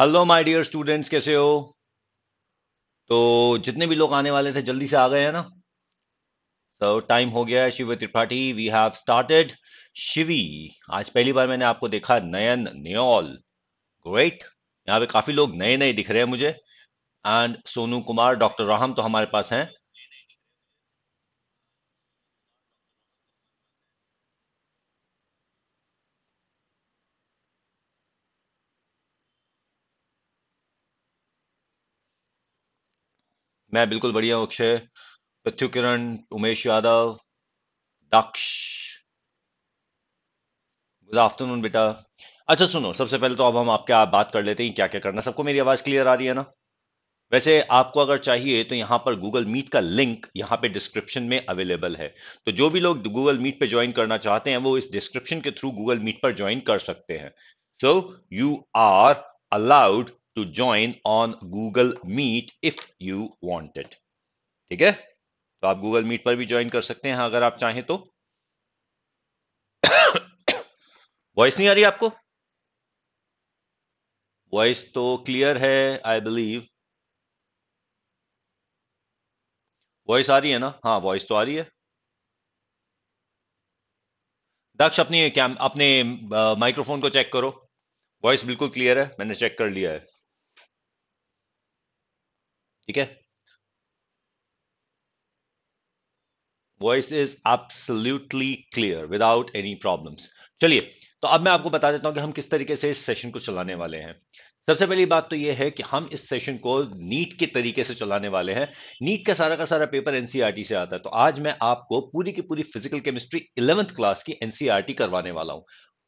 Hello my dear students कैसे हो तो जितने भी लोग आने वाले थे जल्दी से आ गए हैं ना सो so, टाइम हो गया है Shiv Tripathi we have started शिवी आज पहली बार मैंने आपको देखा नयन न्योल ग्रेट यहाँ पे काफी लोग नए नए दिख रहे हैं मुझे एंड सोनू कुमार डॉक्टर राहम तो हमारे पास हैं मैं बिल्कुल बढ़िया हूँ अक्षय पृथ्वी किरण उमेश यादव दक्ष गुड आफ्टरनून बेटा अच्छा सुनो सबसे पहले तो अब हम आपके आप बात कर लेते हैं क्या क्या करना सबको मेरी आवाज क्लियर आ रही है ना वैसे आपको अगर चाहिए तो यहाँ पर गूगल मीट का लिंक यहाँ पे डिस्क्रिप्शन में अवेलेबल है तो जो भी लोग गूगल मीट पे ज्वाइन करना चाहते हैं वो इस डिस्क्रिप्शन के थ्रू गूगल मीट पर ज्वाइन कर सकते हैं so you are allowed to join on Google Meet if you wanted ठीक है तो आप गूगल मीट पर भी ज्वाइन कर सकते हैं हाँ, अगर आप चाहें तो वॉइस नहीं आ रही आपको वॉइस तो क्लियर है आई बिलीव वॉइस आ रही है ना हाँ वॉइस तो आ रही है दक्ष अपनी क्या अपने माइक्रोफोन को चेक करो वॉइस बिल्कुल क्लियर है मैंने चेक कर लिया है ठीक है voice is absolutely clear without any problem चलिए तो अब मैं आपको बता देता हूं कि हम किस तरीके से इस सेशन को चलाने वाले हैं सबसे पहली बात तो यह है कि हम इस सेशन को नीट के तरीके से चलाने वाले हैं नीट का सारा का सारा पेपर एनसीईआरटी e से आता है तो आज मैं आपको पूरी की पूरी फिजिकल केमिस्ट्री इलेवंथ क्लास की एनसीईआरटी e करवाने वाला हूं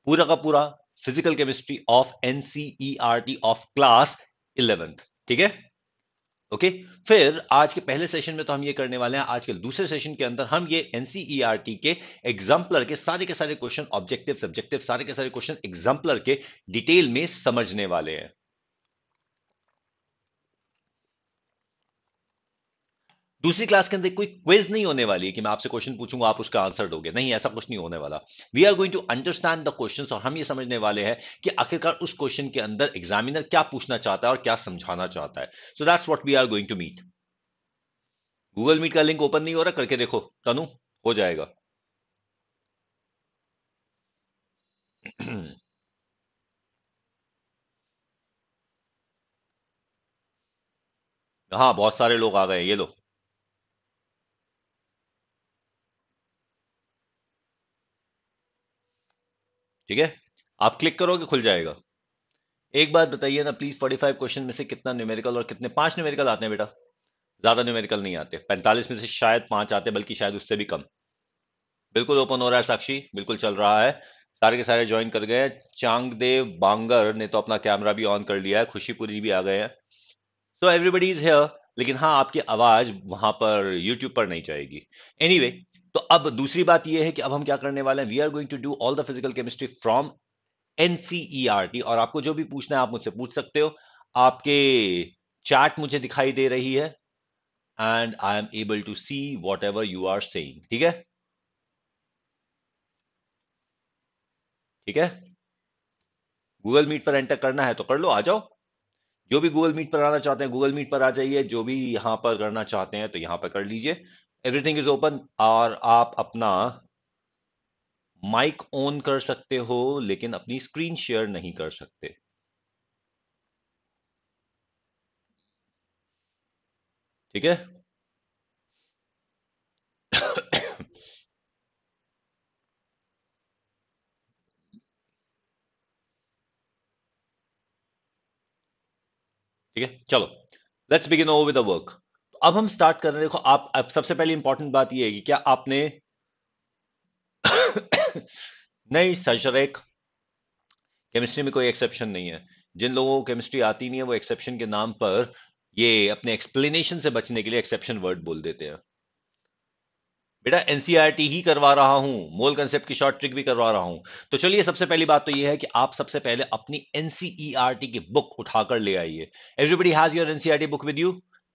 पूरा का पूरा physical chemistry of NCERT of class eleventh ठीक है ओके फिर आज के पहले सेशन में तो हम ये करने वाले हैं आज के दूसरे सेशन के अंदर हम ये एनसीईआरटी e के एग्जाम्पलर के सारे के सारे क्वेश्चन ऑब्जेक्टिव सब्जेक्टिव सारे के सारे क्वेश्चन एग्जाम्पलर के डिटेल में समझने वाले हैं दूसरी क्लास के अंदर कोई क्विज नहीं होने वाली है कि मैं आपसे क्वेश्चन पूछूंगा आप उसका आंसर दोगे नहीं ऐसा कुछ नहीं होने वाला we are going to understand the question और हम ये समझने वाले हैं कि आखिरकार उस क्वेश्चन के अंदर एग्जामिनर क्या पूछना चाहता है और क्या समझाना चाहता है so that's what we are going to meet Google Meet का लिंक ओपन नहीं हो रहा करके देखो तनु हो जाएगा हाँ बहुत सारे लोग आ गए ये लो ठीक है आप क्लिक करोगे खुल जाएगा एक बात बताइए ना प्लीज 45 क्वेश्चन में से कितना न्यूमेरिकल और कितने पांच न्यूमेरिकल आते हैं बेटा ज्यादा न्यूमेरिकल नहीं आते 45 में से शायद पांच आते बल्कि शायद उससे भी कम बिल्कुल ओपन हो रहा है साक्षी बिल्कुल चल रहा है सारे के सारे ज्वाइन कर गए चांगदेव बांगर ने तो अपना कैमरा भी ऑन कर लिया है खुशीपुरी भी आ गए हैं सो एवरीबडी इज हेयर लेकिन हाँ आपकी आवाज वहां पर यूट्यूब पर नहीं जाएगी एनी anyway, तो अब दूसरी बात यह है कि अब हम क्या करने वाले हैं we are going to do all the physical chemistry from NCERT और आपको जो भी पूछना है आप मुझसे पूछ सकते हो आपके चैट मुझे दिखाई दे रही है and I am able to see whatever you are saying ठीक है ठीक है गूगल मीट पर एंटर करना है तो कर लो आ जाओ जो भी गूगल मीट पर आना चाहते हैं गूगल मीट पर आ जाइए जो भी यहां पर करना चाहते हैं तो यहां पर कर लीजिए एवरीथिंग इज ओपन और आप अपना माइक ऑन कर सकते हो लेकिन अपनी स्क्रीन शेयर नहीं कर सकते ठीक है ठीक है चलो let's begin over with the work अब हम स्टार्ट कर रहे हैं देखो आप, सबसे पहली इंपॉर्टेंट बात यह है कि क्या आपने नहीं सजरेक केमिस्ट्री में कोई एक्सेप्शन नहीं है जिन लोगों को केमिस्ट्री आती नहीं है वो एक्सेप्शन के नाम पर ये अपने एक्सप्लेनेशन से बचने के लिए एक्सेप्शन वर्ड बोल देते हैं बेटा एनसीईआरटी e ही करवा रहा हूं मोल कंसेप्ट की शॉर्ट ट्रिक भी करवा रहा हूं तो चलिए सबसे पहली बात तो यह है कि आप सबसे पहले अपनी एनसीईआरटी e की बुक उठाकर ले आइए everybody has your NCERT book with you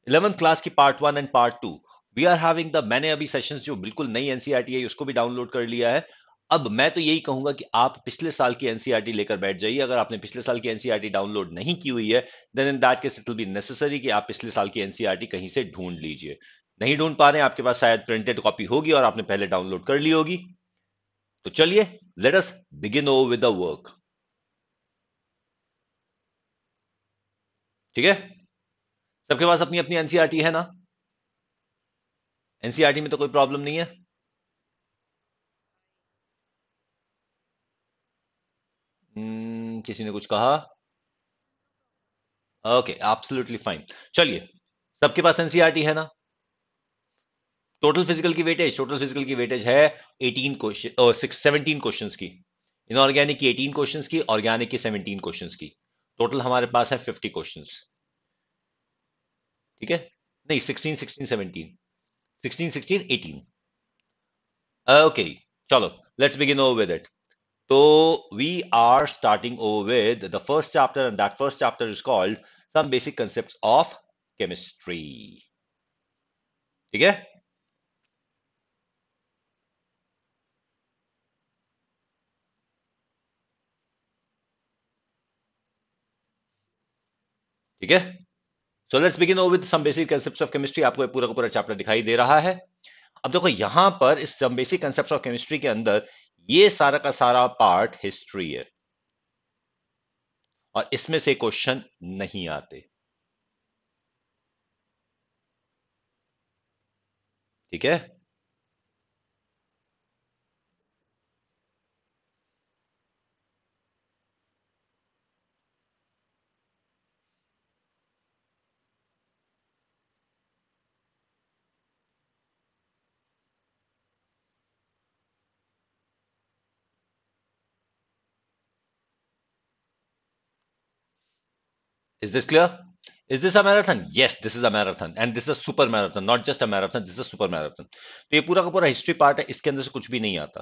eleventh class की part one and part two we are having the मैंने अभी सेशन जो बिल्कुल नई एनसीआरटी e है उसको भी डाउनलोड कर लिया है अब मैं तो यही कहूंगा कि आप पिछले साल की एनसीआरटी e लेकर बैठ जाइए अगर आपने पिछले साल की एनसीआरटी डाउनलोड e नहीं की हुई है then in that case it will be necessary कि आप पिछले साल की एनसीआरटी कहीं से ढूंढ लीजिए नहीं ढूंढ पा रहे हैं आपके पास शायद प्रिंटेड कॉपी होगी और आपने पहले डाउनलोड कर ली होगी तो चलिए let us begin over with the work ठीक है सबके पास अपनी अपनी एनसीआरटी e है ना एनसीआरटी e में तो कोई प्रॉब्लम नहीं है hmm, किसी ने कुछ कहा ओके एब्सोल्युटली फाइन चलिए सबके पास एनसीआरटी e है ना टोटल फिजिकल की वेटेज टोटल फिजिकल की वेटेज है 18 क्वेश्चन 17 क्वेश्चंस क्वेश्चन की इनऑर्गेनिक की 18 क्वेश्चन की ऑर्गेनिक की 17 क्वेश्चन की टोटल हमारे पास है 50 क्वेश्चन ठीक है नहीं sixteen sixteen seventeen sixteen sixteen eighteen okay चलो let's begin over with it तो we are starting over with the first chapter and that first chapter is called some basic concept of chemistry ठीक है ठीक है so let's begin with some basic concept of chemistry आपको पूरा का पूरा chapter दिखाई दे रहा है अब देखो यहां पर इस some basic concept of chemistry के अंदर ये सारा का सारा पार्ट हिस्ट्री है और इसमें से क्वेश्चन नहीं आते ठीक है Is this clear? Is this a marathon? Yes, this is a marathon. And this is a super marathon, not just a marathon, this is a super marathon. तो ये पूरा का पूरा हिस्ट्री पार्ट है इसके अंदर से कुछ भी नहीं आता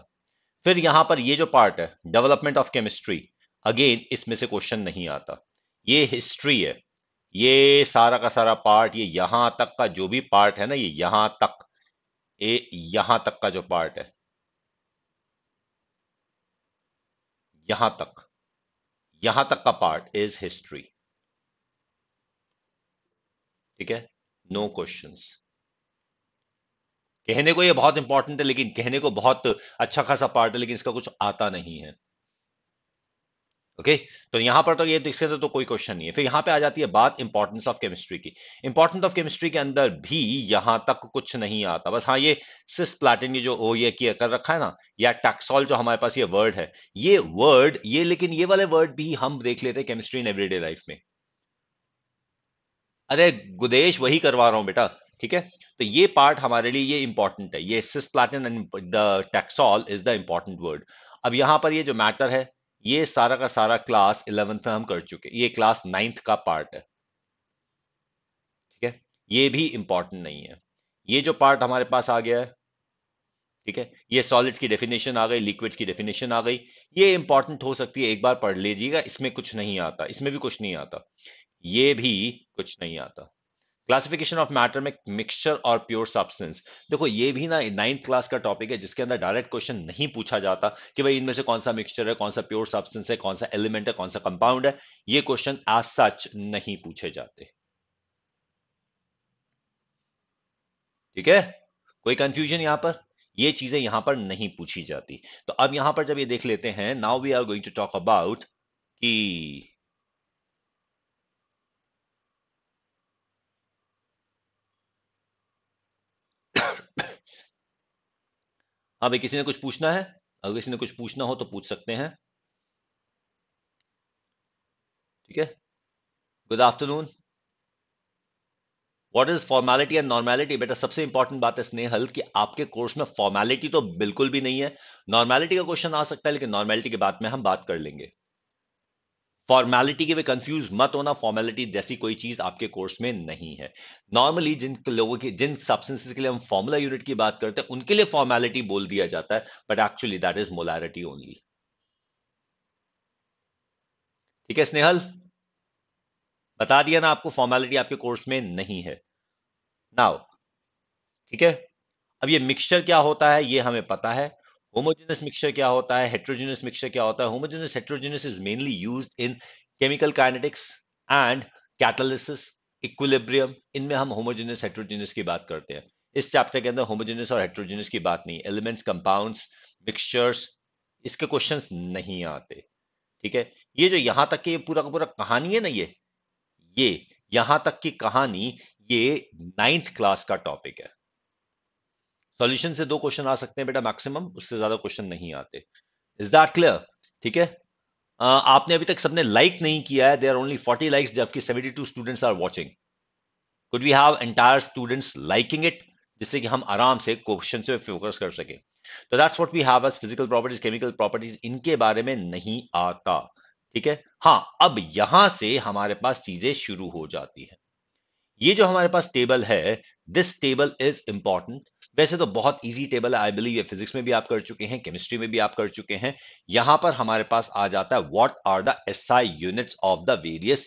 फिर यहां पर ये जो पार्ट है डेवलपमेंट ऑफ केमिस्ट्री अगेन इसमें से क्वेश्चन नहीं आता ये हिस्ट्री है ये सारा का सारा पार्ट ये यहां तक का जो भी पार्ट है ना ये यहां तक ये यहां तक का जो पार्ट है यहां तक यहां तक का पार्ट इज हिस्ट्री ठीक है नो क्वेश्चन कहने को ये बहुत इंपॉर्टेंट है लेकिन कहने को बहुत अच्छा खासा पार्ट है लेकिन इसका कुछ आता नहीं है ओके okay? तो यहां पर तो ये इसके सकते तो कोई क्वेश्चन नहीं है फिर यहां पे आ जाती है बात इंपॉर्टेंस ऑफ केमिस्ट्री की इंपॉर्टेंस ऑफ केमिस्ट्री के अंदर भी यहां तक कुछ नहीं आता बस हाँ ये सिस प्लाटिन जो ओ ये किया कर रखा है ना या टैक्सॉल जो हमारे पास ये वर्ड है ये वर्ड ये लेकिन ये वाले वर्ड भी हम देख लेते हैं केमिस्ट्री इन एवरीडे लाइफ में अरे गुदेश वही करवा रहा हूं बेटा ठीक है तो ये पार्ट हमारे लिए ये इंपॉर्टेंट है ये cisplatin and the Taxol is the important word अब यहां पर ये जो मैटर है ये सारा का सारा क्लास इलेवेंथ में हम कर चुके ये क्लास नाइन्थ का पार्ट है ठीक है ये भी इंपॉर्टेंट नहीं है ये जो पार्ट हमारे पास आ गया है ठीक है ये सॉलिड्स की डेफिनेशन आ गई लिक्विड्स की डेफिनेशन आ गई ये इंपॉर्टेंट हो सकती है एक बार पढ़ लीजिएगा इसमें कुछ नहीं आता इसमें भी कुछ नहीं आता ये भी कुछ नहीं आता क्लासिफिकेशन ऑफ मैटर में मिक्सचर और प्योर सब्सटेंस देखो ये भी ना नाइन्थ क्लास का टॉपिक है जिसके अंदर डायरेक्ट क्वेश्चन नहीं पूछा जाता कि भाई इनमें से कौन सा मिक्सचर है कौन सा प्योर सब्सटेंस है कौन सा एलिमेंट है कौन सा कंपाउंड है ये क्वेश्चन आज सच नहीं पूछे जाते ठीक है कोई कंफ्यूजन यहां पर ये चीजें यहां पर नहीं पूछी जाती तो अब यहां पर जब ये देख लेते हैं now we are going to talk about की हाँ भाई किसी ने कुछ पूछना है अगर किसी ने कुछ पूछना हो तो पूछ सकते हैं ठीक है good afternoon what is formality and normality बेटा सबसे इंपॉर्टेंट बात है स्नेहल कि आपके कोर्स में फॉर्मेलिटी तो बिल्कुल भी नहीं है नॉर्मैलिटी का क्वेश्चन आ सकता है लेकिन नॉर्मैलिटी के बाद में हम बात कर लेंगे फॉर्मैलिटी के वे कंफ्यूज मत होना फॉर्मेलिटी जैसी कोई चीज आपके कोर्स में नहीं है नॉर्मली जिन लोगों की जिन सब्सटेंसेस के लिए हम फॉर्मुला यूनिट की बात करते हैं उनके लिए फॉर्मैलिटी बोल दिया जाता है but actually that is molarity only ठीक है स्नेहल बता दिया ना आपको फॉर्मैलिटी आपके कोर्स में नहीं है नाउ ठीक है अब ये मिक्सचर क्या होता है ये हमें पता है होमोजेनस मिक्सचर क्या होता है हेट्रोजेनस मिक्सचर क्या होता है homogeneous heterogeneous is mainly use in chemical kinetics and catalysis equilibrium इनमें हम होमोजेनस हेट्रोजेनस की बात करते हैं इस चैप्टर के अंदर होमोजेनस और हेट्रोजेनस की बात नहीं एलिमेंट्स कंपाउंड्स मिक्सचर्स इसके क्वेश्चन नहीं आते ठीक है ये जो यहां तक की पूरा का पूरा कहानी है ना ये ये यहां तक की कहानी ये नाइन्थ क्लास का टॉपिक है सॉल्यूशन से दो क्वेश्चन आ सकते हैं बेटा मैक्सिमम उससे ज्यादा क्वेश्चन नहीं आते इज दैट क्लियर ठीक है आपने अभी तक सबने लाइक like नहीं किया है they are only forty likes जबकि seventy two students are watching could we have entire students liking it जिससे कि हम आराम से क्वेश्चन से फोकस कर सके तो that's what we have as physical properties chemical properties इनके बारे में नहीं आता ठीक है हाँ अब यहां से हमारे पास चीजें शुरू हो जाती है ये जो हमारे पास टेबल है दिस टेबल इज इंपॉर्टेंट वैसे तो बहुत इजी टेबल है आई बिलीव ये फिजिक्स में भी आप कर चुके हैं केमिस्ट्री में भी आप कर चुके हैं यहां पर हमारे पास आ जाता है what are the SI units of the various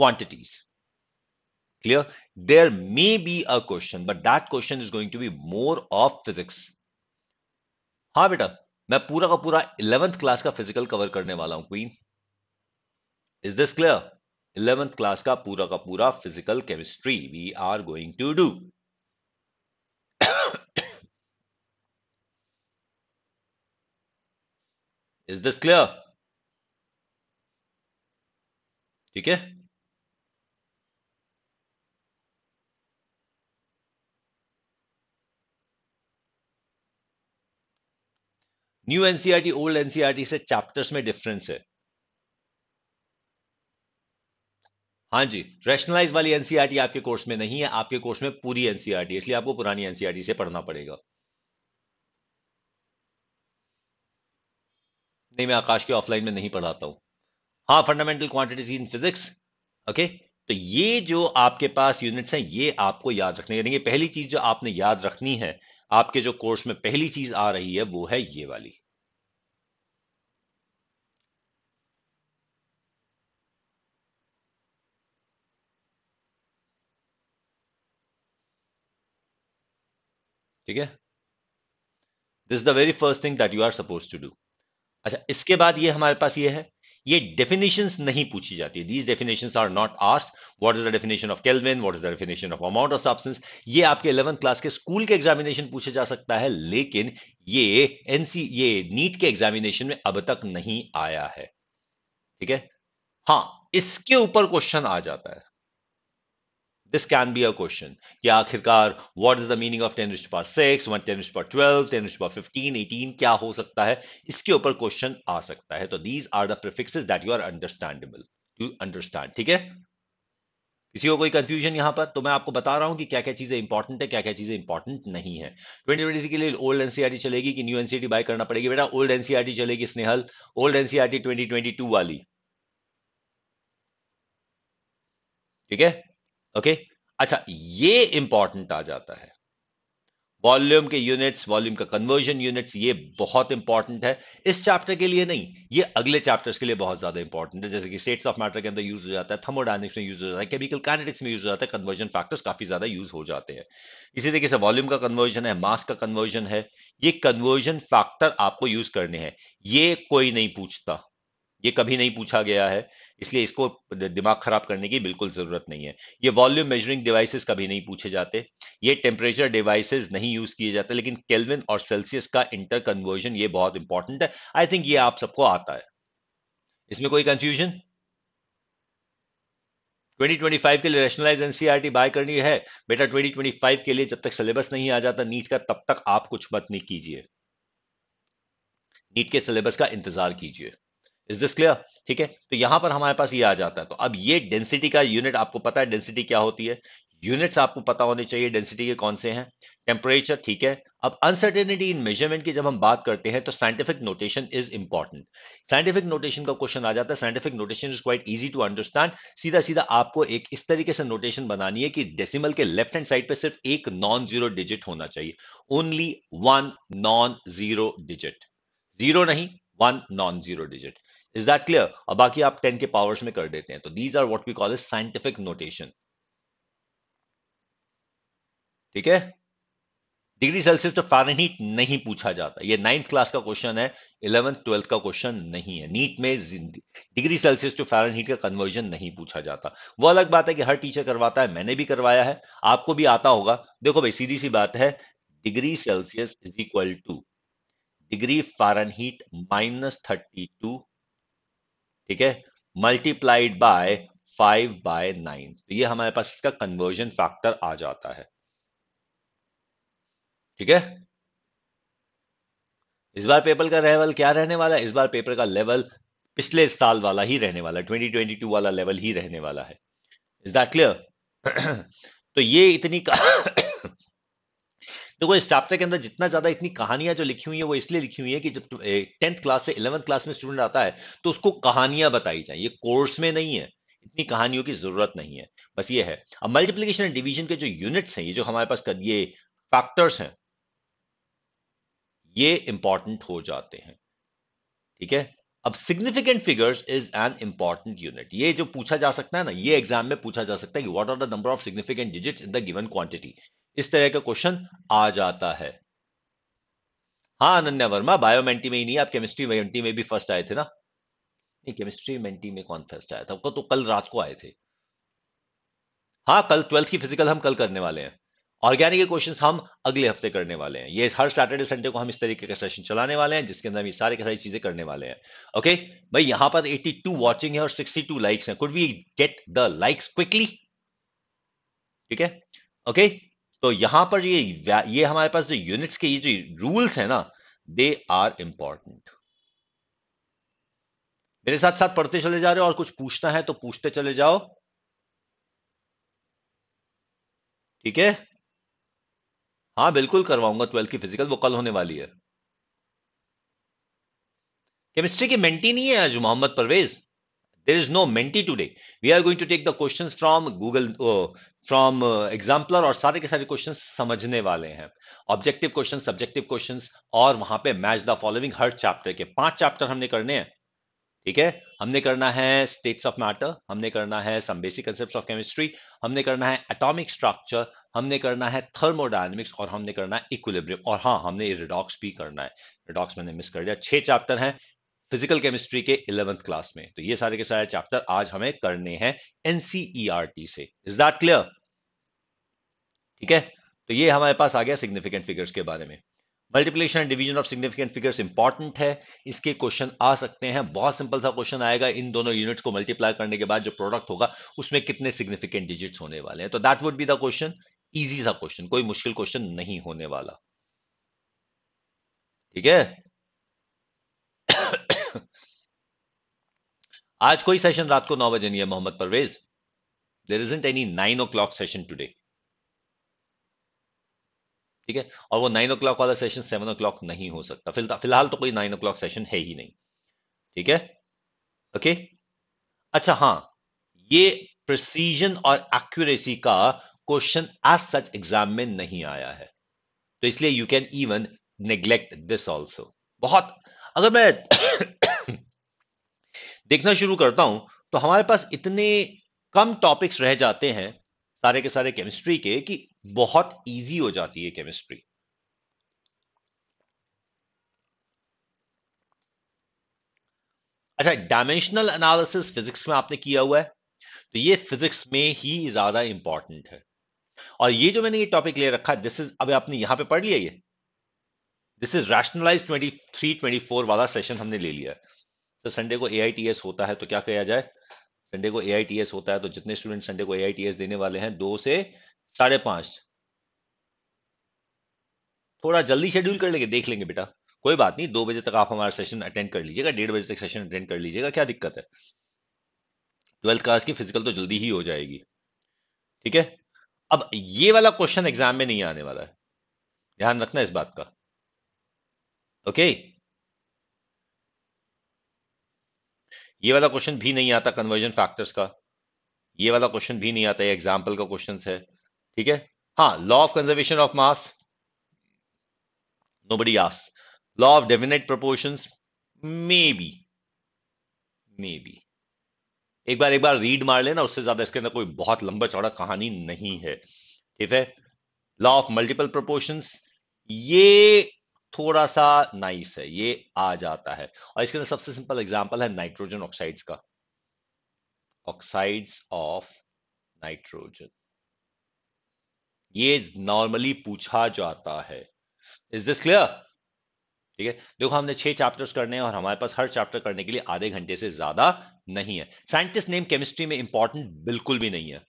quantities clear there may be a question but that question is going to be more of physics हाँ बेटा मैं पूरा का पूरा इलेवेंथ क्लास का फिजिकल कवर करने वाला हूं क्वीन is this clear eleventh class का पूरा का पूरा physical chemistry we are going to do is this clear ठीक है न्यू एनसीआरटी ओल्ड एनसीआरटी से चैप्टर्स में डिफरेंस है हाँ जी रैशनलाइज वाली एनसीआरटी e आपके कोर्स में नहीं है आपके कोर्स में पूरी एनसीआरटी e इसलिए आपको पुरानी एनसीआरटी e से पढ़ना पड़ेगा नहीं मैं आकाश के ऑफलाइन में नहीं पढ़ाता हूँ हाँ fundamental quantities in physics okay तो ये जो आपके पास यूनिट्स हैं ये आपको याद रखने यानी पहली चीज जो आपने याद रखनी है आपके जो कोर्स में पहली चीज आ रही है वो है ये वाली ठीक है this the very first thing that you are suppose to do अच्छा इसके बाद ये हमारे पास ये है ये डेफिनेशन नहीं पूछी जाती these definition are not asked what is the definition of Kelvin what is the definition of amount of substance ये आपके इलेवंथ क्लास के स्कूल के एग्जामिनेशन पूछे जा सकता है लेकिन ये एनसी ये नीट के एग्जामिनेशन में अब तक नहीं आया है ठीक है हाँ इसके ऊपर क्वेश्चन आ जाता है This can be a question. या आखिरकार what is the meaning of 10 raised to power 6, 1 10 raised to power 12, 10 raised to power 15, 18 क्या हो सकता है इसके ऊपर क्वेश्चन आ सकता है तो these are the prefixes that you are understandable. You understand, ठीक है किसी को कोई कंफ्यूजन यहां पर तो मैं आपको बता रहा हूं कि क्या क्या चीजें इंपॉर्टेंट है क्या क्या चीजें इंपॉर्टेंट नहीं है 2023 के लिए ओल्ड एनसीआरटी e चलेगी कि न्यू एनसीआरटी बाय करना पड़ेगी बेटा ओल्ड एनसीआरटी e चलेगी स्नेहल ओल्ड एनसीआरटी 2022 वाली ठीक है ओके अच्छा ये इंपॉर्टेंट आ जाता है वॉल्यूम के यूनिट्स वॉल्यूम का कन्वर्जन यूनिट्स ये बहुत इंपॉर्टेंट है इस चैप्टर के लिए नहीं ये अगले चैप्टर्स के लिए बहुत ज्यादा इंपॉर्टेंट है जैसे कि स्टेट्स ऑफ मैटर के अंदर यूज हो जाता है थर्मोडाइनिक्स में यूज हो जाता है केमिकल कैनेटिक्स में यूज हो जाता है कन्वर्जन फैक्टर्स काफी ज्यादा यूज हो जाते हैं इसी तरीके से वॉल्यूम का कन्वर्जन है मास का कन्वर्जन है ये कन्वर्जन फैक्टर आपको यूज करने हैं ये कोई नहीं पूछता ये कभी नहीं पूछा गया है इसलिए इसको दिमाग खराब करने की बिल्कुल ज़रूरत नहीं है ये वॉल्यूम मेजरिंग डिवाइसेस कभी नहीं पूछे जाते ये टेम्परेचर डिवाइसेस नहीं यूज़ किए जाते लेकिन केल्विन और सेल्सियस का इंटर कन्वर्जन ये बहुत इंपॉर्टेंट है आई थिंक ये आप सबको आता है इसमें कोई कंफ्यूजन 2025 के लिए रेशनलाइज एनसीईआरटी बाय करनी है बेटा 2025 के लिए जब तक सिलेबस नहीं आ जाता नीट का तब तक आप कुछ मत नहीं कीजिए नीट के सिलेबस का इंतजार कीजिए इज दिस क्लियर ठीक है तो यहां पर हमारे पास ये आ जाता है तो अब ये डेंसिटी का यूनिट आपको पता है डेंसिटी क्या होती है यूनिट्स आपको पता होने चाहिए डेंसिटी के कौन से हैं टेम्परेचर ठीक है अब अनसर्टेनिटी इन मेजरमेंट की जब हम बात करते हैं तो scientific notation is important scientific notation का क्वेश्चन आ जाता है scientific notation is quite easy to understand सीधा सीधा आपको एक इस तरीके से नोटेशन बनानी है कि डेसिमल के लेफ्ट हैंड साइड पर सिर्फ एक नॉन जीरो डिजिट होना चाहिए only one non zero digit zero नहीं one non zero digit is that clear और बाकी आप टेन के पावर्स में कर देते हैं तो these are what we call is scientific notation ठीक है डिग्री सेल्सियस तो फारेनहीट नहीं पूछा जाता ये नाइन्थ क्लास का क्वेश्चन है इलेवेंथ ट्वेल्थ का क्वेश्चन नहीं है नीट में डिग्री सेल्सियस टू फारेनहीट का कन्वर्जन नहीं पूछा जाता वो अलग बात है कि हर टीचर करवाता है मैंने भी करवाया है आपको भी आता होगा देखो भाई सीधी सी बात है degree Celsius is equal to degree Fahrenheit minus thirty two ठीक है multiplied by five by nine तो ये हमारे पास इसका कन्वर्जन फैक्टर आ जाता है ठीक है इस बार पेपर का लेवल क्या रहने वाला है इस बार पेपर का लेवल पिछले साल वाला ही रहने वाला है 2022 वाला लेवल ही रहने वाला है इज दैट क्लियर तो ये इतनी देखो इस चैप्टर के अंदर जितना ज्यादा इतनी कहानियां जो लिखी हुई है वो इसलिए लिखी हुई है कि जब टेंथ क्लास से इलेवंथ क्लास में स्टूडेंट आता है तो उसको कहानियां बताई जाए ये कोर्स में नहीं है इतनी कहानियों की जरूरत नहीं है बस ये है अब मल्टीप्लीकेशन एंड डिवीजन के जो यूनिट्स हैं ये जो हमारे पास कर, ये फैक्टर्स हैं ये इंपॉर्टेंट हो जाते हैं ठीक है अब significant figures is an important unit ये जो पूछा जा सकता है ना ये एग्जाम में पूछा जा सकता है कि what are the number of significant digits in the given quantity इस तरह का क्वेश्चन आ जाता है हाँ अनन्या वर्मा बायोमेंटी में ही नहीं आप केमिस्ट्री मेंटी में भी फर्स्ट आए थे ना नहीं केमिस्ट्री मेंटी में कौन फर्स्ट आया था तो कल रात को आए थे हाँ कल ट्वेल्थ की फिजिकल हम कल करने वाले हैं ऑर्गेनिक के क्वेश्चन हम अगले हफ्ते करने वाले हैं ये हर सैटरडे संडे को हम इस तरीके का सेशन चलाने वाले हैं जिसके अंदर हम ये सारे सारी चीजें करने वाले हैं ओके भाई यहां पर 82 वाचिंग है और 62 लाइक्स हैं could we get the likes quickly ठीक है ओके तो यहां पर ये ये हमारे पास जो यूनिट्स के ये जो रूल्स है ना दे आर इंपॉर्टेंट मेरे साथ साथ पढ़ते चले जा रहे हो और कुछ पूछना है तो पूछते चले जाओ ठीक है हाँ बिल्कुल करवाऊंगा ट्वेल्थ की फिजिकल वो कल होने वाली है केमिस्ट्री की मेंटी नहीं है आज Mohammad Parvez There is no mentee today. We are going to take the questions from Google, uh, from uh, exemplar और सारे के सारे questions समझने वाले हैं ऑब्जेक्टिव क्वेश्चन subjective क्वेश्चन और वहां पे मैच द फॉलोइंग हर चैप्टर के पांच चैप्टर हमने करने hain theek hai हमने करना है स्टेट्स ऑफ मैटर हमने करना है some basic concept of chemistry हमने करना है atomic स्ट्रक्चर हमने करना है थर्मोडायनेमिक्स और हमने करना है इक्विलिब्रियम और हाँ हमने रिडॉक्स भी करना है रिडॉक्स मैंने मिस कर दिया छह चैप्टर हैं फिजिकल केमिस्ट्री के इलेवंथ क्लास में तो ये सारे के सारे चैप्टर आज हमें करने हैं एनसीईआरटी e से इज दैट क्लियर ठीक है तो ये हमारे पास आ गया सिग्निफिकेंट फिगर्स के बारे में multiplication and division of significant figures important है इसके क्वेश्चन आ सकते हैं बहुत सिंपल सा क्वेश्चन आएगा इन दोनों यूनिट्स को मल्टीप्लाई करने के बाद जो प्रोडक्ट होगा उसमें कितने सिग्निफिकेंट डिजिट्स होने वाले हैं तो that would be the question easy सा क्वेश्चन कोई मुश्किल क्वेश्चन नहीं होने वाला ठीक है आज कोई सेशन रात को नौ बजे नहीं है Mohammad Parvez there isn't any nine o'clock session today ठीक है और वो नाइन ओ क्लॉक वाला सेशन सेवन ओ क्लॉक नहीं हो सकता फिलहाल तो कोई नाइन ओ क्लॉक सेशन है ही नहीं ठीक है ओके अच्छा हाँ ये प्रिसीजन और एक्यूरेसी का क्वेश्चन एज सच एग्जाम में नहीं आया है तो इसलिए you can even neglect this also बहुत अगर मैं देखना शुरू करता हूं तो हमारे पास इतने कम टॉपिक्स रह जाते हैं सारे के सारे केमिस्ट्री के कि बहुत इजी हो जाती है केमिस्ट्री अच्छा डायमेंशनल एनालिसिस फिजिक्स में आपने किया हुआ है तो ये फिजिक्स में ही ज्यादा इंपॉर्टेंट है और ये जो मैंने ये टॉपिक ले रखा है दिस इज अभी आपने यहां पे पढ़ लिया ये दिस इज रैशनलाइज 23 24 वाला सेशन हमने ले लिया है तो संडे को ए होता है तो क्या किया जाए संडे को ए होता है तो जितने स्टूडेंट संडे को ए देने वाले हैं दो से साढ़े पांच थोड़ा जल्दी शेड्यूल कर लेंगे देख लेंगे बेटा कोई बात नहीं दो बजे तक आप हमारा सेशन अटेंड कर लीजिएगा डेढ़ बजे तक सेशन अटेंड कर लीजिएगा क्या दिक्कत है ट्वेल्थ क्लास की फिजिकल तो जल्दी ही हो जाएगी ठीक है अब ये वाला क्वेश्चन एग्जाम में नहीं आने वाला है ध्यान रखना इस बात का ओके okay? ये वाला क्वेश्चन भी नहीं आता कन्वर्जन फैक्टर्स का ये वाला क्वेश्चन भी नहीं आता ये एग्जाम्पल का क्वेश्चन है ठीक है हाँ law of conservation of mass law of definite proportion maybe maybe एक बार एक बार रीड मार लेना उससे ज्यादा इसके अंदर कोई बहुत लंबा चौड़ा कहानी नहीं है ठीक है लॉ ऑफ मल्टीपल प्रपोर्शन ये थोड़ा सा नाइस है ये आ जाता है और इसके अंदर सबसे सिंपल एग्जाम्पल है नाइट्रोजन ऑक्साइड्स का ऑक्साइड्स ऑफ नाइट्रोजन ये नॉर्मली पूछा जाता है इज दिस क्लियर ठीक है देखो हमने छह चैप्टर्स करने हैं और हमारे पास हर चैप्टर करने के लिए आधे घंटे से ज्यादा नहीं है साइंटिस्ट नेम केमिस्ट्री में इंपॉर्टेंट बिल्कुल भी नहीं है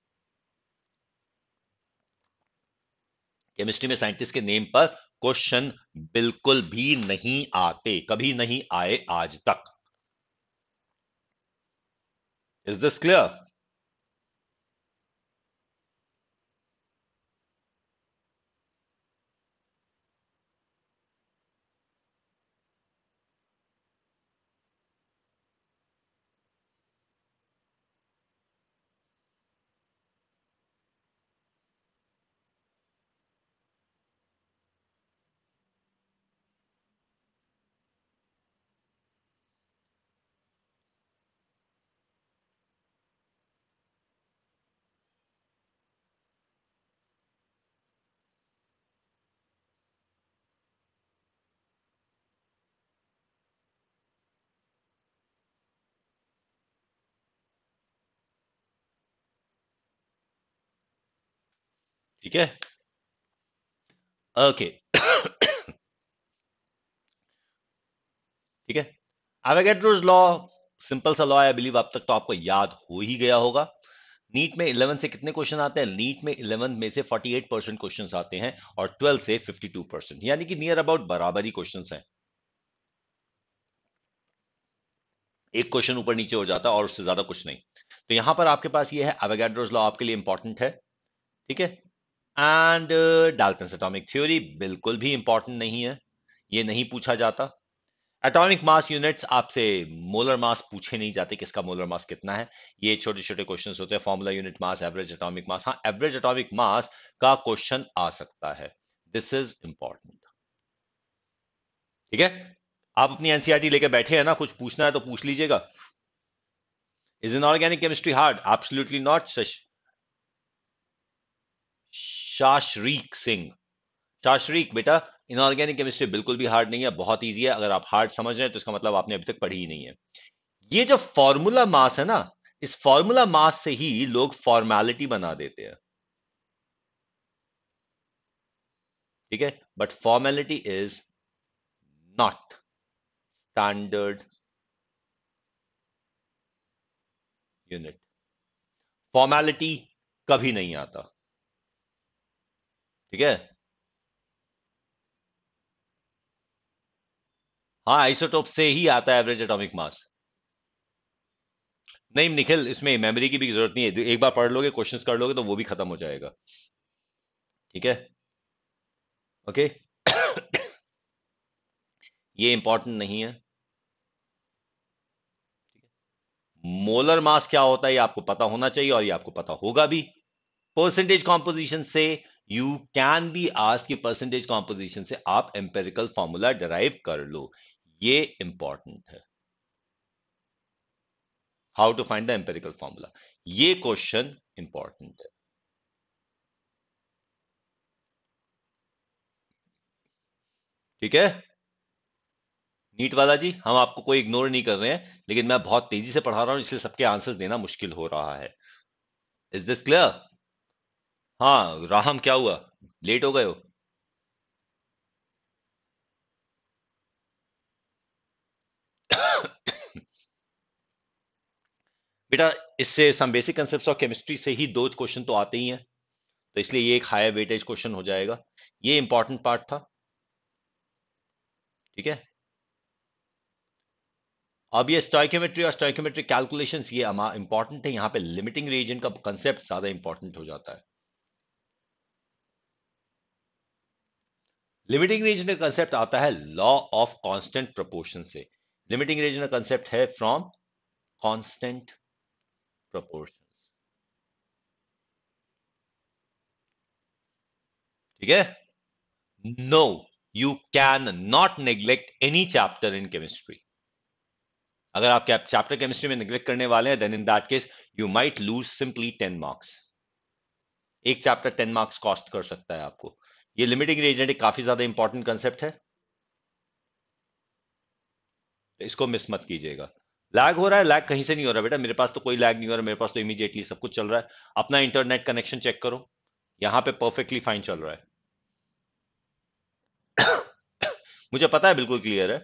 केमिस्ट्री में साइंटिस्ट के नेम पर क्वेश्चन बिल्कुल भी नहीं आते कभी नहीं आए आज तक इज दिस क्लियर ठीक है ओके ठीक है एवेगेड्रोज लॉ सिंपल सा लॉ आई बिलीव अब तक तो आपको याद हो ही गया होगा नीट में 11 से कितने क्वेश्चन आते हैं नीट में 11 में से 48 परसेंट क्वेश्चन आते हैं और 12 से 52 परसेंट यानी कि नियर अबाउट बराबर ही क्वेश्चन हैं एक क्वेश्चन ऊपर नीचे हो जाता है और उससे ज्यादा कुछ नहीं तो यहां पर आपके पास ये है अवेगेड्रोज लॉ आपके लिए इंपॉर्टेंट है ठीक है एंड डाल्टन एटॉमिक थ्योरी बिल्कुल भी इंपॉर्टेंट नहीं है ये नहीं पूछा जाता एटॉमिक मास यूनिट्स आपसे मोलर मास पूछे नहीं जाते किसका मोलर मास कितना है ये छोटे छोटे क्वेश्चन होते हैं formula unit mass average atomic mass हाँ एवरेज एटॉमिक मास का क्वेश्चन आ सकता है दिस इज इंपॉर्टेंट ठीक है आप अपनी एनसीआरटी e लेके बैठे हैं ना कुछ पूछना है तो पूछ लीजिएगा is inorganic chemistry hard absolutely not such Shashrik Singh Shashrik बेटा इनऑर्गेनिक केमिस्ट्री बिल्कुल भी हार्ड नहीं है बहुत ईजी है अगर आप हार्ड समझ रहे हैं तो इसका मतलब आपने अभी तक पढ़ी ही नहीं है ये जो फॉर्मूला मास है ना इस फॉर्मूला मास से ही लोग फॉर्मेलिटी बना देते हैं ठीक है but formality is not standard unit formality कभी नहीं आता ठीक है हाँ आइसोटोप से ही आता है एवरेज एटॉमिक मास नहीं निखिल इसमें मेमोरी की भी जरूरत नहीं है एक बार पढ़ लोगे क्वेश्चंस कर लोगे तो वो भी खत्म हो जाएगा ठीक है ओके ये इंपॉर्टेंट नहीं है मोलर मास क्या होता है ये आपको पता होना चाहिए और ये आपको पता होगा भी परसेंटेज कॉम्पोजिशन से यू कैन बी आज की परसेंटेज कॉम्पोजिशन से आप एम्पेरिकल फॉर्मूला डराइव कर लो ये इंपॉर्टेंट है how to find the empirical formula ये क्वेश्चन इंपॉर्टेंट है ठीक है नीट वाला जी हम आपको कोई इग्नोर नहीं कर रहे हैं लेकिन मैं बहुत तेजी से पढ़ा रहा हूं इसलिए सबके आंसर्स देना मुश्किल हो रहा है इज दिस क्लियर हाँ राहम क्या हुआ लेट हो गए हो बेटा इससे some basic concept of chemistry से ही दो क्वेश्चन तो आते ही हैं तो इसलिए ये एक हायर वेटेज क्वेश्चन हो जाएगा ये इंपॉर्टेंट पार्ट था ठीक है अब ये स्टॉइकोमेट्री और स्टॉइकोमेट्री कैलकुलेशंस ये इंपॉर्टेंट है यहां पे लिमिटिंग रीजन का कंसेप्ट ज्यादा इंपॉर्टेंट हो जाता है लिमिटिंग रीजन का कंसेप्ट आता है लॉ ऑफ कांस्टेंट प्रोपोर्शन से लिमिटिंग रीजन का कंसेप्ट है फ्रॉम कांस्टेंट प्रोपोर्शन ठीक है no you can not neglect any chapter in chemistry अगर आप चैप्टर केमिस्ट्री में निग्लेक्ट करने वाले हैं then in that case you might lose simply ten marks एक चैप्टर टेन मार्क्स कॉस्ट कर सकता है आपको ये लिमिटिंग एजेंट एक काफी ज्यादा इंपॉर्टेंट कंसेप्ट है इसको मिस मत कीजिएगा लैग हो रहा है लैग कहीं से नहीं हो रहा बेटा मेरे पास तो कोई लैग नहीं हो रहा मेरे पास तो इमीडिएटली सब कुछ चल रहा है अपना इंटरनेट कनेक्शन चेक करो यहां पे परफेक्टली फाइन चल रहा है मुझे पता है बिल्कुल क्लियर है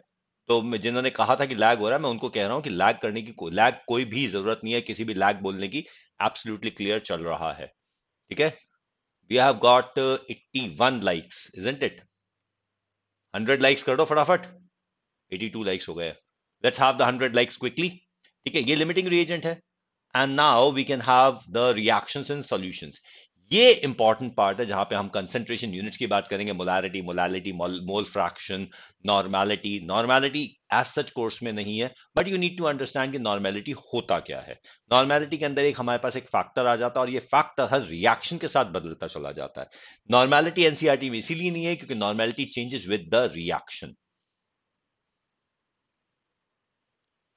तो जिन्होंने कहा था कि लैग हो रहा है मैं उनको कह रहा हूं कि लैग करने की को, लैग कोई भी जरूरत नहीं है किसी भी लैग बोलने की एब्सोल्युटली क्लियर चल रहा है ठीक है we have got uh, 81 likes isn't it 100 likes kar do फटाफट 82 likes ho gaya let's have the 100 likes quickly Okay, limiting reagent hai and now we can have the reactions and solutions ये important part है जहां पे हम concentration unit की बात करेंगे molarity molality mole fraction normality normality as such course में नहीं है but you need to understand कि नॉर्मैलिटी होता क्या है नॉर्मैलिटी के अंदर एक हमारे पास एक फैक्टर आ जाता है और ये फैक्टर हर रिएक्शन के साथ बदलता चला जाता है नॉर्मैलिटी एनसीआरटी e में इसीलिए नहीं है क्योंकि normality changes with the reaction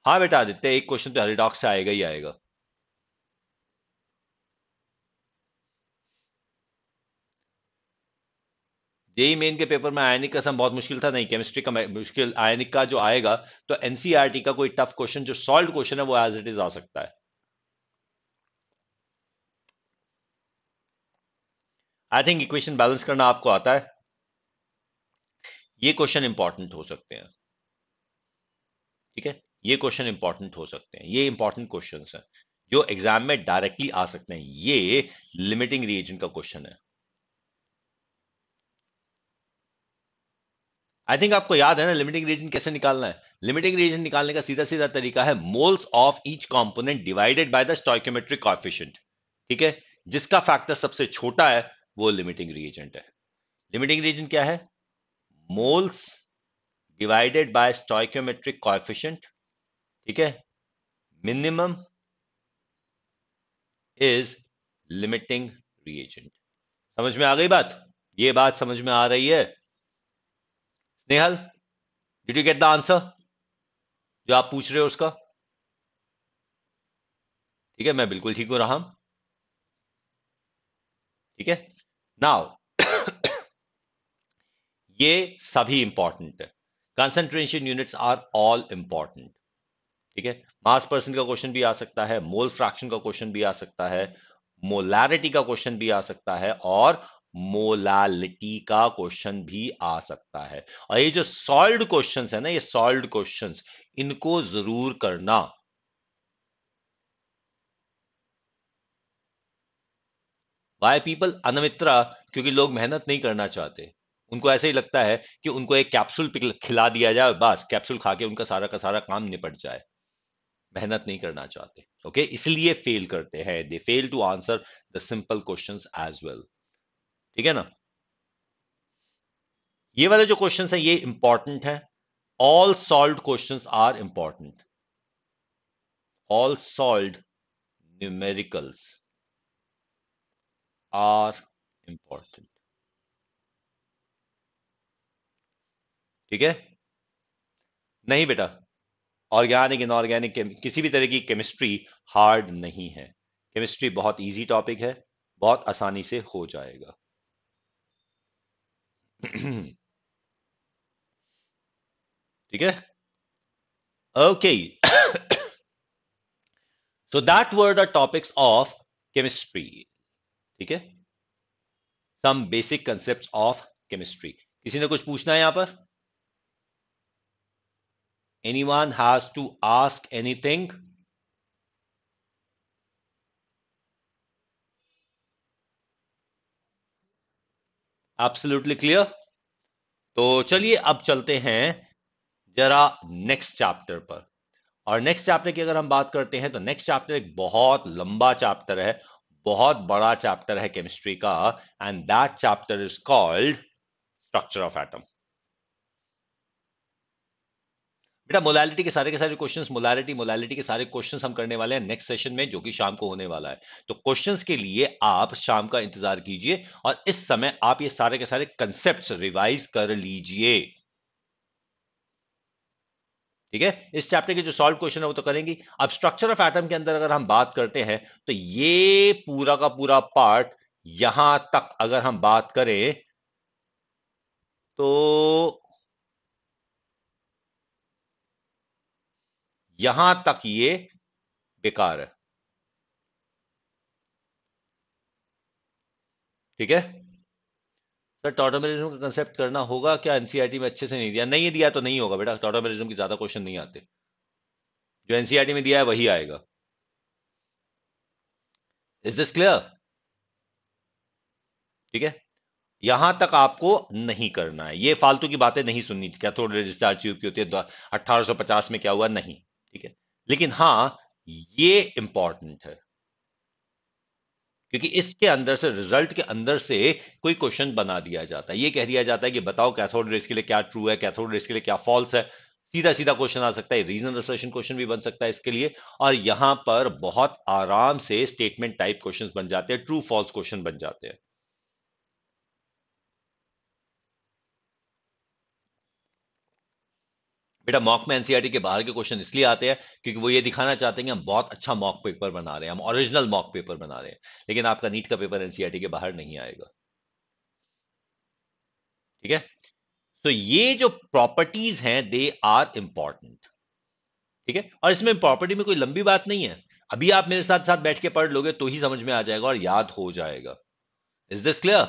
हाँ बेटा आदित्य एक क्वेश्चन तो हरिडॉक्स से आएगा ही आएगा जेई मेन के पेपर में आयनिक का सम बहुत मुश्किल था नहीं केमिस्ट्री का मुश्किल आयनिक का जो आएगा तो एनसीईआरटी e का कोई टफ क्वेश्चन जो सॉल्व क्वेश्चन है वो एज इट इज आ सकता है आई थिंक इक्वेशन बैलेंस करना आपको आता है ये क्वेश्चन इंपॉर्टेंट हो सकते हैं ठीक है ये क्वेश्चन इंपॉर्टेंट हो सकते हैं ये इंपॉर्टेंट क्वेश्चन है जो एग्जाम में डायरेक्टली आ सकते हैं ये लिमिटिंग रिएजेंट का क्वेश्चन है आई थिंक आपको याद है ना लिमिटिंग रीजन कैसे निकालना है लिमिटिंग रीजन निकालने का सीधा सीधा तरीका है moles of each component divided by the stoichiometric coefficient ठीक है जिसका फैक्टर सबसे छोटा है वो लिमिटिंग रिएजेंट है लिमिटिंग रीजन क्या है moles divided by stoichiometric coefficient ठीक है मिनिमम इज लिमिटिंग रिएजेंट समझ में आ गई बात ये बात समझ में आ रही है Snehal did you get the answer जो आप पूछ रहे हो उसका ठीक है मैं बिल्कुल ठीक हूं रहा हूं ठीक है नाउ ये सभी इंपॉर्टेंट है concentration units are all important ठीक है मास पर्सन का क्वेश्चन भी आ सकता है मोल फ्रैक्शन का क्वेश्चन भी आ सकता है मोलैरिटी का क्वेश्चन भी आ सकता है और मोलालिटी का क्वेश्चन भी आ सकता है और ये जो सॉल्व क्वेश्चंस है ना ये सॉल्व क्वेश्चंस इनको जरूर करना वाई पीपल अनमित्रा क्योंकि लोग मेहनत नहीं करना चाहते उनको ऐसे ही लगता है कि उनको एक कैप्सूल खिला दिया जाए बस कैप्सूल खा के उनका सारा का सारा काम निपट जाए मेहनत नहीं करना चाहते ओके okay? इसलिए फेल करते हैं they fail to answer the simple questions as well ठीक है ना ये वाले जो क्वेश्चन है ये इंपॉर्टेंट है all solve question are important all solve numericals are important ठीक है नहीं बेटा ऑर्गेनिक इनऑर्गेनिक किसी भी तरह की केमिस्ट्री हार्ड नहीं है केमिस्ट्री बहुत इजी टॉपिक है बहुत आसानी से हो जाएगा ठीक है okay so that were the topics of chemistry ठीक है some basic concept of chemistry किसी ने कुछ पूछना है यहां पर any has to ask anything absolutely clear तो चलिए अब चलते हैं जरा नेक्स्ट चैप्टर पर और नेक्स्ट चैप्टर की अगर हम बात करते हैं तो नेक्स्ट चैप्टर एक बहुत लंबा चैप्टर है बहुत बड़ा चैप्टर है केमिस्ट्री का and that chapter is called structure of atom बेटा मोलालिटी के सारे के सारे क्वेश्चंस मोलालिटी मोलालिटी के सारे क्वेश्चंस हम करने वाले हैं नेक्स्ट सेशन में जो कि शाम को होने वाला है तो क्वेश्चंस के लिए आप शाम का इंतजार कीजिए और इस समय आप ये सारे के सारे कंसेप्ट रिवाइज कर लीजिए ठीक है इस चैप्टर के जो सॉल्व क्वेश्चन है वो तो करेंगी अब स्ट्रक्चर ऑफ एटम के अंदर अगर हम बात करते हैं तो ये पूरा का पूरा पार्ट यहां तक अगर हम बात करें तो यहां तक ये बेकार है ठीक है सर टॉटोमेरिज्म का कंसेप्ट करना होगा क्या एनसीईआरटी e में अच्छे से नहीं दिया नहीं दिया तो नहीं होगा बेटा टॉटोमेरिज्म के ज्यादा क्वेश्चन नहीं आते जो एनसीईआरटी e में दिया है वही आएगा इज दिस क्लियर ठीक है यहां तक आपको नहीं करना है ये फालतू की बातें नहीं सुननी थी क्या थोड़ी रिस्चार्ज ट्यूब की होती है पचास में क्या हुआ नहीं ठीक है लेकिन हाँ ये इंपॉर्टेंट है क्योंकि इसके अंदर से रिजल्ट के अंदर से कोई क्वेश्चन बना दिया जाता है ये कह दिया जाता है कि बताओ कैथोड रेस के लिए क्या ट्रू है कैथोड रेस के लिए क्या फॉल्स है सीधा सीधा क्वेश्चन आ सकता है रीजन रिसर्शन क्वेश्चन भी बन सकता है इसके लिए और यहां पर बहुत आराम से स्टेटमेंट टाइप क्वेश्चन बन जाते हैं ट्रू फॉल्स क्वेश्चन बन जाते हैं बेटा मॉक में एनसीआरटी e के बाहर के क्वेश्चन इसलिए आते हैं क्योंकि वो ये दिखाना चाहते हैं कि हम बहुत अच्छा मॉक पेपर बना रहे हैं हम ओरिजिनल मॉक पेपर बना रहे हैं लेकिन आपका नीट का पेपर एनसीआरटी e के बाहर नहीं आएगा ठीक है तो ये जो प्रॉपर्टीज हैं दे आर इंपॉर्टेंट ठीक है और इसमें प्रॉपर्टी में कोई लंबी बात नहीं है अभी आप मेरे साथ साथ बैठ के पढ़ लोगे तो ही समझ में आ जाएगा और याद हो जाएगा इज दिस क्लियर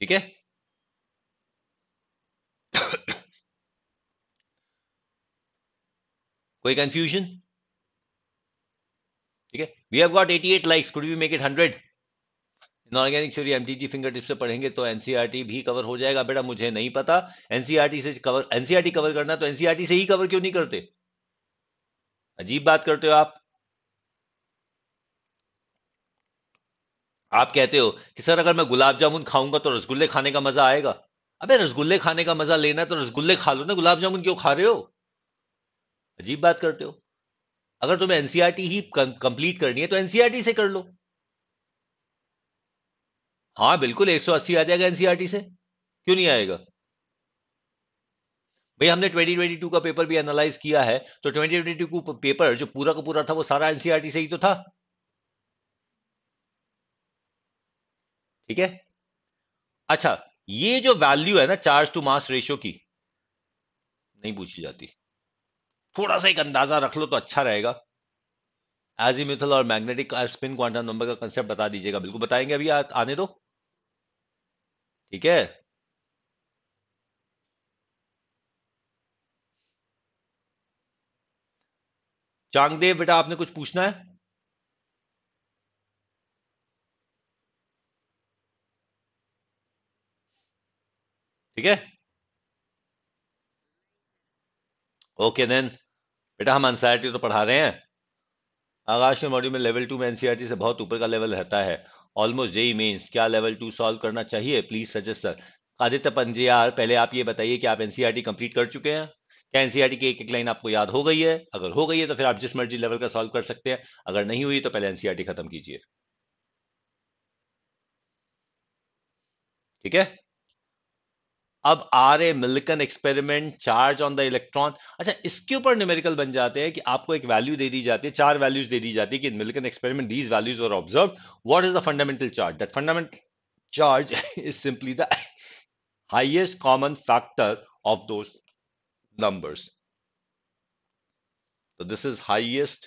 ठीक है कोई कंफ्यूजन ठीक है we have got 88 likes could we make it 100 inorganic theory MTG fingertip से पढ़ेंगे तो एनसीईआरटी e भी कवर हो जाएगा बेटा मुझे नहीं पता एनसीईआरटी e से कवर एनसीईआरटी कवर करना तो एनसीईआरटी e से ही कवर क्यों नहीं करते अजीब बात करते हो आप आप कहते हो कि सर अगर मैं गुलाब जामुन खाऊंगा तो रसगुल्ले खाने का मजा आएगा अबे रसगुल्ले खाने का मजा लेना है तो रसगुल्ले खा लो ना गुलाब जामुन क्यों खा रहे हो अजीब बात करते हो अगर तुम्हें एनसीआरटी e ही कंप्लीट करनी है तो एनसीआरटी e से कर लो हाँ बिल्कुल 180 आ जाएगा एनसीआरटी e से क्यों नहीं आएगा भाई हमने 2022 का पेपर भी एनालाइज किया है तो 2022 का पेपर जो पूरा का पूरा था वो सारा एनसीआरटी से ही तो था ठीक है अच्छा ये जो वैल्यू है ना चार्ज टू मास रेशियो की नहीं पूछी जाती थोड़ा सा एक अंदाजा रख लो तो अच्छा रहेगा मिथल और मैग्नेटिक स्पिन क्वांटम नंबर का कंसेप्ट बता दीजिएगा बिल्कुल बताएंगे अभी आ, आने दो ठीक है चांगदेव बेटा आपने कुछ पूछना है ठीक है ओके देन बेटा हम एनसीआरटी तो पढ़ा रहे हैं आकाश के मॉड्यूल में लेवल टू में एनसीआरटी से बहुत ऊपर का लेवल रहता है ऑलमोस्ट जेई मीन्स क्या लेवल टू सॉल्व करना चाहिए please suggest sir Aditya Panjiyar पहले आप ये बताइए कि आप एनसीआरटी कंप्लीट कर चुके हैं क्या एनसीआरटी की एक एक लाइन आपको याद हो गई है अगर हो गई है तो फिर आप जिस मर्जी लेवल का सॉल्व कर सकते हैं अगर नहीं हुई तो पहले एनसीआरटी खत्म कीजिए ठीक है अब R A Millikan experiment charge on the electron अच्छा इसके ऊपर न्यूमेरिकल बन जाते हैं कि आपको एक वैल्यू दे दी जाती है चार वैल्यूज दे दी जाती है कि Millikan experiment these values are observe what is the fundamental charge that fundamental charge is simply the highest common factor of दो numbers. So this is highest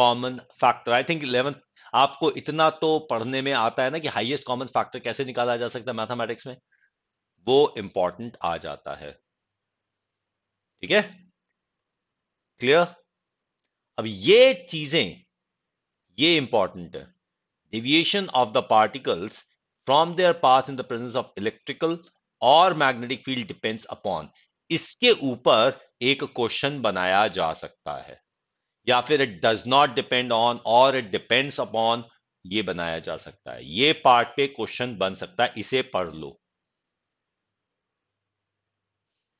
common factor. I think आपको इतना तो पढ़ने में आता है ना कि हाइएस्ट कॉमन फैक्टर कैसे निकाला जा सकता है मैथमेटिक्स में वो इंपॉर्टेंट आ जाता है ठीक है क्लियर अब ये चीजें ये इंपॉर्टेंट है deviation of the particles from their path in the presence of electrical और मैग्नेटिक फील्ड डिपेंड्स अपॉन इसके ऊपर एक क्वेश्चन बनाया जा सकता है या फिर it does not depend on और इट डिपेंड्स अपॉन ये बनाया जा सकता है ये पार्ट पे क्वेश्चन बन सकता है इसे पढ़ लो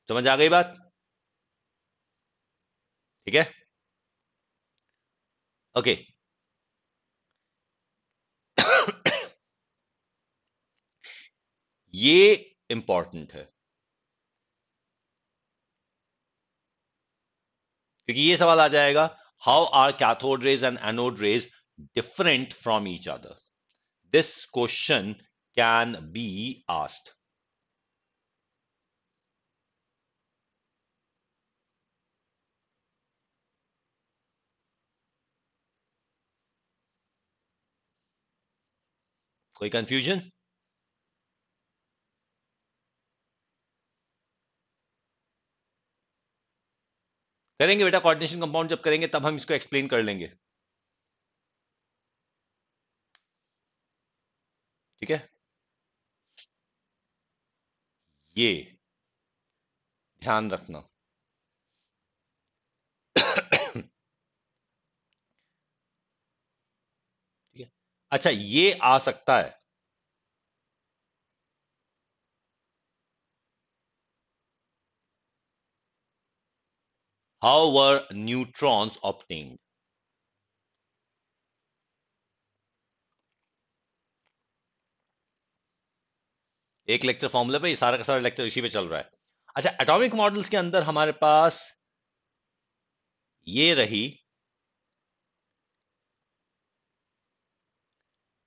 समझ आ गई बात ठीक है ओके ये इंपॉर्टेंट है क्योंकि ये सवाल आ जाएगा how are cathode rays and anode rays different from each other this question can be asked कोई कंफ्यूजन करेंगे बेटा कोऑर्डिनेशन कंपाउंड जब करेंगे तब हम इसको एक्सप्लेन कर लेंगे ठीक है ये ध्यान रखना अच्छा ये आ सकता है हाउ वर न्यूट्रॉन्स ऑप्टिंग एक लेक्चर फॉर्मूला पे ये सारा का सारा लेक्चर इसी पे चल रहा है अच्छा एटॉमिक मॉडल्स के अंदर हमारे पास ये रही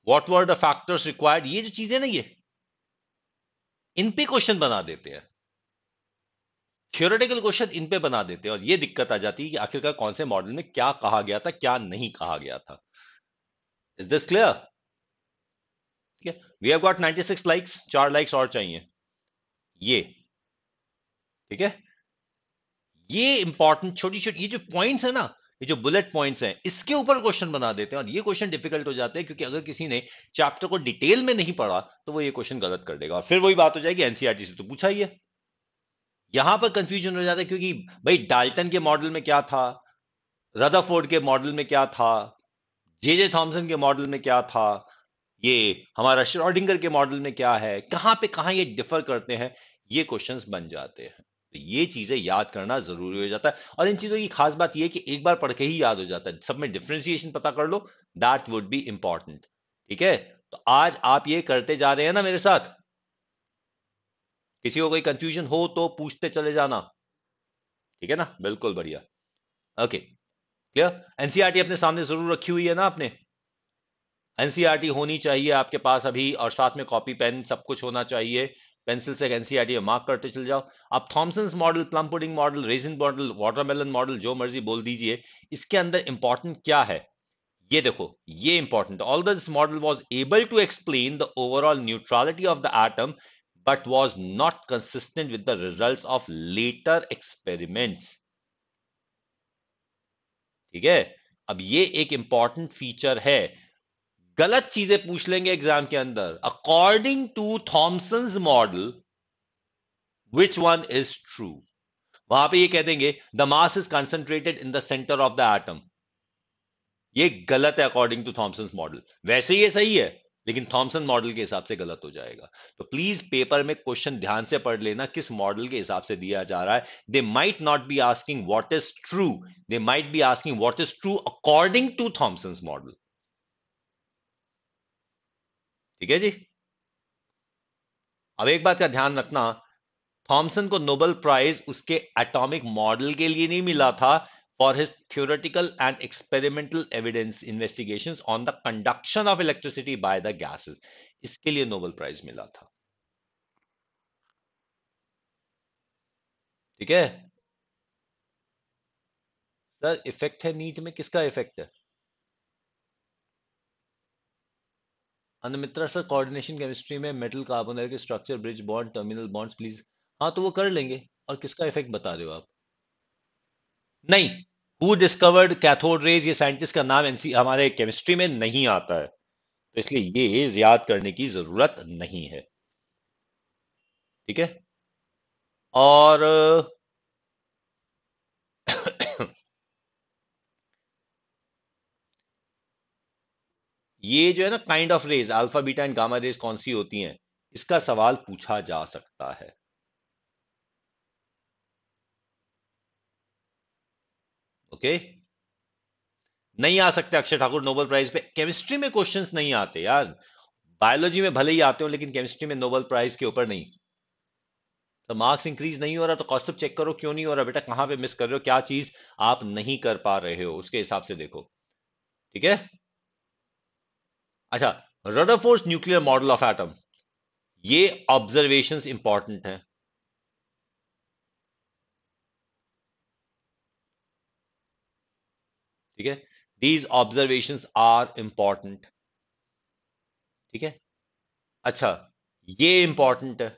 what were the factors required ये जो चीजें ना ये इन पे क्वेश्चन बना देते हैं थियोरेटिकल क्वेश्चन इन पे बना देते हैं और ये दिक्कत आ जाती है कि आखिरकार कौन से मॉडल में क्या कहा गया था क्या नहीं कहा गया था इज दिस क्लियर ठीक है वी हैव गॉट 96 लाइक्स चार लाइक्स और चाहिए ये ठीक है ये इंपॉर्टेंट छोटी छोटी ये जो पॉइंट्स है ना ये जो बुलेट पॉइंट्स हैं इसके ऊपर क्वेश्चन बना देते हैं और ये क्वेश्चन डिफिकल्ट हो जाते हैं क्योंकि अगर किसी ने चैप्टर को डिटेल में नहीं पढ़ा तो वो ये क्वेश्चन गलत कर देगा और फिर वही बात हो जाएगी एनसीआरटी e से तो पूछा ही है यहां पर कंफ्यूजन हो जाता है क्योंकि भाई डाल्टन के मॉडल में क्या था रदरफोर्ड के मॉडल में क्या था जे जे थॉम्सन के मॉडल में क्या था ये हमारा श्रॉडिंगर के मॉडल में क्या है कहां पे कहां ये डिफर करते हैं ये क्वेश्चंस बन जाते हैं तो ये चीजें याद करना जरूरी हो जाता है और इन चीजों की खास बात यह कि एक बार पढ़ के ही याद हो जाता है सब में डिफ्रेंसिएशन पता कर लो दैट वुड बी इंपॉर्टेंट ठीक है तो आज आप ये करते जा रहे हैं ना मेरे साथ किसी को कोई कंफ्यूजन हो तो पूछते चले जाना ठीक है ना बिल्कुल बढ़िया ओके क्लियर एनसीआरटी अपने सामने जरूर रखी हुई है ना आपने एनसीआरटी e होनी चाहिए आपके पास अभी और साथ में कॉपी पेन सब कुछ होना चाहिए पेंसिल से एनसीआर e में मार्क करते चले जाओ आप Thomson model plum pudding model raisin model watermelon model जो मर्जी बोल दीजिए इसके अंदर इंपॉर्टेंट क्या है ये देखो ये important all this model was able to explain the overall neutrality of the atom but was not consistent with the result of later experiments ठीक है अब ये एक इंपॉर्टेंट फीचर है गलत चीजें पूछ लेंगे एग्जाम के अंदर according to Thomson model which one is true वहां पे ये कह देंगे the mass is concentrated in the centre of the atom ये गलत है अकॉर्डिंग टू थॉमसन मॉडल वैसे ये सही है लेकिन थॉमसन मॉडल के हिसाब से गलत हो जाएगा तो प्लीज पेपर में क्वेश्चन ध्यान से पढ़ लेना किस मॉडल के हिसाब से दिया जा रहा है they might not be asking what is true they might be asking what is true according to Thomson model ठीक है जी अब एक बात का ध्यान रखना थॉमसन को नोबेल प्राइज उसके एटॉमिक मॉडल के लिए नहीं मिला था for his theoretical and experimental evidence investigation on the conduction of electricity by the gases इसके लिए नोबेल प्राइज मिला था ठीक है सर इफेक्ट है नीट में किसका इफेक्ट है अनुमित्रा सर कोऑर्डिनेशन केमिस्ट्री में मेटल कार्बन के structure bridge bond terminal bonds please हाँ तो वो कर लेंगे और किसका इफेक्ट बता दो आप नहीं हु डिस्कवर्ड कैथोड रेज ये साइंटिस्ट का नाम एनसी हमारे केमिस्ट्री में नहीं आता है तो इसलिए ये याद करने की जरूरत नहीं है ठीक है और ये जो है ना kind of rays alpha beta and gamma rays कौन सी होती हैं इसका सवाल पूछा जा सकता है ओके okay? नहीं आ सकते अक्षय ठाकुर नोबेल प्राइज पे केमिस्ट्री में क्वेश्चंस नहीं आते यार बायोलॉजी में भले ही आते हो लेकिन केमिस्ट्री में नोबेल प्राइज के ऊपर नहीं तो मार्क्स इंक्रीज नहीं हो रहा तो कॉस्ट ऑफ चेक करो क्यों नहीं हो रहा बेटा कहां पे मिस कर रहे हो क्या चीज आप नहीं कर पा रहे हो उसके हिसाब से देखो ठीक है अच्छा Rutherford's nuclear model of atom ये ऑब्जर्वेशन इंपॉर्टेंट हैं ठीक है दीज ऑब्जर्वेशन आर इंपॉर्टेंट ठीक है अच्छा ये इंपॉर्टेंट है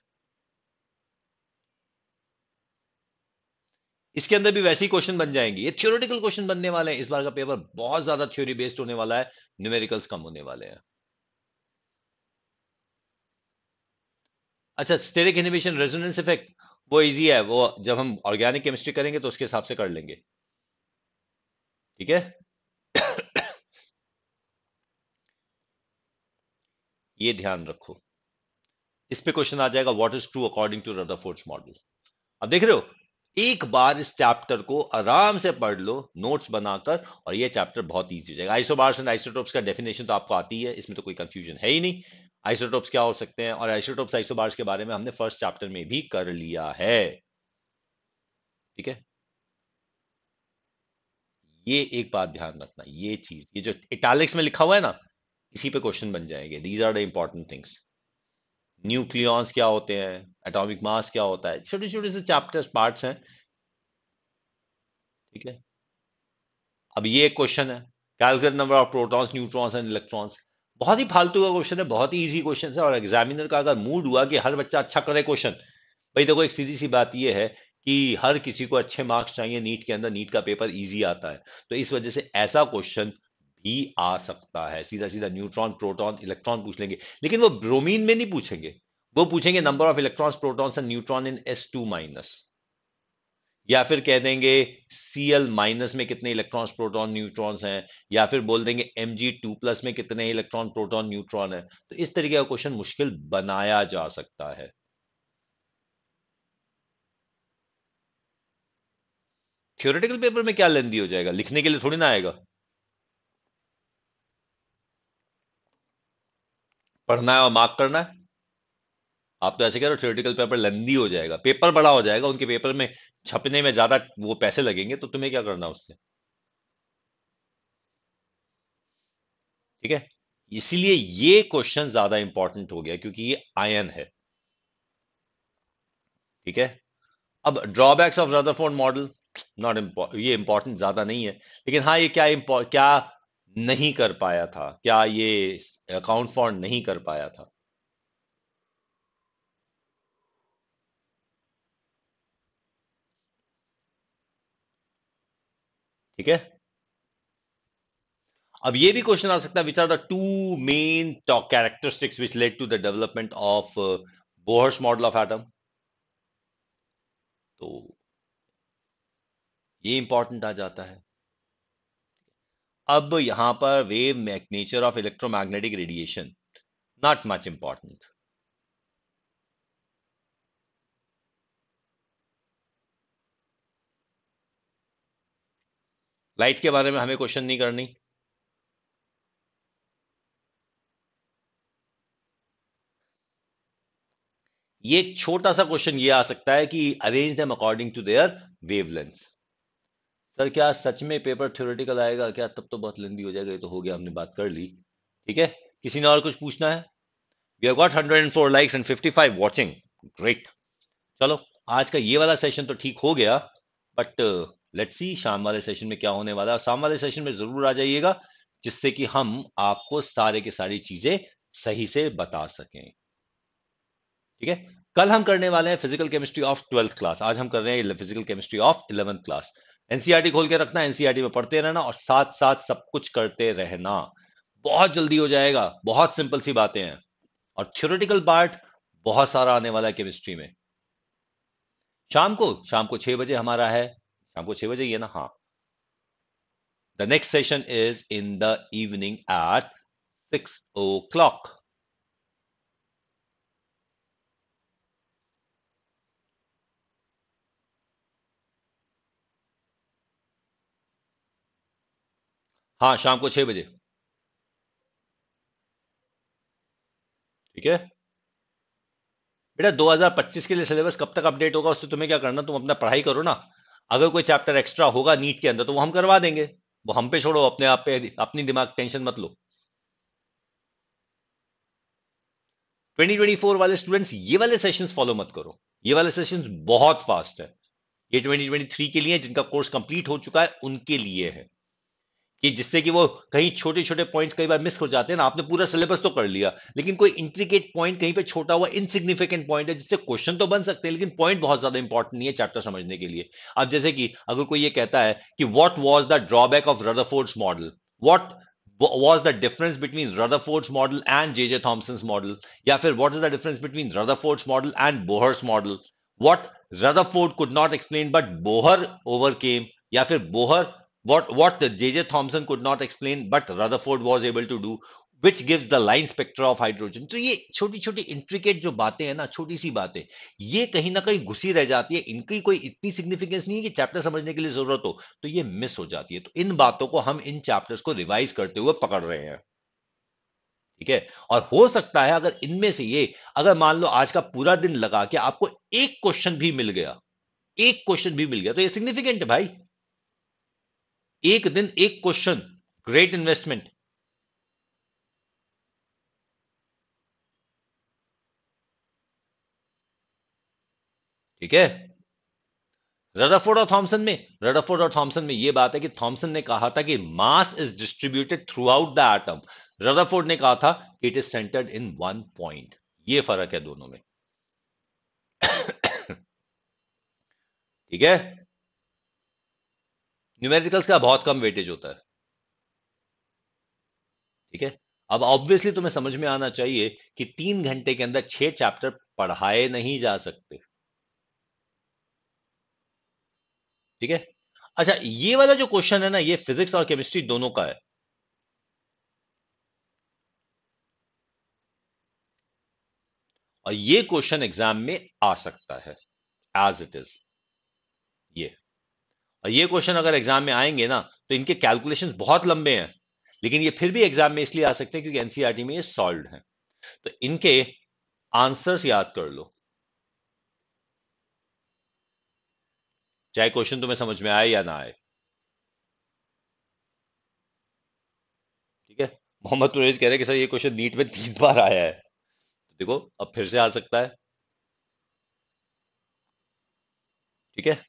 इसके अंदर भी वैसे ही क्वेश्चन बन जाएंगे ये थ्योरेटिकल क्वेश्चन बनने वाले हैं इस बार का पेपर बहुत ज्यादा थ्योरी बेस्ड होने वाला है न्यूमेरिकल्स कम होने वाले हैं अच्छा स्टेरिक इनिबिशन रेजोनेंस इफेक्ट वो इजी है वो जब हम ऑर्गेनिक केमिस्ट्री करेंगे तो उसके हिसाब से कर लेंगे ठीक है ये ध्यान रखो इस पे क्वेश्चन आ जाएगा what is true according to Rutherford's model अब देख रहे हो एक बार इस चैप्टर को आराम से पढ़ लो नोट्स बनाकर और ये चैप्टर बहुत ईजी हो जाएगा आइसोबार्स एंड आइसोटोप्स का डेफिनेशन तो आपको आती है इसमें तो कोई कंफ्यूजन है ही नहीं आइसोटोप्स क्या हो सकते हैं और आइसोटोप्स आइसोबार्स के बारे में हमने फर्स्ट चैप्टर में भी कर लिया है ठीक है ये एक बात ध्यान रखना ये चीज ये जो इटालिक्स में लिखा हुआ है ना इसी पे क्वेश्चन बन जाएंगे these are the important things nucleons क्या होते हैं एटॉमिक मास क्या होता है छोटे छोटे से चैप्टर्स पार्ट्स हैं ठीक है अब ये एक क्वेश्चन है calculate number of protons neutrons and electrons बहुत ही फालतू का क्वेश्चन है बहुत ही ईजी क्वेश्चन है और एग्जामिनर का अगर मूड हुआ कि हर बच्चा अच्छा करे क्वेश्चन भाई देखो एक सीधी सी बात यह है कि हर किसी को अच्छे मार्क्स चाहिए नीट के अंदर नीट का पेपर ईजी आता है तो इस वजह से ऐसा क्वेश्चन भी आ सकता है सीधा सीधा न्यूट्रॉन प्रोटॉन इलेक्ट्रॉन पूछ लेंगे लेकिन वो ब्रोमीन में नहीं पूछेंगे वो पूछेंगे number of electron protons and neutron in S two minus या फिर कह देंगे एल माइनस में कितने इलेक्ट्रॉन्स प्रोटॉन न्यूट्रॉन्स हैं या फिर बोल देंगे एम जी टू प्लस में कितने इलेक्ट्रॉन प्रोटॉन न्यूट्रॉन है तो इस तरीके का क्वेश्चन मुश्किल बनाया जा सकता है थ्योरेटिकल पेपर में क्या लेंदी हो जाएगा लिखने के लिए थोड़ी ना आएगा पढ़ना है और मार्क करना है आप तो ऐसे कह हो थियोरटिकल पेपर लंदी हो जाएगा पेपर बड़ा हो जाएगा उनके पेपर में छपने में ज्यादा वो पैसे लगेंगे तो तुम्हें क्या करना उससे ठीक है इसीलिए ये क्वेश्चन ज्यादा इंपॉर्टेंट हो गया क्योंकि ये आयन है ठीक है अब drawbacks of Rutherford model not ये इंपॉर्टेंट ज्यादा नहीं है लेकिन हाँ ये क्या क्या नहीं कर पाया था क्या ये अकाउंट फॉर नहीं कर पाया था ठीक है अब ये भी क्वेश्चन आ सकता है which are the two main characteristics which led to the development of Bohr's model of atom तो ये इंपॉर्टेंट आ जाता है अब यहां पर wave nature of electromagnetic radiation not much important light के बारे में हमें क्वेश्चन नहीं करनी ये एक छोटा सा क्वेश्चन ये आ सकता है कि arrange them according to their wavelength sir क्या सच में पेपर थ्योरेटिकल आएगा क्या तब तो बहुत लंबी हो जाएगा ये तो हो गया हमने बात कर ली ठीक है किसी ने और कुछ पूछना है we have got 104 likes and 55 watching great चलो आज का ये वाला सेशन तो ठीक हो गया बट लेट्स सी शाम वाले सेशन में क्या होने वाला है शाम वाले सेशन में जरूर आ जाइएगा जिससे कि हम आपको सारे के सारी चीजें सही से बता सकें ठीक है कल हम करने वाले हैं physical chemistry of twelfth class आज हम कर रहे हैं physical chemistry of eleventh class NCERT खोल के रखना एनसीईआरटी में पढ़ते रहना और साथ साथ सब कुछ करते रहना बहुत जल्दी हो जाएगा बहुत सिंपल सी बातें हैं और थ्योरेटिकल पार्ट बहुत सारा आने वाला है केमिस्ट्री में शाम को शाम को छह बजे हमारा है शाम को छह बजे ये ना हाँ the next session is in the evening at six o'clock हाँ शाम को छह बजे ठीक है बेटा 2025 के लिए सिलेबस कब तक अपडेट होगा उससे तुम्हें क्या करना तुम अपना पढ़ाई करो ना अगर कोई चैप्टर एक्स्ट्रा होगा नीट के अंदर तो वो हम करवा देंगे वो हम पे छोड़ो अपने आप पे अपनी दिमाग टेंशन मत लो 2024 वाले स्टूडेंट्स ये वाले सेशंस फॉलो मत करो ये वाले सेशंस बहुत फास्ट है ये 2023 के लिए जिनका कोर्स कंप्लीट हो चुका है उनके लिए है कि जिससे कि वो कहीं छोटे छोटे पॉइंट्स कई बार मिस हो जाते हैं ना आपने पूरा सिलेबस तो कर लिया लेकिन कोई इंट्रिकेट पॉइंट कहीं पे छोटा हुआ इनसिग्निफिकेंट पॉइंट है जिससे क्वेश्चन तो बन सकते हैं लेकिन पॉइंट बहुत ज्यादा इंपॉर्टेंट नहीं है चैप्टर समझने के लिए अब जैसे कि अगर कोई ये कहता है कि what was the drawback of Rutherford's model what was the difference between Rutherford's model and J J Thomson model या फिर what is the difference between Rutherford's model and Bohr's model what Rutherford could not explain but Bohr overcame या फिर Bohr what what the JJ Thompson could not explain, but Rutherford was able to do, which gives the line spectra of hydrogen. तो ये छोटी छोटी intricate जो बातें हैं ना छोटी सी बातें ये कहीं ना कहीं घुसी रह जाती है इनकी कोई इतनी सिग्निफिकेंस नहीं है कि चैप्टर समझने के लिए जरूरत हो तो ये मिस हो जाती है तो इन बातों को हम इन चैप्टर्स को रिवाइज करते हुए पकड़ रहे हैं ठीक है और हो सकता है अगर इनमें से ये अगर मान लो आज का पूरा दिन लगा के आपको एक क्वेश्चन भी मिल गया एक क्वेश्चन भी मिल गया तो ये सिग्निफिकेंट है भाई एक दिन एक क्वेश्चन ग्रेट इन्वेस्टमेंट ठीक है रडरफोर्ड और थॉमसन में रडरफोर्ड और थॉमसन में यह बात है कि थॉमसन ने कहा था कि mass is distributed throughout the atom Rutherford ने कहा था कि it is centred in one point ये फर्क है दोनों में ठीक है न्यूमेरिकल्स का बहुत कम वेटेज होता है ठीक है अब ऑब्वियसली तुम्हें समझ में आना चाहिए कि तीन घंटे के अंदर छह चैप्टर पढ़ाए नहीं जा सकते ठीक है अच्छा ये वाला जो क्वेश्चन है ना ये फिजिक्स और केमिस्ट्री दोनों का है और ये क्वेश्चन एग्जाम में आ सकता है एज इट इज ये ये क्वेश्चन अगर एग्जाम में आएंगे ना तो इनके कैलकुलेशन बहुत लंबे हैं लेकिन ये फिर भी एग्जाम में इसलिए आ सकते हैं क्योंकि एनसीआरटी e में ये सॉल्व है तो इनके आंसर्स याद कर लो चाहे क्वेश्चन तुम्हें समझ में आए या ना आए ठीक है मोहम्मद तुरेज कह रहे हैं कि सर ये क्वेश्चन नीट में तीन बार आया है तो देखो अब फिर से आ सकता है ठीक है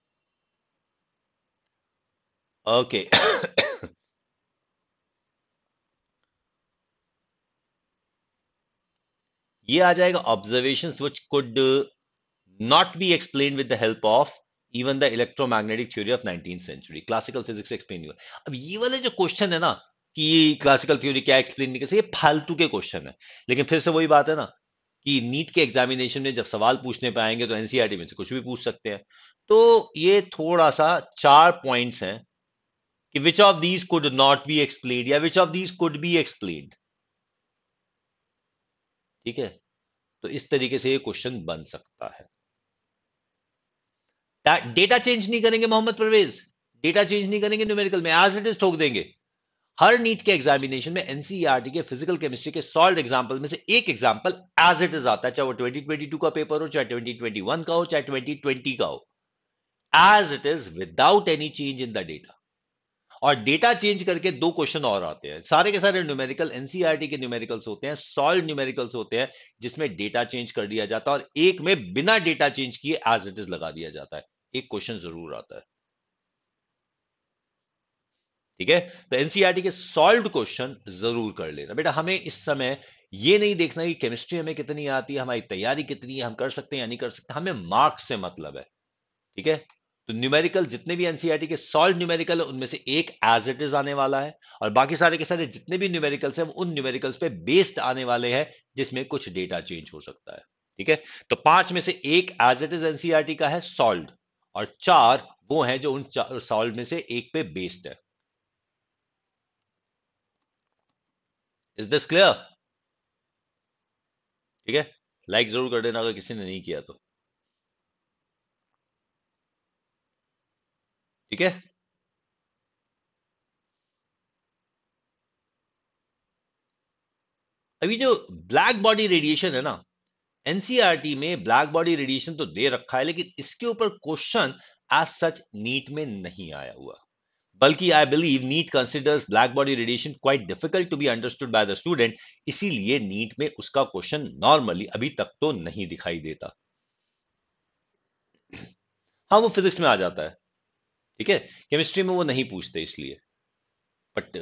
Okay. ये आ जाएगा observation which could not be explain with the help of even the electromagnetic theory of nineteen century classical physics explain हुआ अब ये वाले जो क्वेश्चन है ना कि क्लासिकल थ्योरी क्या एक्सप्लेन नहीं कर सकते फालतू के क्वेश्चन है लेकिन फिर से वही बात है ना कि नीट के एग्जामिनेशन में जब सवाल पूछने पे आएंगे तो एनसीआरटी e में से कुछ भी पूछ सकते हैं तो ये थोड़ा सा चार पॉइंट्स हैं कि which of these could not be explain या which of these could be explain ठीक है तो इस तरीके से ये क्वेश्चन बन सकता है डेटा चेंज नहीं करेंगे मोहम्मद परवेज डेटा चेंज नहीं करेंगे न्यूमेरिकल में एज इट इज ठोक देंगे हर नीट के एग्जामिनेशन में एनसीईआरटी e के फिजिकल केमिस्ट्री के सॉल्ड एग्जाम्पल में से एक एग्जाम्पल एज इट इज आता है चाहे वो 2022 का पेपर हो चाहे 2021 का हो चाहे 2020 का हो as it is without any change in the data और डेटा चेंज करके दो क्वेश्चन और आते हैं सारे के सारे न्यूमेरिकल एनसीईआरटी e के न्यूमेरिकल्स होते हैं सॉल्व न्यूमेरिकल्स होते हैं जिसमें डेटा चेंज कर दिया जाता है और एक में बिना डेटा चेंज किए एज इट इज लगा दिया जाता है एक क्वेश्चन जरूर आता है ठीक है तो एनसीईआरटी e के सॉल्व क्वेश्चन जरूर कर लेना बेटा हमें इस समय ये नहीं देखना कि केमिस्ट्री हमें कितनी आती है हमारी तैयारी कितनी है हम कर सकते हैं या नहीं कर सकते हमें मार्क्स से मतलब है ठीक है तो न्यूमेरिकल जितने भी एनसीईआरटी e के सॉल्व न्यूमेरिकल उनमें से एक एज इट इज आने वाला है और बाकी सारे के सारे जितने भी न्यूमेरिकल्स हैं उन न्यूमेरिकल्स पे बेस्ड आने वाले हैं जिसमें कुछ डेटा चेंज हो सकता है ठीक है तो पांच में से एक एज इट इज एनसीईआरटी का है सॉल्व और चार वो है जो उन सॉल्व में से एक पे बेस्ड है इज दिस क्लियर ठीक है लाइक जरूर कर देना अगर किसी ने नहीं किया तो ठीक है अभी जो ब्लैक बॉडी रेडिएशन है ना एनसीईआरटी e में ब्लैक बॉडी रेडिएशन तो दे रखा है लेकिन इसके ऊपर क्वेश्चन एज सच नीट में नहीं आया हुआ बल्कि I believe NEET considers black body radiation quite difficult to be understood by the student इसीलिए नीट में उसका क्वेश्चन नॉर्मली अभी तक तो नहीं दिखाई देता हाँ वो फिजिक्स में आ जाता है ठीक है केमिस्ट्री में वो नहीं पूछते इसलिए बट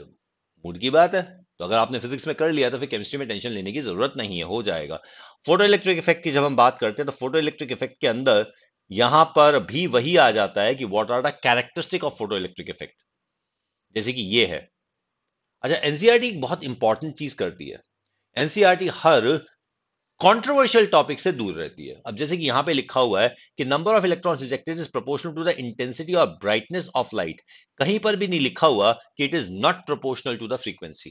मूड की बात है तो अगर आपने फिजिक्स में कर लिया तो फिर केमिस्ट्री में टेंशन लेने की जरूरत नहीं है हो जाएगा फोटो इलेक्ट्रिक इफेक्ट की जब हम बात करते हैं तो फोटो इलेक्ट्रिक इफेक्ट के अंदर यहां पर भी वही आ जाता है कि what are the characteristic of photoelectric effect जैसे कि ये है अच्छा e एनसीआरटी बहुत इंपॉर्टेंट चीज करती है एनसीआरटी e हर कॉन्ट्रोवर्शियल टॉपिक से दूर रहती है अब जैसे कि यहां पे लिखा हुआ है कि number of electrons ejected is proportional to the intensity और ब्राइटनेस ऑफ लाइट कहीं पर भी नहीं लिखा हुआ कि it is not proportional to the frequency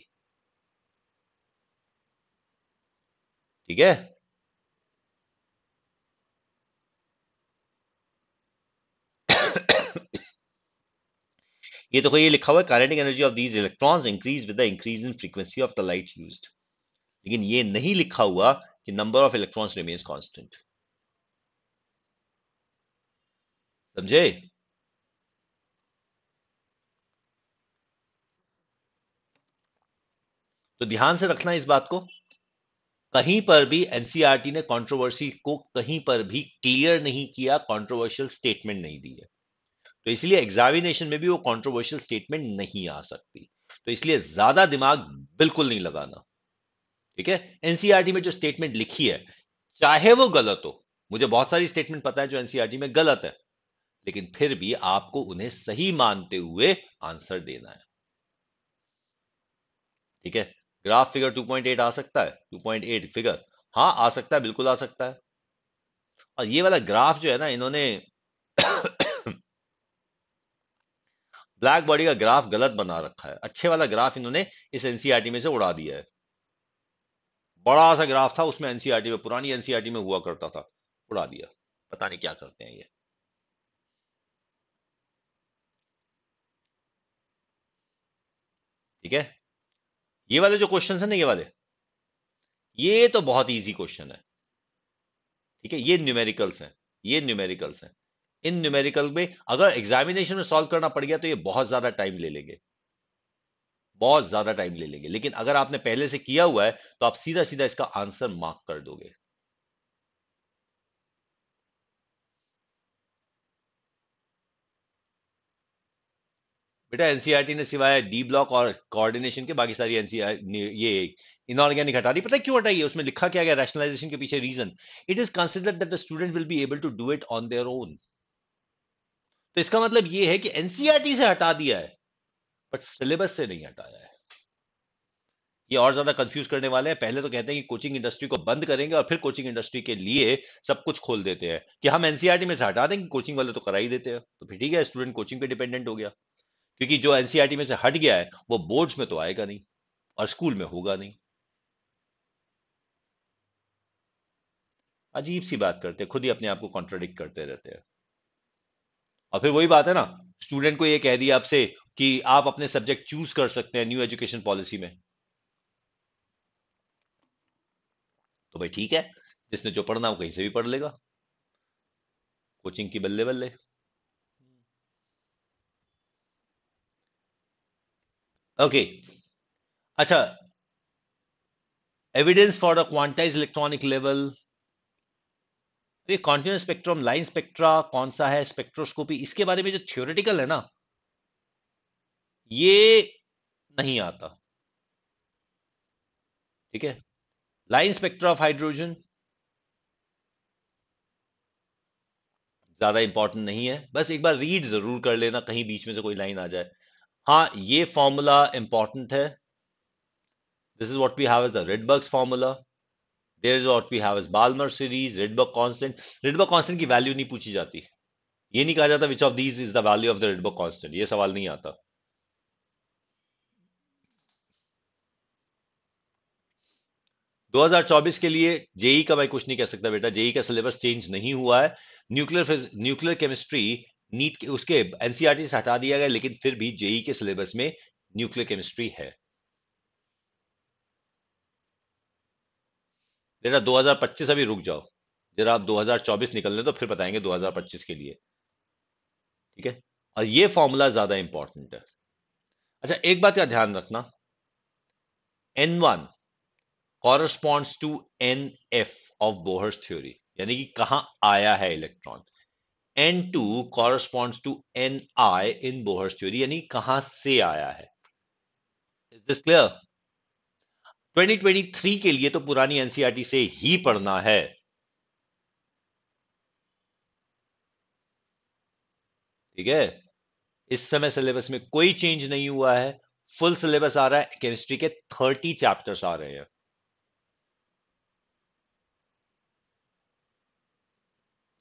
ठीक है ये तो ये लिखा हुआ है kinetic energy of these electrons increase with the increase in frequency of the light used लेकिन ये नहीं लिखा हुआ कि number of electrons remains constant समझे तो ध्यान से रखना इस बात को कहीं पर भी एनसीआरटी e ने कंट्रोवर्सी को कहीं पर भी क्लियर नहीं किया कंट्रोवर्शियल स्टेटमेंट नहीं दी है तो इसलिए एग्जामिनेशन में भी वो कंट्रोवर्शियल स्टेटमेंट नहीं आ सकती तो इसलिए ज्यादा दिमाग बिल्कुल नहीं लगाना ठीक है एनसीआरटी e में जो स्टेटमेंट लिखी है चाहे वो गलत हो मुझे बहुत सारी स्टेटमेंट पता है जो एनसीआरटी e में गलत है लेकिन फिर भी आपको उन्हें सही मानते हुए आंसर देना है ठीक है ग्राफ फिगर 2.8 आ सकता है 2.8 फिगर हाँ आ सकता है बिल्कुल आ सकता है और ये वाला ग्राफ जो है ना इन्होंने ब्लैक बॉडी का ग्राफ गलत बना रखा है अच्छे वाला ग्राफ इन्होंने इस एनसीआरटी e में से उड़ा दिया है बड़ा सा ग्राफ था उसमें एनसीआरटी e में पुरानी एनसीआरटी e में हुआ करता था उड़ा दिया पता नहीं क्या करते हैं ये ठीक है ये वाले जो क्वेश्चन है ना ये वाले ये तो बहुत इजी क्वेश्चन है ठीक है ये न्यूमेरिकल्स हैं ये न्यूमेरिकल्स हैं इन न्यूमेरिकल में अगर एग्जामिनेशन में सॉल्व करना पड़ गया तो ये बहुत ज्यादा टाइम ले लेंगे बहुत ज्यादा टाइम ले लेंगे लेकिन अगर आपने पहले से किया हुआ है तो आप सीधा सीधा इसका आंसर मार्क कर दोगे बेटा एनसीईआरटी e ने सिवाय डी ब्लॉक और कोऑर्डिनेशन के बाकी सारी एनसीआर e ये इनऑर्गेनिक हटा दी पता है क्यों हटाई है उसमें लिखा क्या गया रैशनलाइजेशन के पीछे reason it is considered that the student will be able to do it on their own तो इसका मतलब ये है कि एनसीईआरटी e से हटा दिया है बट सिलेबस से नहीं हटाया है ये और ज्यादा कंफ्यूज करने वाले हैं पहले तो कहते हैं कि कोचिंग इंडस्ट्री को बंद करेंगे और फिर कोचिंग इंडस्ट्री के लिए सब कुछ खोल देते हैं कि हम एनसीआरटी e में से हटा देंगे कोचिंग वाले तो करा ही देते हैं तो फिर ठीक है स्टूडेंट कोचिंग पे डिपेंडेंट हो गया क्योंकि जो एनसीआरटी e में से हट गया है वो बोर्ड्स में तो आएगा नहीं और स्कूल में होगा नहीं अजीब सी बात करते हैं खुद ही अपने आप को कॉन्ट्रोडिक्ट करते रहते हैं और फिर वही बात है ना स्टूडेंट को ये कह दिया आपसे कि आप अपने सब्जेक्ट चूज कर सकते हैं न्यू एजुकेशन पॉलिसी में तो भाई ठीक है जिसने जो पढ़ना हो कहीं से भी पढ़ लेगा कोचिंग की बल्ले बल्ले ओके अच्छा evidence for the quantize electronic level continuous spectrum line spectra कौन सा है स्पेक्ट्रोस्कोपी इसके बारे में जो थियोरिटिकल है ना ये नहीं आता ठीक है लाइन स्पेक्ट्रा ऑफ हाइड्रोजन ज्यादा इंपॉर्टेंट नहीं है बस एक बार रीड जरूर कर लेना कहीं बीच में से कोई लाइन आ जाए हां ये फॉर्मूला इंपॉर्टेंट है this is what we have the red formula there is what we have is Balmer series red constant red constant की वैल्यू नहीं पूछी जाती ये नहीं कहा जाता which of these is the value of the red constant ये सवाल नहीं आता 2024 के लिए जेई का मैं कुछ नहीं कह सकता बेटा जेई का सिलेबस चेंज नहीं हुआ है न्यूक्लियर न्यूक्लियर केमिस्ट्री नीट के उसके एनसीईआरटी e से हटा दिया गया लेकिन फिर भी जेई के सिलेबस में न्यूक्लियर केमिस्ट्री है जरा 2025 अभी रुक जाओ जरा आप 2024 निकलने तो फिर बताएंगे 2025 के लिए ठीक है और ये फॉर्मूला ज्यादा इंपॉर्टेंट है अच्छा एक बात का ध्यान रखना one corresponds to N F of Bohr's theory यानी कि कहा आया है electron N two corresponds to N I in Bohr's theory यानी कहां से आया है इज दिस क्लियर 2023 के लिए तो पुरानी एनसीईआरटी e से ही पढ़ना है ठीक है इस समय सिलेबस में कोई चेंज नहीं हुआ है फुल सिलेबस आ रहा है केमिस्ट्री के 30 चैप्टर्स आ रहे हैं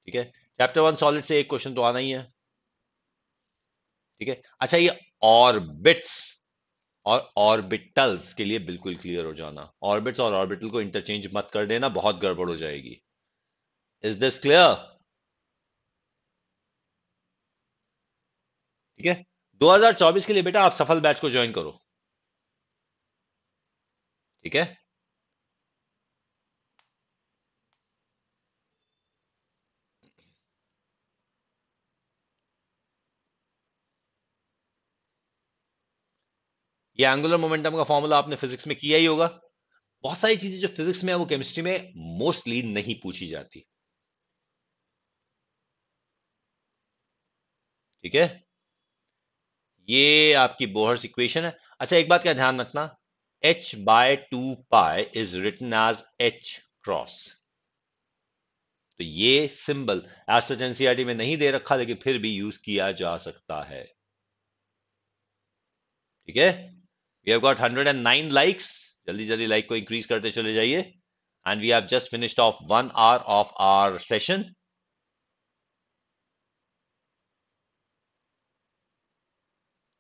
ठीक है चैप्टर वन सॉलिड से एक क्वेश्चन तो आना ही है ठीक है अच्छा ये ऑर्बिट्स और ऑर्बिटल्स के लिए बिल्कुल क्लियर हो जाना ऑर्बिट्स और ऑर्बिटल को इंटरचेंज मत कर देना बहुत गड़बड़ हो जाएगी इज दिस क्लियर ठीक है 2024 के लिए बेटा आप सफल बैच को ज्वाइन करो ठीक है ये एंगुलर मोमेंटम का फॉर्मूला आपने फिजिक्स में किया ही होगा बहुत सारी चीजें जो फिजिक्स में है वो केमिस्ट्री में मोस्टली नहीं पूछी जाती ठीक है ये आपकी बोहर्स इक्वेशन है अच्छा एक बात का ध्यान रखना h by two pi is written as h cross तो ये सिंबल सच एनसीआरटी में नहीं दे रखा लेकिन फिर भी यूज किया जा सकता है ठीक है वी हैव गॉट 109 लाइक्स जल्दी जल्दी लाइक को इंक्रीज करते चले जाइए and we have just finished off one hour of hour session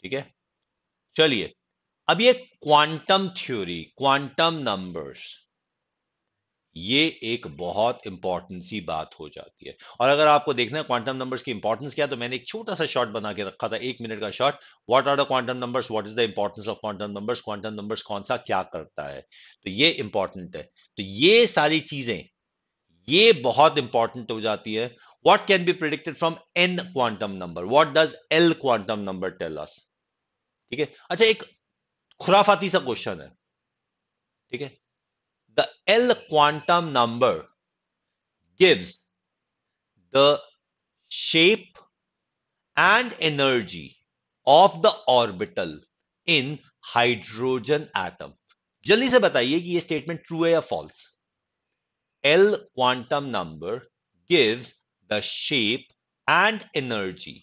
ठीक है चलिए अब ये क्वांटम थ्योरी क्वांटम नंबर्स ये एक बहुत इंपॉर्टेंट सी बात हो जाती है और अगर आपको देखना है क्वांटम नंबर्स की इंपॉर्टेंस क्या तो मैंने एक छोटा सा शॉर्ट बना के रखा था एक मिनट का short what are the quantum numbers what is the importance of quantum numbers quantum numbers कौन सा क्या करता है तो ये इंपॉर्टेंट है तो ये सारी चीजें ये बहुत इंपॉर्टेंट हो जाती है what can be predicted from N quantum number what does L quantum number tell ठीक है अच्छा एक खुराफाती सा क्वेश्चन है ठीक है the L quantum number gives the shape and energy of the orbital in hydrogen atom जल्दी से बताइए कि ये स्टेटमेंट ट्रू है या false L quantum number gives the shape and energy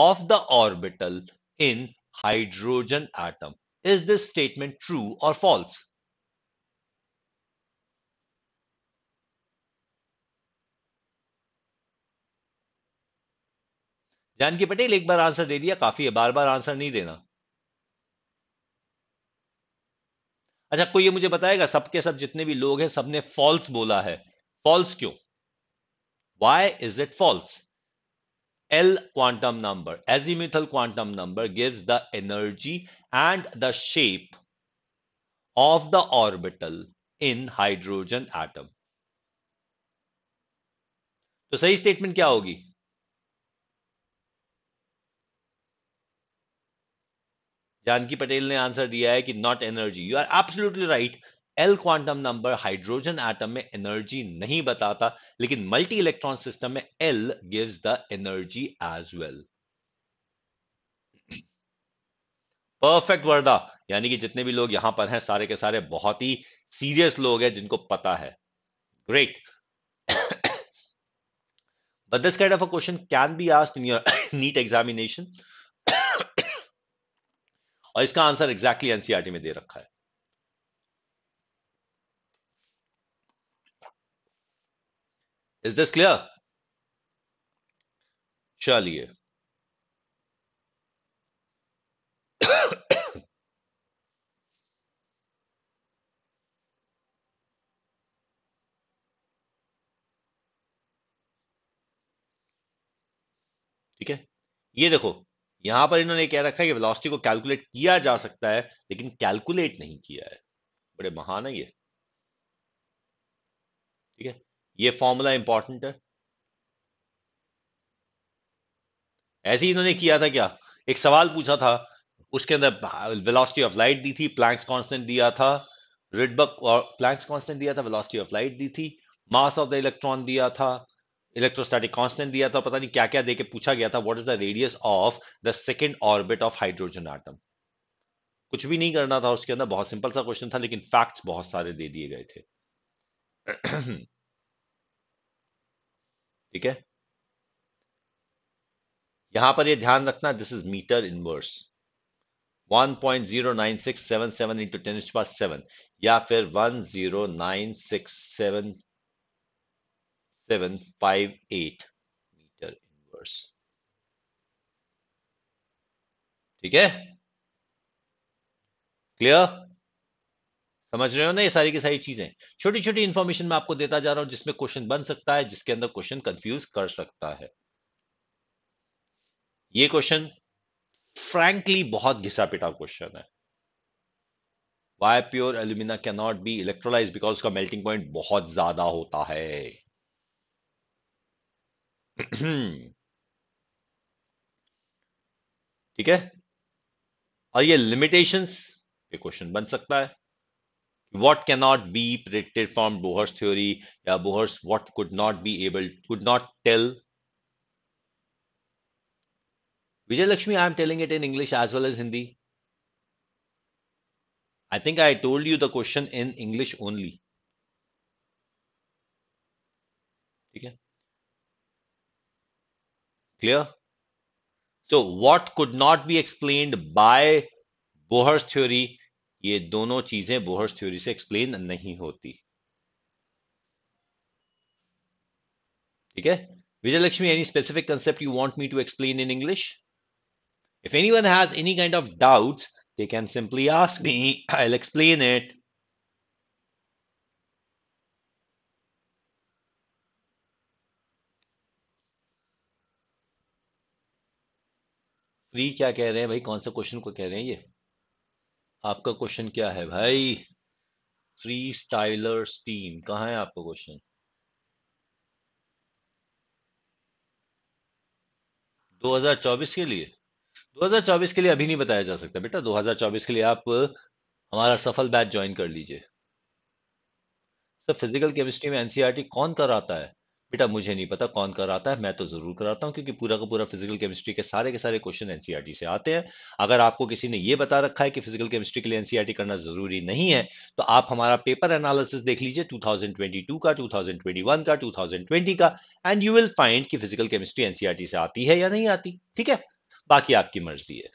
of the orbital in hydrogen atom is this statement true और false Janaki Patel एक बार आंसर दे दिया काफी है बार बार आंसर नहीं देना अच्छा कोई ये मुझे बताएगा सबके सब जितने भी लोग हैं सबने फॉल्स बोला है फॉल्स क्यों why is it false L quantum number azimuthal quantum number gives the energy and the shape of the orbital in hydrogen atom तो सही स्टेटमेंट क्या होगी जानकी पटेल ने आंसर दिया है कि not energy you are absolutely right L quantum number hydrogen atom में energy नहीं बताता लेकिन मल्टी इलेक्ट्रॉन सिस्टम में L gives the energy as well perfect Varda यानी कि जितने भी लोग यहां पर हैं सारे के सारे बहुत ही सीरियस लोग हैं जिनको पता है great but this kind of a question can be asked in your NEET examination और इसका answer exactly exactly NCERT e में दे रखा है इज दिस क्लियर चलिए ठीक है ये देखो यहां पर इन्होंने कह रखा है कि वेलोसिटी को कैलकुलेट किया जा सकता है लेकिन कैलकुलेट नहीं किया है बड़े महान है ये ठीक है ये फॉर्मूला इंपॉर्टेंट है ऐसे ही इन्होंने किया था क्या एक सवाल पूछा था उसके अंदर वेलोसिटी ऑफ लाइट दी थी प्लैंक्स कांस्टेंट दिया था रिडबक और प्लैंक्स कांस्टेंट दिया था वेलोसिटी ऑफ लाइट दी थी मास ऑफ द इलेक्ट्रॉन दिया था इलेक्ट्रोस्टैटिक कांस्टेंट दिया था पता नहीं क्या क्या देके पूछा गया था what is the radius of the second orbit of hydrogen atom कुछ भी नहीं करना था उसके अंदर बहुत सिंपल सा क्वेश्चन था लेकिन फैक्ट्स बहुत सारे दे दिए गए थे ठीक है यहां पर ये यह ध्यान रखना this is metre inverse 1.09677 into 10 power seven या फिर zero nine six seven eight metre inverse ठीक है क्लियर समझ रहे हो ना ये सारी की सारी चीजें छोटी छोटी इंफॉर्मेशन मैं आपको देता जा रहा हूं जिसमें क्वेश्चन बन सकता है जिसके अंदर क्वेश्चन कंफ्यूज कर सकता है ये क्वेश्चन फ्रैंकली बहुत घिसा पिटा क्वेश्चन है why pure alumina can not be electrolyse because का मेल्टिंग पॉइंट बहुत ज्यादा होता है ठीक है और ये लिमिटेशंस ये क्वेश्चन बन सकता है what can not be predicted from Bohr's theory या Bohr's what could not be able could not tell Vijayalakshmi I am telling it in English as well as Hindi I think I told you the question in English only ठीक है clear so what could not be explained by bohr's theory ye dono cheeze bohr's theory se explain nahi hoti theek hai vijay lakshmi any specific concept you want me to explain in english if anyone has any kind of doubts they can simply ask me i'll explain it free क्या कह रहे हैं भाई कौन सा question को कह रहे हैं ये आपका क्वेश्चन क्या है भाई फ्री स्टाइलर टीम कहाँ है आपका क्वेश्चन दो हजार चौबीस के लिए 2024 के लिए अभी नहीं बताया जा सकता बेटा 2024 के लिए आप हमारा सफल बैच ज्वाइन कर लीजिए सर फिजिकल केमिस्ट्री में एनसीआरटी e कौन कराता है बेटा मुझे नहीं पता कौन कराता है मैं तो जरूर कराता हूँ क्योंकि पूरा का पूरा फिजिकल केमिस्ट्री के सारे के सारे क्वेश्चन एनसीईआरटी से आते हैं अगर आपको किसी ने ये बता रखा है कि फिजिकल केमिस्ट्री के लिए एनसीईआरटी करना जरूरी नहीं है तो आप हमारा पेपर एनालिसिस देख लीजिए टू का टू का टू का एंड यू विल फाइंड की फिजिकल केमिस्ट्री एनसीआरटी से आती है या नहीं आती ठीक है बाकी आपकी मर्जी है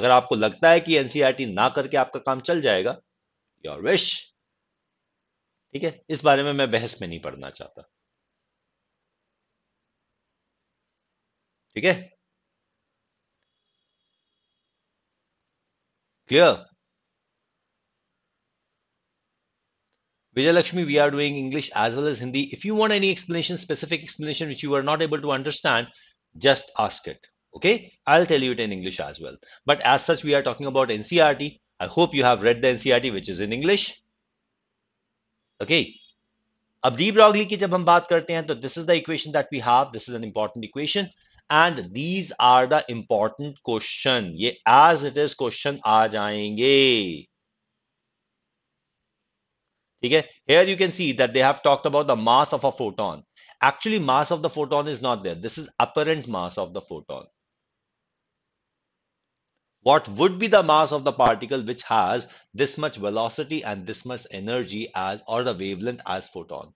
अगर आपको लगता है कि एनसीआरटी ना करके आपका काम चल जाएगा योर विश ठीक है इस बारे में मैं बहस में नहीं पढ़ना चाहता ठीक है clear Vijayalakshmi, we are doing English as well as Hindi. If you want any explanation, specific explanation which you are not able to understand, just ask it. Okay, I'll tell you it in English as well. But as such, we are talking about NCRT. I hope you have read the NCRT, which is in English. Okay. अब de Broglie की जब हम बात करते हैं तो this is the equation that we have this is an and these are the important question ये as it is question आ जाएंगे ठीक है here you can see that they have talked about the mass of actually mass of the photon is not there this is apparent mass of the photon what would be the mass of the particle which has this much velocity and this much energy as or the wavelength as photon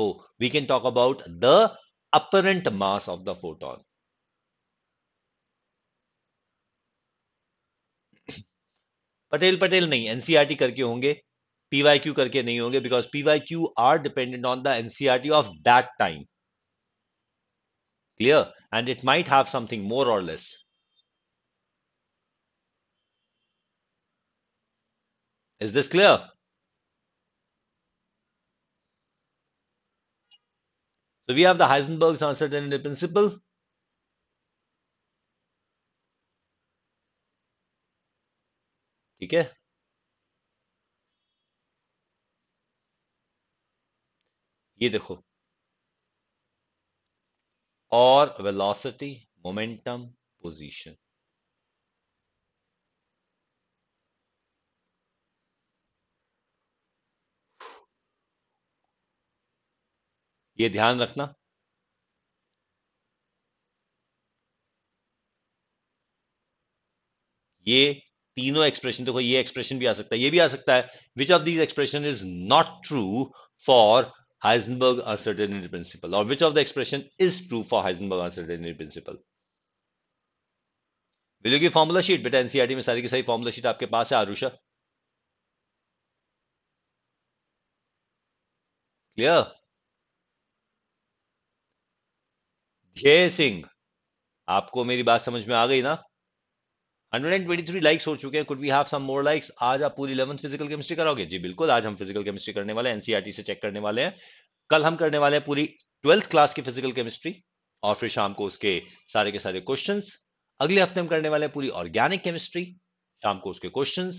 so we can talk about the apparent mass of the photon Patel Patel नहीं NCERT e करके होंगे PYQ करके नहीं होंगे because PYQ are dependent on the NCERT of that time clear and it might have something more और less is this clear So we have the Heisenberg's uncertainty principle. ठीक है ये देखो और वेलोसिटी मोमेंटम पोजीशन ये ध्यान रखना ये तीनों एक्सप्रेशन देखो तो ये एक्सप्रेशन भी आ सकता है ये भी आ सकता है which of these expression is not true for Heisenberg uncertainty principle और which of the expression is true for Heisenberg uncertainty principle below की फॉर्मुला शीट बेटा एनसीआरटी e में सारी की सारी फॉर्मुला शीट आपके पास है आरुषा क्लियर ध्येय सिंह आपको मेरी बात समझ में आ गई ना 123 लाइक्स हो चुके हैं could we have some more likes आज आप पूरी इलेवंथ फिजिकल केमिस्ट्री कराओगे जी बिल्कुल आज हम फिजिकल केमिस्ट्री करने वाले हैं एनसीईआरटी e से चेक करने वाले हैं कल हम करने वाले हैं पूरी ट्वेल्थ क्लास की फिजिकल केमिस्ट्री और फिर शाम को उसके सारे के सारे क्वेश्चन अगले हफ्ते हम करने वाले पूरी ऑर्गेनिक केमिस्ट्री शाम को उसके क्वेश्चन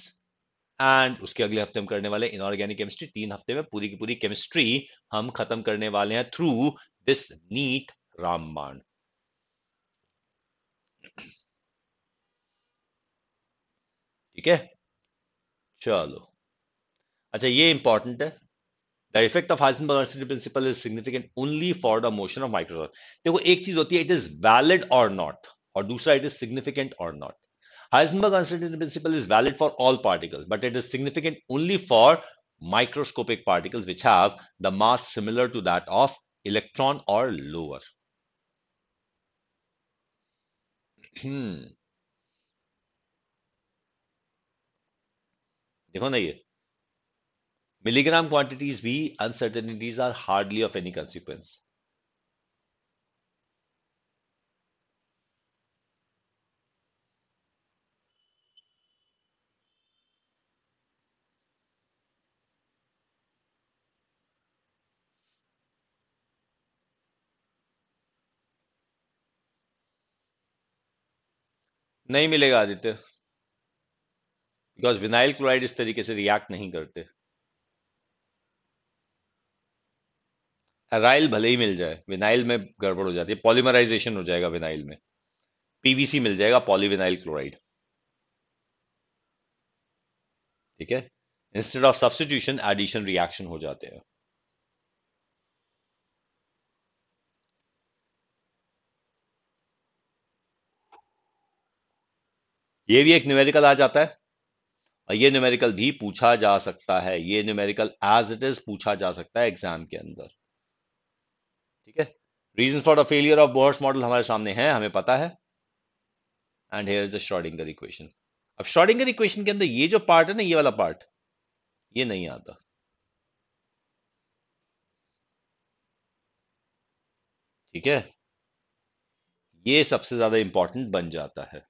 एंड उसके अगले हफ्ते हम करने वाले इनऑर्गेनिक केमिस्ट्री तीन हफ्ते में पूरी की पूरी केमिस्ट्री हम खत्म करने वाले हैं थ्रू दिस नीट रामबाण ठीक है चलो अच्छा ये इंपॉर्टेंट है the effect of Heisenberg principle is significant only for the motion of Microsoft देखो एक चीज होती है इट इज वैलिड और नॉट और दूसरा इट इज सिग्निफिकेंट और not Heisenberg principle is valid for all particle but it is significant only for microscopic particles which have the mass similar to that of electron और lower hmm देखो ना ये milligram quantities भी uncertainties are hardly of any consequence नहीं मिलेगा Aditya because vinyl chloride इस तरीके से रिएक्ट नहीं करते राइल भले ही मिल जाए विनाइल में गड़बड़ हो जाती है पॉलीमराइजेशन हो जाएगा विनाइल में पीवीसी मिल जाएगा पॉलीविनाइल क्लोराइड ठीक है instead of substitution addition reaction हो जाते हैं ये भी एक न्यूमेरिकल आ जाता है ये न्यूमेरिकल भी पूछा जा सकता है ये न्यूमेरिकल एज इट इज पूछा जा सकता है एग्जाम के अंदर ठीक है reason for the failure of Bohr's model हमारे सामने है हमें पता है and here is the Schrodinger equation अब श्रॉडिंगर इक्वेशन के अंदर ये जो पार्ट है ना ये वाला पार्ट ये नहीं आता ठीक है ये सबसे ज्यादा इंपॉर्टेंट बन जाता है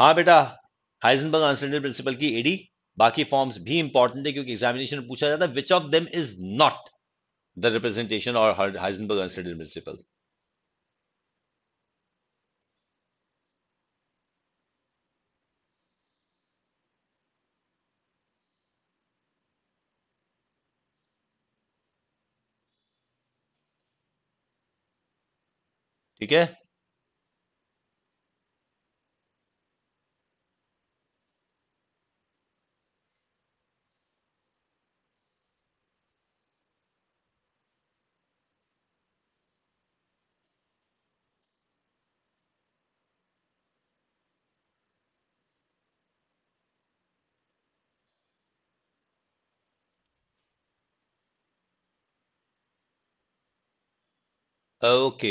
हाँ बेटा हाइजनबर्ग अनस्टैंडर्ड प्रिंसिपल की एडी बाकी फॉर्म्स भी इंपॉर्टेंट है क्योंकि एग्जामिनेशन पूछा जाता है which of them is not the representation और हाइजनबर्ग अनस्टैंडर्ड प्रिंसिपल ठीक है ओके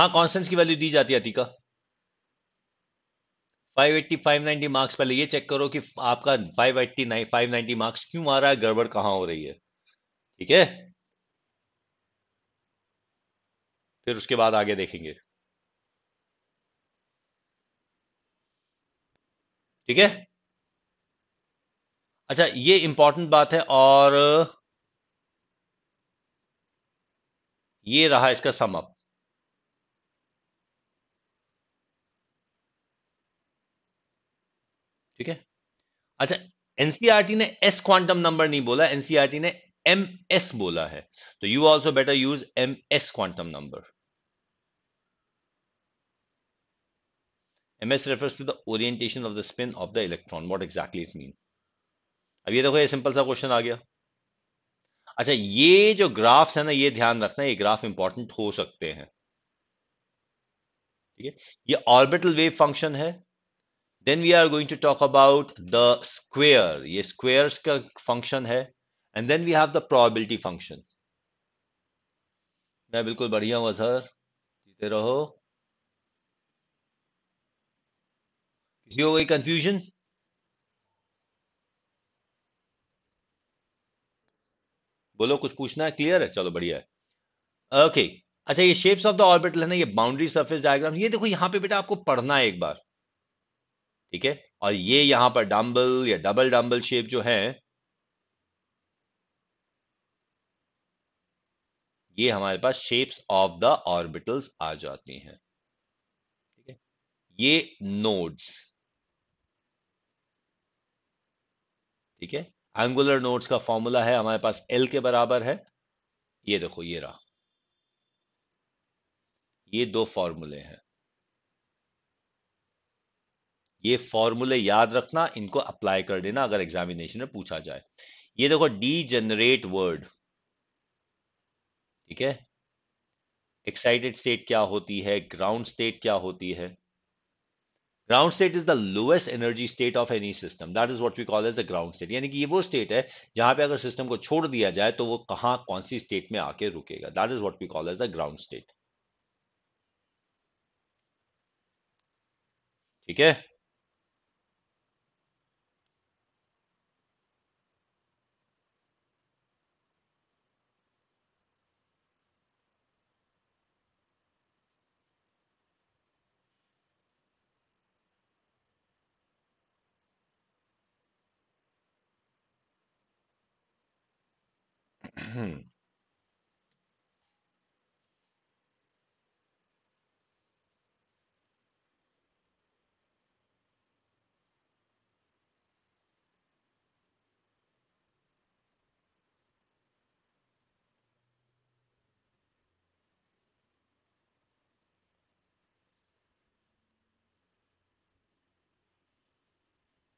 हाँ कॉन्स्टेंस की वैल्यू दी जाती है अतिका 580 590 मार्क्स पहले ये चेक करो कि आपका 580 590 मार्क्स क्यों आ रहा है गड़बड़ कहां हो रही है ठीक है फिर उसके बाद आगे देखेंगे ठीक है अच्छा ये इंपॉर्टेंट बात है और ये रहा इसका समअप ठीक है अच्छा एनसीआरटी e ने एस क्वांटम नंबर नहीं बोला एनसीआरटी e ने एम एस बोला है तो you also better use M S quantum number S refers to the orientation of the spin of the electron what exactly it mean अब ये देखो ये सिंपल सा क्वेश्चन आ गया अच्छा ये जो ग्राफ्स है ना ये ध्यान रखना ये ग्राफ इंपॉर्टेंट हो सकते हैं ठीक है ये ऑर्बिटल वेव फंक्शन है then we are going to talk about the square ये स्क्वेयर्स का फंक्शन है and then we have the probability function मैं बिल्कुल बढ़िया हूं सर जीते रहो किसी हो गई कंफ्यूजन बोलो कुछ पूछना है क्लियर है चलो बढ़िया है ओके okay. अच्छा ये शेप्स ऑफ द ऑर्बिटल है ना ये बाउंड्री सरफेस डायग्राम ये देखो यहाँ पे बेटा आपको पढ़ना है एक बार ठीक है और ये यहाँ पर डम्बल या डबल डम्बल शेप जो है ये हमारे पास शेप्स ऑफ द ऑर्बिटल्स आ जाती हैं ठीक है ये नोड्स ठीक है एंगुलर नोट्स का फॉर्मूला है हमारे पास एल के बराबर है ये देखो ये रहा ये दो फॉर्मूले हैं ये फॉर्मूले याद रखना इनको अप्लाई कर देना अगर एग्जामिनेशन में पूछा जाए ये देखो डी जनरेट वर्ड ठीक है एक्साइटेड स्टेट क्या होती है ग्राउंड स्टेट क्या होती है ground state is the lowest energy state of any system that is what we call as a ground state यानी कि ये वो स्टेट है जहां पे अगर सिस्टम को छोड़ दिया जाए तो वो कहां कौन सी स्टेट में आके रुकेगा that is what we call as a ground state ठीक है Mm-hmm.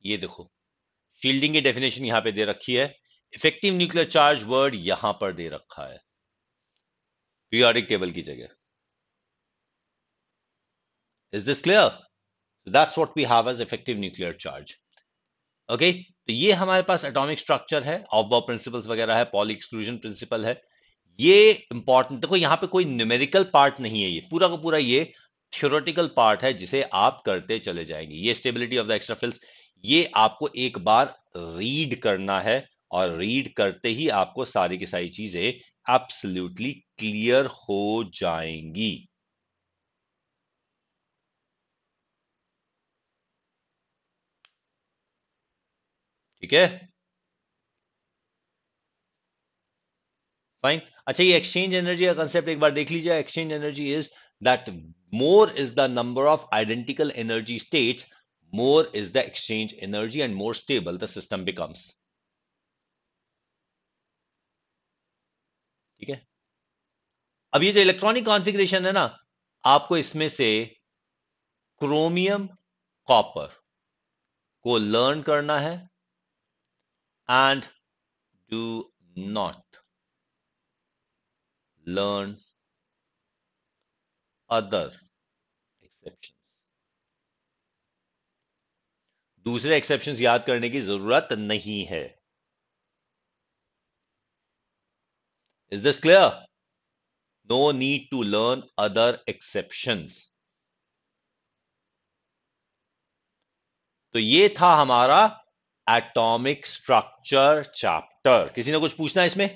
ये देखो शील्डिंग की डेफिनेशन यहां पे दे रखी है इफेक्टिव न्यूक्लियर चार्ज वर्ड यहां पर दे रखा है पीरियोडिक टेबल की जगह is this clear that's what we have as effective nuclear charge okay तो ये हमारे पास एटॉमिक स्ट्रक्चर है ऑफ बॉ प्रिंसिपल्स वगैरह है पॉल एक्सक्लूजन प्रिंसिपल है ये इंपॉर्टेंट देखो यहां पे कोई न्यूमेरिकल पार्ट नहीं है ये पूरा का पूरा ये थ्योरेटिकल पार्ट है जिसे आप करते चले जाएंगे ये stability of the extra fills ये आपको एक बार रीड करना है और रीड करते ही आपको सारी की सारी चीजें एब्सोल्युटली क्लियर हो जाएंगी ठीक है फाइन अच्छा ये एक्सचेंज एनर्जी का कंसेप्ट एक बार देख लीजिए exchange energy is that more is the number of identical energy states more is the exchange energy and more stable the system becomes ठीक है अब ये जो इलेक्ट्रॉनिक कॉन्फ़िगरेशन है ना आपको इसमें से क्रोमियम कॉपर को लर्न करना है and do not learn other exception दूसरे एक्सेप्शन याद करने की जरूरत नहीं है is this clear no need to learn other exceptions तो ये था हमारा एटॉमिक स्ट्रक्चर चैप्टर किसी ने कुछ पूछना है इसमें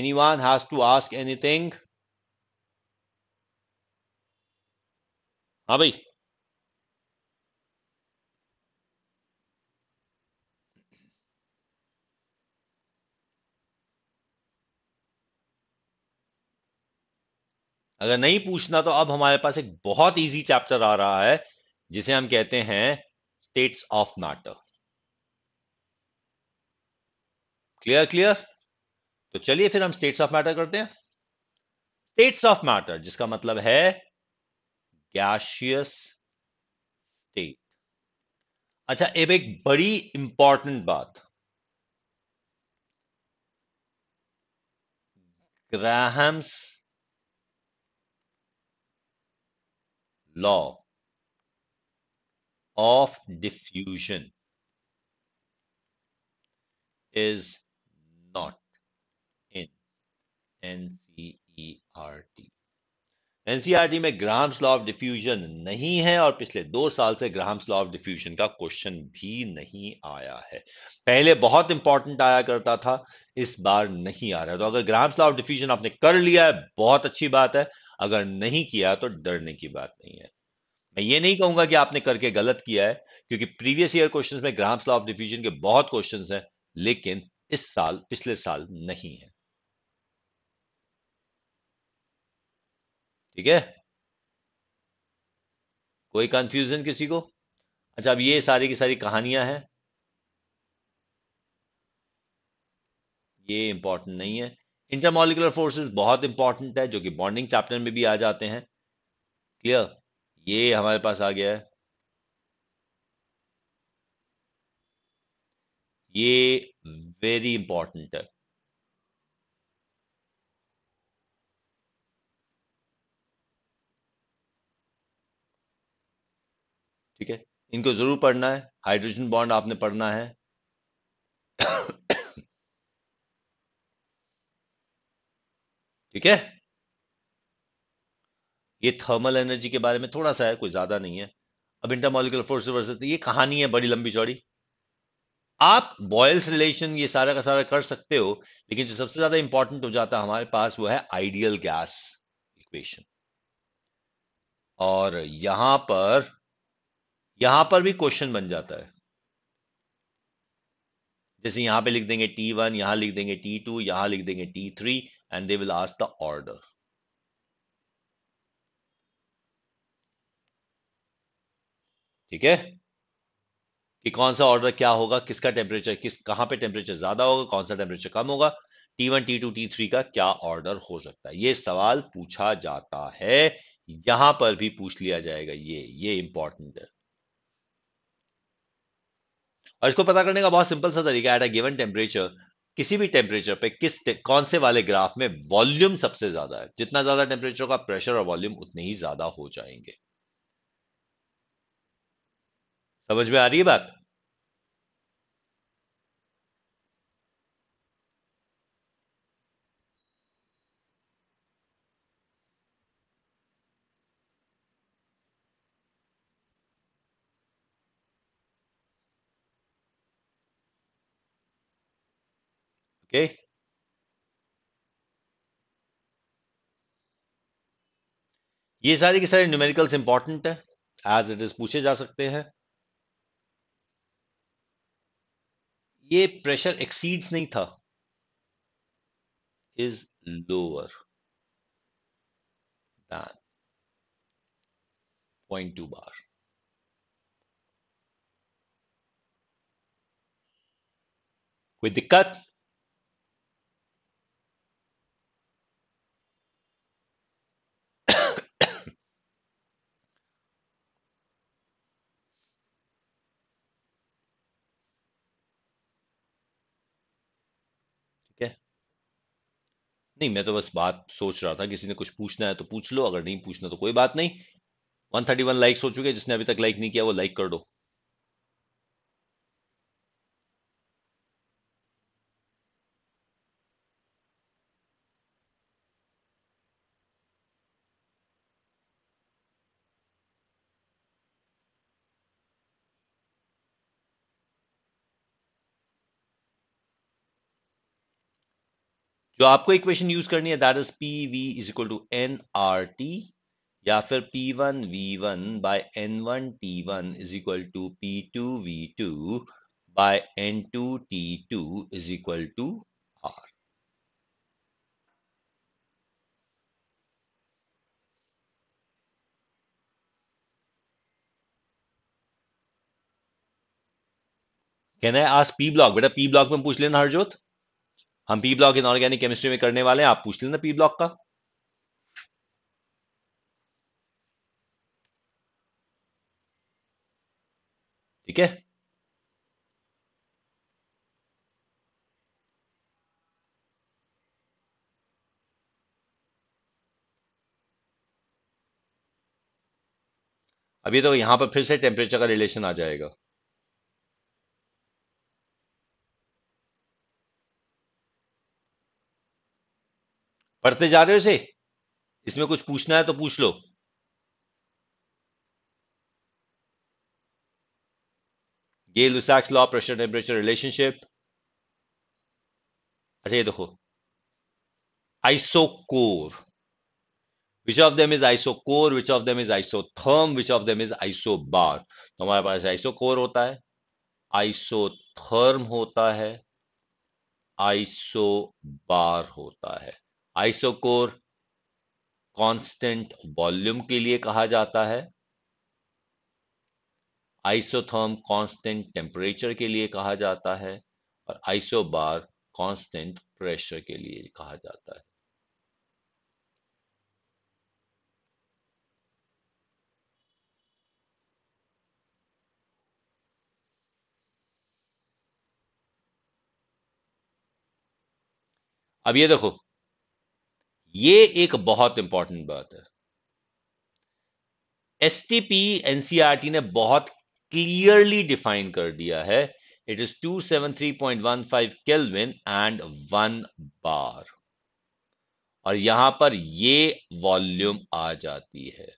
anyone has to ask anything हाँ भाई अगर नहीं पूछना तो अब हमारे पास एक बहुत इजी चैप्टर आ रहा है जिसे हम कहते हैं states of matter clear clear तो चलिए फिर हम स्टेट्स ऑफ मैटर करते हैं स्टेट्स ऑफ मैटर जिसका मतलब है गैशियस स्टेट अच्छा अब एक बड़ी इंपॉर्टेंट बात Graham's law of diffusion is not in NCERT. NCERT में ग्राम्स लॉ ऑफ डिफ्यूजन नहीं है और पिछले दो साल से ग्राम्स लॉ ऑफ डिफ्यूजन का क्वेश्चन भी नहीं आया है पहले बहुत इंपॉर्टेंट आया करता था इस बार नहीं आ रहा तो अगर ग्राम्स लॉ ऑफ डिफ्यूजन आपने कर लिया है बहुत अच्छी बात है अगर नहीं किया तो डरने की बात नहीं है मैं ये नहीं कहूंगा कि आपने करके गलत किया है क्योंकि प्रीवियस ईयर क्वेश्चंस में ग्राम्स लॉ ऑफ डिफ्यूजन के बहुत क्वेश्चंस हैं लेकिन इस साल पिछले साल नहीं है ठीक है कोई कंफ्यूजन किसी को अच्छा अब ये सारी की सारी कहानियां हैं ये इंपॉर्टेंट नहीं है इंटरमोलिकुलर फोर्सेस बहुत इंपॉर्टेंट है जो कि बॉन्डिंग चैप्टर में भी आ जाते हैं क्लियर ये हमारे पास आ गया है ये वेरी इंपॉर्टेंट है ठीक है इनको जरूर पढ़ना है हाइड्रोजन बॉन्ड आपने पढ़ना है ठीक है ये थर्मल एनर्जी के बारे में थोड़ा सा है कोई ज्यादा नहीं है अब इंटरमोलिकुलर फोर्स वर्सेस ये कहानी है बड़ी लंबी चौड़ी आप बॉयल्स रिलेशन ये सारा का सारा कर सकते हो लेकिन जो सबसे ज्यादा इंपॉर्टेंट हो जाता है हमारे पास वो है आइडियल गैस इक्वेशन और यहां पर यहां पर भी क्वेश्चन बन जाता है जैसे यहां पे लिख देंगे T1 यहां लिख देंगे T2 यहां लिख देंगे T3 and they will ask the order. ठीक है कि कौन सा ऑर्डर क्या होगा किसका टेम्परेचर किस कहां पे टेम्परेचर ज्यादा होगा कौन सा टेम्परेचर कम होगा T one T two T three का क्या ऑर्डर हो सकता है ये सवाल पूछा जाता है यहां पर भी पूछ लिया जाएगा ये ये इंपॉर्टेंट है और इसको पता करने का बहुत सिंपल सा तरीका एट अ गिवन टेम्परेचर किसी भी टेम्परेचर पे किस कौन से वाले ग्राफ में वॉल्यूम सबसे ज्यादा है जितना ज्यादा टेम्परेचर का प्रेशर और वॉल्यूम उतने ही ज्यादा हो जाएंगे समझ में आ रही है बात Okay. ये सारे के सारे न्यूमेरिकल्स इंपॉर्टेंट है एज इट इज पूछे जा सकते हैं ये प्रेशर एक्सीड्स नहीं था is lower point two bar कोई दिक्कत नहीं मैं तो बस बात सोच रहा था किसी ने कुछ पूछना है तो पूछ लो अगर नहीं पूछना तो कोई बात नहीं 131 लाइक्स हो चुके हैं जिसने अभी तक लाइक नहीं किया वो लाइक कर दो तो आपको इक्वेशन यूज करनी है that is P V is equal to N R T या फिर P one V one by N one T one is equal to P two V two by two T two is equal to R can है आज P block बेटा P block में पूछ लेना हरजोत हम P block inorganic chemistry में करने वाले हैं आप पूछ लेना पी ब्लॉक का ठीक है अभी तो यहां पर फिर से टेम्परेचर का रिलेशन आ जाएगा पढ़ते जा रहे हो इसे इसमें कुछ पूछना है तो पूछ लो ये Lussac's law pressure temperature relationship अच्छा ये देखो isochore which of them is isochore which of them is isotherm which of them is isobar तो हमारे पास आइसोकोर होता है आइसोथर्म होता है आइसोबार होता है आइसोकोर कांस्टेंट वॉल्यूम के लिए कहा जाता है आइसोथर्म कांस्टेंट टेम्परेचर के लिए कहा जाता है और आइसोबार कांस्टेंट प्रेशर के लिए कहा जाता है अब ये देखो ये एक बहुत इंपॉर्टेंट बात है एस टी पी एनसीआरटी ने बहुत क्लियरली डिफाइन कर दिया है it is two seven three point one five kelvin and one bar और यहां पर ये वॉल्यूम आ जाती है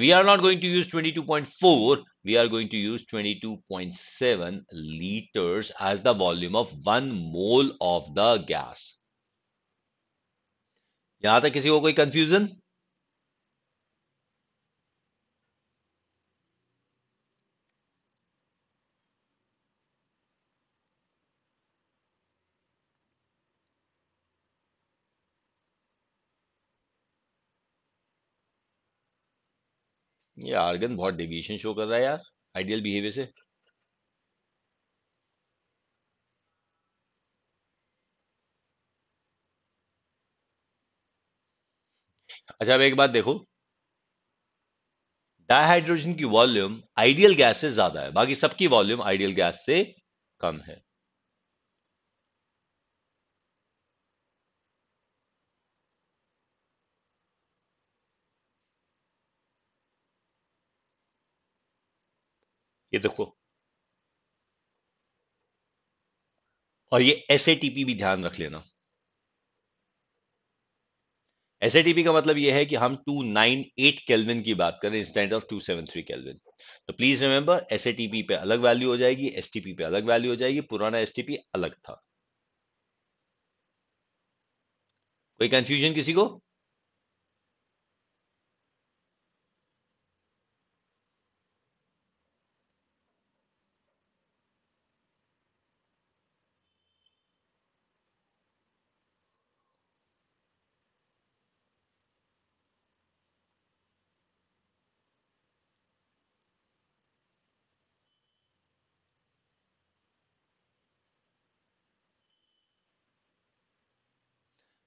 we are not going to use twenty two point four we are going to use twenty two point seven litres as the volume of one mole of the gas यहां तक किसी को कोई कंफ्यूजन ये argon बहुत deviation show कर रहा है यार आइडियल बिहेवियर से अच्छा अब एक बात देखो डायहाइड्रोजन की वॉल्यूम आइडियल गैस से ज्यादा है बाकी सबकी वॉल्यूम आइडियल गैस से कम है ये देखो और ये एस भी ध्यान रख लेना एस का मतलब यह है कि हम 298 कैलविन की बात करें इंस्टेंट ऑफ 273 कैलविन तो प्लीज रिमेंबर एस पे अलग वैल्यू हो जाएगी एस पे अलग वैल्यू हो जाएगी पुराना एस अलग था कोई कंफ्यूजन किसी को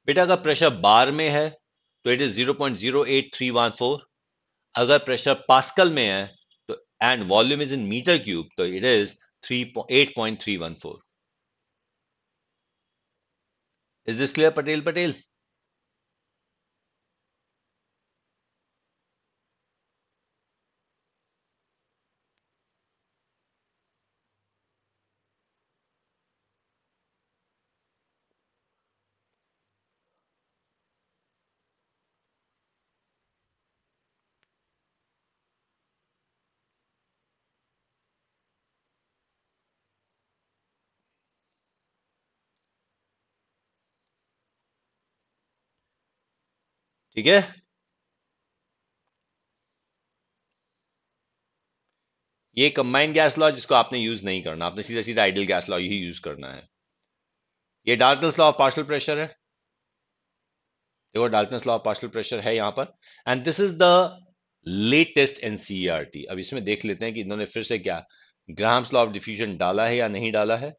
बेटा अगर प्रेशर बार में है तो it is zero point zero eight three one four अगर प्रेशर पास्कल में है तो and volume is in metre cube तो it is three eight point three one four is this clear Patel Patel ठीक है ये कंबाइंड गैस लॉ जिसको आपने यूज नहीं करना आपने सीधा सीधा आइडियल गैस लॉ ही यूज करना है ये Dalton's law of partial pressure है देखो Dalton's law of partial pressure है यहां पर and this is the latest NCERT अब इसमें देख लेते हैं कि इन्होंने फिर से क्या ग्राम्स लॉ ऑफ डिफ्यूजन डाला है या नहीं डाला है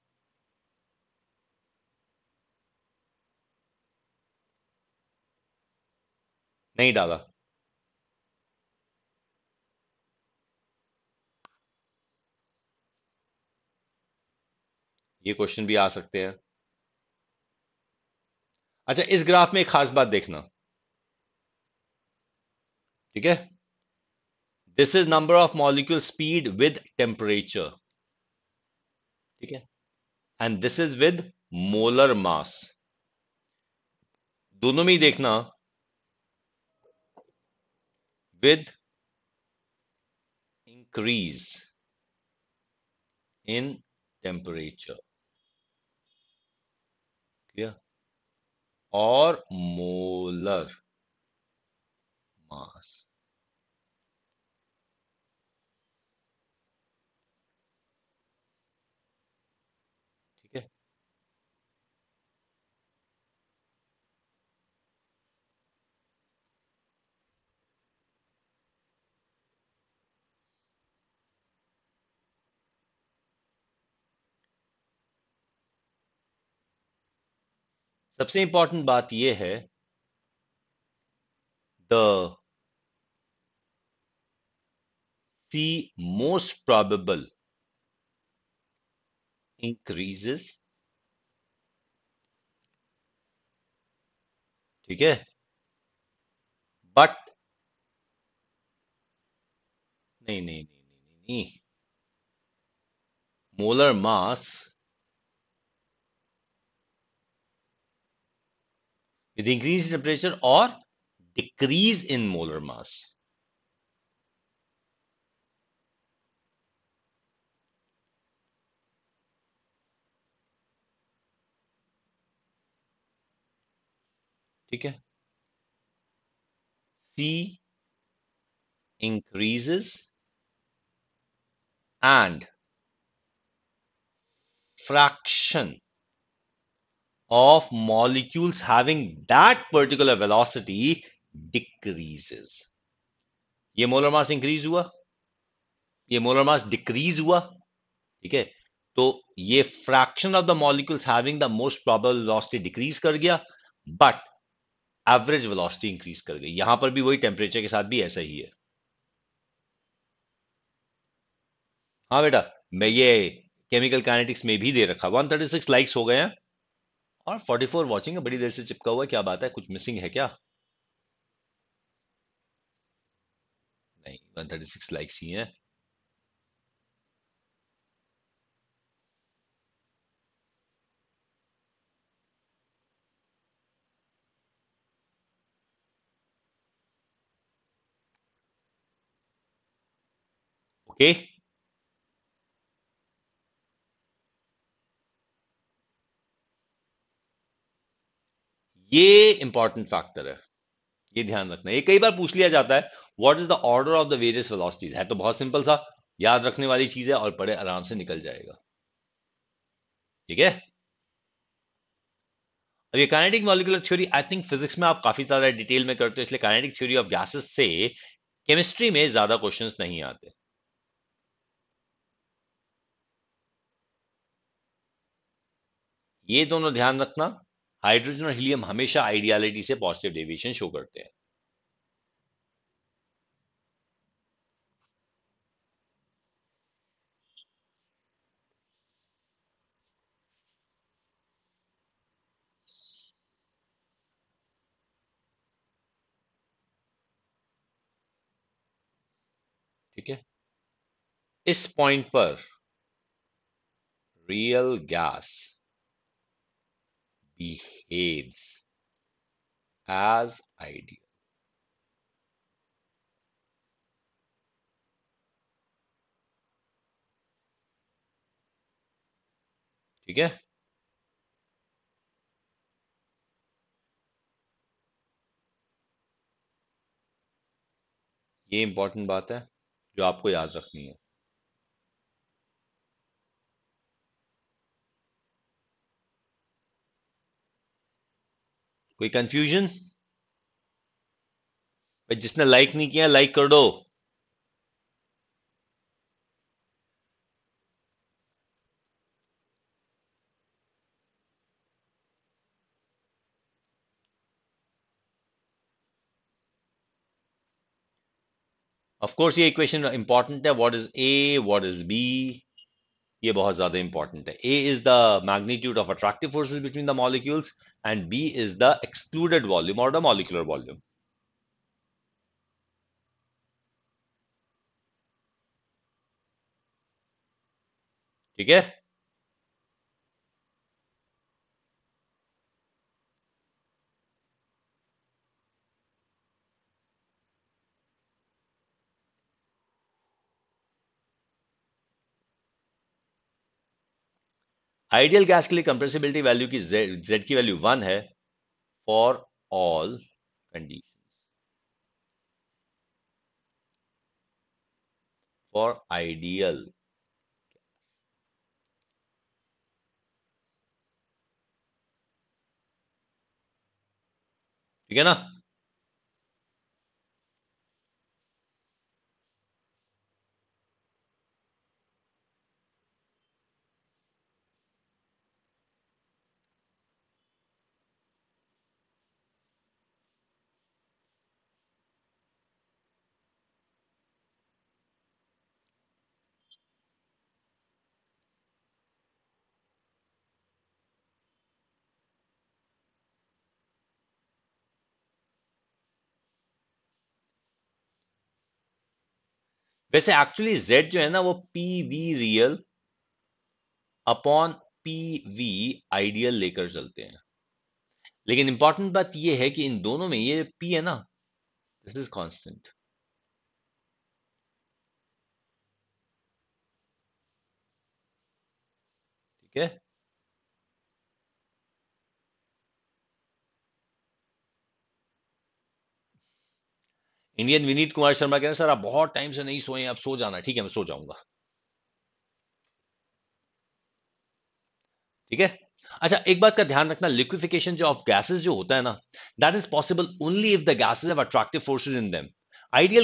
नहीं डाला ये क्वेश्चन भी आ सकते हैं अच्छा इस ग्राफ में एक खास बात देखना ठीक है this is number of molecule speed with temperature ठीक है and this is with molar mass दोनों में ही देखना with increase in temperature clear or molar mass सबसे इंपॉर्टेंट बात यह है the C most probable increases ठीक है बट नहीं नहीं नहीं नहीं नहीं molar mass with in temperature or decrease in molar mass. ठीक है C increases and fraction of molecules having that particular velocity decreases. ये मोलर मास इंक्रीज हुआ ये मोलर मास डिक्रीज हुआ ठीक है तो ये fraction of the molecules having the most probable velocity decrease कर गया बट एवरेज वेलोसिटी इंक्रीज कर गई यहां पर भी वही टेम्परेचर के साथ भी ऐसा ही है हाँ बेटा मैं ये केमिकल काइनेटिक्स में भी दे रखा 136 लाइक्स हो गए हैं और 44 वॉचिंग है बड़ी देर से चिपका हुआ क्या बात है कुछ मिसिंग है क्या नहीं 136 लाइक्स ही हैं ओके okay. ये इंपॉर्टेंट फैक्टर है ये ध्यान रखना ये कई बार पूछ लिया जाता है what is the order of the various velocities है तो बहुत सिंपल सा याद रखने वाली चीज है और बड़े आराम से निकल जाएगा ठीक है अब ये kinetic molecular theory I think physics में आप काफी ज्यादा डिटेल में करते हो इसलिए काइनेटिक थ्योरी ऑफ गैसेस से केमिस्ट्री में ज्यादा क्वेश्चंस नहीं आते ये दोनों ध्यान रखना हाइड्रोजन और हीलियम हमेशा आइडियालिटी से पॉजिटिव डेविएशन शो करते हैं ठीक है इस पॉइंट पर real gas aids as ideal. ठीक है ये इंपॉर्टेंट बात है जो आपको याद रखनी है कोई कंफ्यूजन जिसने लाइक नहीं किया लाइक कर दो ऑफ ये इक्वेशन इंपॉर्टेंट है what is A what is B ये बहुत ज्यादा इंपॉर्टेंट है A is the magnitude of attractive forces between the molecules and B is the excluded volume or the molecular volume. ठीक ideal gas के लिए compressibility value की Z Z की value one है for all condition for ideal ठीक है ना वैसे एक्चुअली जेड जो है ना वो P V real upon P V ideal लेकर चलते हैं लेकिन इंपॉर्टेंट बात ये है कि इन दोनों में ये पी है ना दिस इज कॉन्स्टेंट ठीक है इंडियन विनीत कुमार शर्मा कह रहे हैं सर आप बहुत टाइम से नहीं सोए आप सो जाना ठीक है मैं सो जाऊंगा ठीक है अच्छा एक बात का ध्यान रखना लिक्विफिकेशन जो ऑफ गैसेस जो होता है ना that is possible only if the gases have attractive forces in them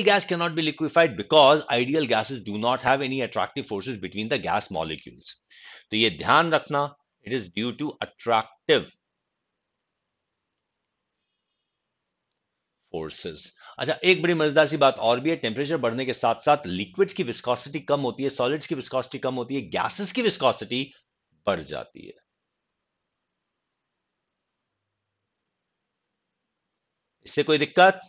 gas can not be liquefied because ideal gases do not have any attractive forces between the gas molecules तो ये ध्यान रखना it is due to attractive forces अच्छा एक बड़ी मजेदार सी बात और भी है टेम्परेचर बढ़ने के साथ साथ लिक्विड्स की विस्कोसिटी कम होती है सॉलिड्स की विस्कोसिटी कम होती है गैसेस की विस्कोसिटी बढ़ जाती है इससे कोई दिक्कत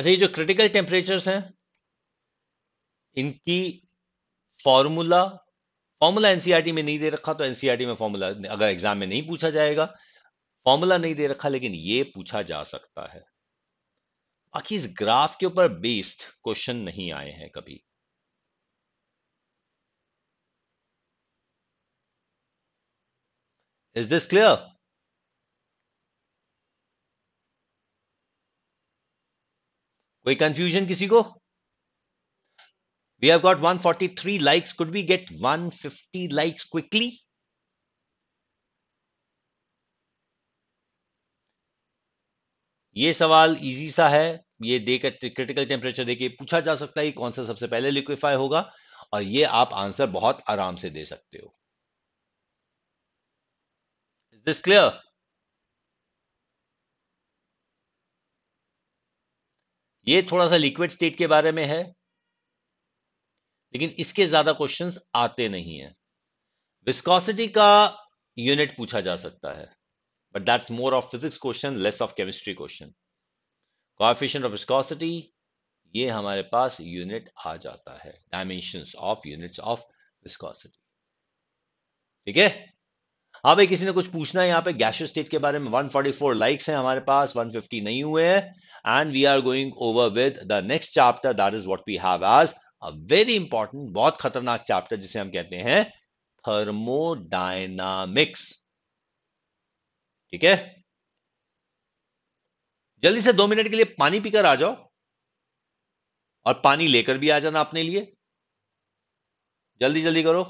अच्छा ये जो क्रिटिकल टेम्परेचर्स हैं इनकी फॉर्मूला फॉर्मूला एनसीईआरटी में नहीं दे रखा तो एनसीईआरटी e में फॉर्मूला अगर एग्जाम में नहीं पूछा जाएगा फॉर्मूला नहीं दे रखा लेकिन ये पूछा जा सकता है बाकी इस ग्राफ के ऊपर बेस्ड क्वेश्चन नहीं आए हैं कभी इज दिस क्लियर कोई कंफ्यूजन किसी को we have got 143 likes could be get 150 likes quickly ये सवाल इजी सा है ये देकर क्रिटिकल टेम्परेचर देके पूछा जा सकता है कौन सा सबसे पहले लिक्विफाई होगा और ये आप आंसर बहुत आराम से दे सकते हो दिस क्लियर ये थोड़ा सा लिक्विड स्टेट के बारे में है लेकिन इसके ज्यादा क्वेश्चंस आते नहीं है विस्कोसिटी का यूनिट पूछा जा सकता है but that's more of physics question less of chemistry question coefficient of viscosity ये हमारे पास यूनिट आ जाता है dimension of unit of viscosity ठीक है हाँ भाई किसी ने कुछ पूछना है यहाँ पे गैशियो स्टेट के बारे में 144 लाइक्स हैं हमारे पास 150 नहीं हुए हैं and we are going over with the next chapter that is what we have as a very important bahut khatarnak chapter जिसे हम कहते हैं थर्मोडाइनामिक्स ठीक है जल्दी से दो मिनट के लिए पानी पीकर आ जाओ और पानी लेकर भी आ जाना अपने लिए जल्दी जल्दी करो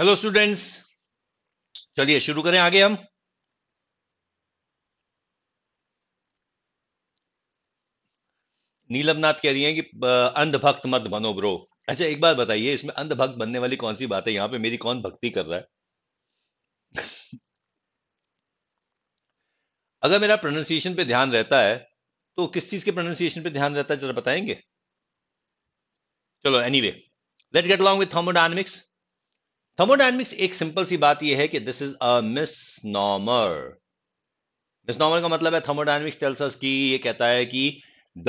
हेलो स्टूडेंट्स चलिए शुरू करें आगे हम नीलम नाथ कह रही हैं कि अंधभक्त मत बनो ब्रो अच्छा एक बात बताइए इसमें अंधभक्त बनने वाली कौन सी बात है यहां पे मेरी कौन भक्ति कर रहा है अगर मेरा प्रोनाउंसिएशन पे ध्यान रहता है तो किस चीज के प्रोनाउंसिएशन पे ध्यान रहता है जरा बताएंगे चलो anyway let's get along with thermodynamics thermodynamics एक सिंपल सी बात यह है कि this is a misnomer का मतलब है थर्मोडाइनमिक्स टेल्स अस कि ये कहता है कि the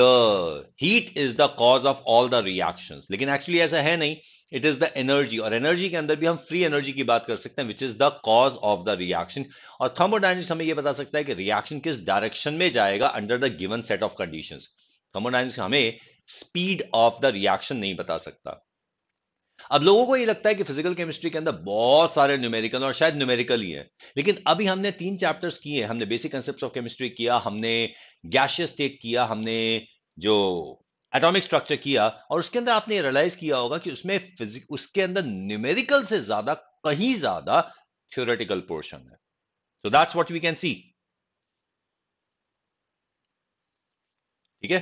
heat is the cause of all the reactions लेकिन एक्चुअली ऐसा है नहीं इट इज द एनर्जी और एनर्जी के अंदर भी हम फ्री एनर्जी की बात कर सकते हैं which is the cause of the reaction और थर्मोडाइनमिक्स हमें यह बता सकता है कि रिएक्शन किस डायरेक्शन में जाएगा under the given set of condition thermodynamics हमें स्पीड ऑफ द रिएक्शन नहीं बता सकता अब लोगों को ये लगता है कि फिजिकल केमिस्ट्री के अंदर बहुत सारे न्यूमेरिकल और शायद न्यूमेरिकल ही है लेकिन अभी हमने तीन चैप्टर्स किए हमने बेसिक कंसेप्ट ऑफ केमिस्ट्री किया हमने गैशियस स्टेट किया हमने जो एटॉमिक स्ट्रक्चर किया और उसके अंदर आपने रियलाइज किया होगा कि उसमें उसके अंदर न्यूमेरिकल से ज्यादा कहीं ज्यादा थ्योरेटिकल पोर्शन है so that's what we can see ठीक है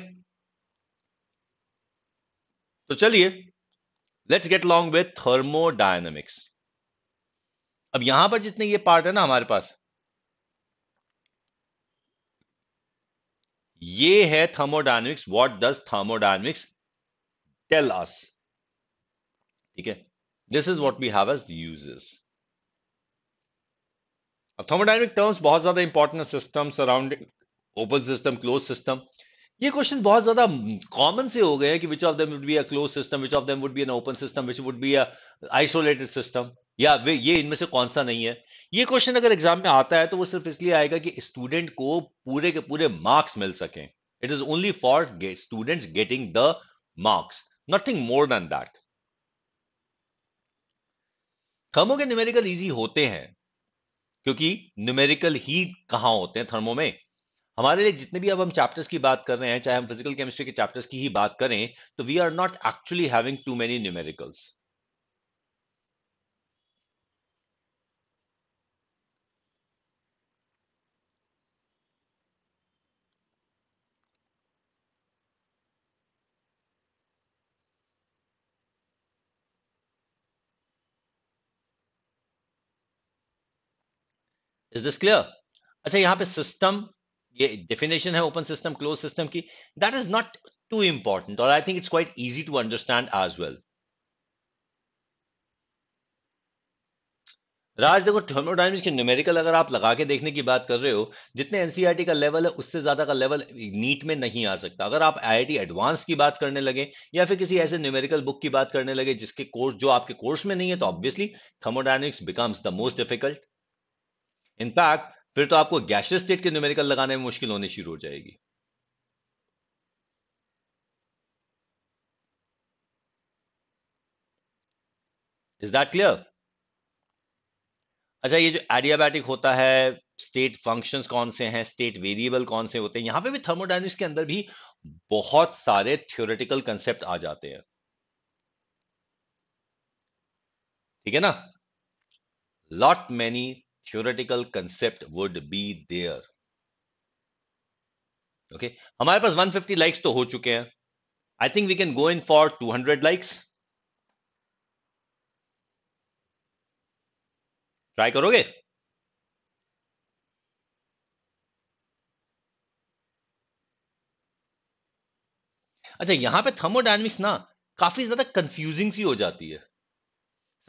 तो चलिए let's get long with thermodynamics अब यहां पर जितने ये पार्ट है ना हमारे पास ये है thermodynamics what does thermodynamics tell us ठीक है this is what we have as uses अब थर्मोडायनेमिक टर्म्स बहुत ज्यादा इंपॉर्टेंट है system surrounding open system close system ये क्वेश्चन बहुत ज्यादा कॉमन से हो गए कि which of them would be a close system which of them would be an open system which would be a isolated system या वे ये इनमें से कौन सा नहीं है ये क्वेश्चन अगर एग्जाम में आता है तो वो सिर्फ इसलिए आएगा कि स्टूडेंट को पूरे के पूरे मार्क्स मिल सके it is only for students getting the marks nothing more than that thermo के न्यूमेरिकल इजी होते हैं क्योंकि न्यूमेरिकल ही कहां होते हैं थर्मो में हमारे लिए जितने भी अब हम चैप्टर्स की बात कर रहे हैं चाहे हम फिजिकल केमिस्ट्री के चैप्टर्स की ही बात करें तो we are not actually having too many numericals is this clear अच्छा यहां पे सिस्टम ये डेफिनेशन है ओपन सिस्टम क्लोज सिस्टम की that is not too important और I think it's quite easy to understand as well Raj देखो thermodynamics के numerical अगर आप लगा के देखने की बात कर रहे हो जितने एनसीईआरटी e का लेवल है उससे ज्यादा का लेवल नीट में नहीं आ सकता अगर आप आईआईटी एडवांस की बात करने लगे या फिर किसी ऐसे न्यूमेरिकल बुक की बात करने लगे जिसके कोर्स जो आपके कोर्स में नहीं है तो obviously thermodynamics becomes the most difficult in fact फिर तो आपको गैशियस स्टेट के न्यूमेरिकल लगाने में मुश्किल होनी शुरू हो जाएगी इज दैट क्लियर अच्छा ये जो एडियाबैटिक होता है स्टेट फंक्शंस कौन से हैं स्टेट वेरिएबल कौन से होते हैं यहां पे भी थर्मोडाइनिक्स के अंदर भी बहुत सारे थ्योरेटिकल कंसेप्ट आ जाते हैं ठीक है ना lot many theoretical concept would be there okay हमारे पास 150 लाइक्स तो हो चुके हैं I think we can go in for 200 likes try करोगे अच्छा यहां पे थर्मोडाइनमिक्स ना काफी ज्यादा कंफ्यूजिंग सी हो जाती है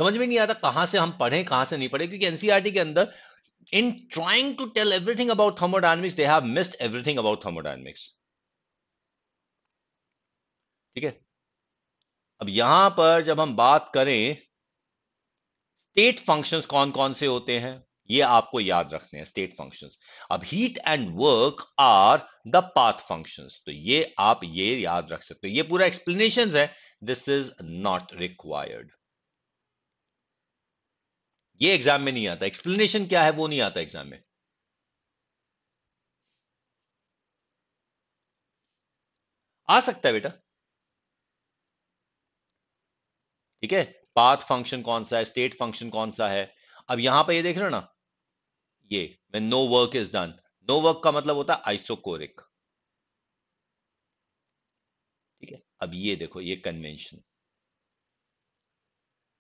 समझ में नहीं आता कहां से हम पढ़े कहां से नहीं पढ़े क्योंकि एनसीआरटी e के अंदर in trying to tell everything about thermodynamics they have missed everything about thermodynamics ठीक है अब यहां पर जब हम बात करें स्टेट फंक्शंस कौन कौन से होते हैं ये आपको याद रखने हैं स्टेट फंक्शंस अब heat and work are the path functions तो ये आप ये याद रख सकते हो ये पूरा एक्सप्लेनेशन है दिस इज नॉट रिक्वायर्ड ये एग्जाम में नहीं आता एक्सप्लेनेशन क्या है वो नहीं आता एग्जाम में आ सकता है बेटा ठीक है पाथ फंक्शन कौन सा है स्टेट फंक्शन कौन सा है अब यहां पर ये देख रहे हो ना ये मैं no work is done no work का मतलब होता है आइसोकोरिक ठीक है अब ये देखो ये convention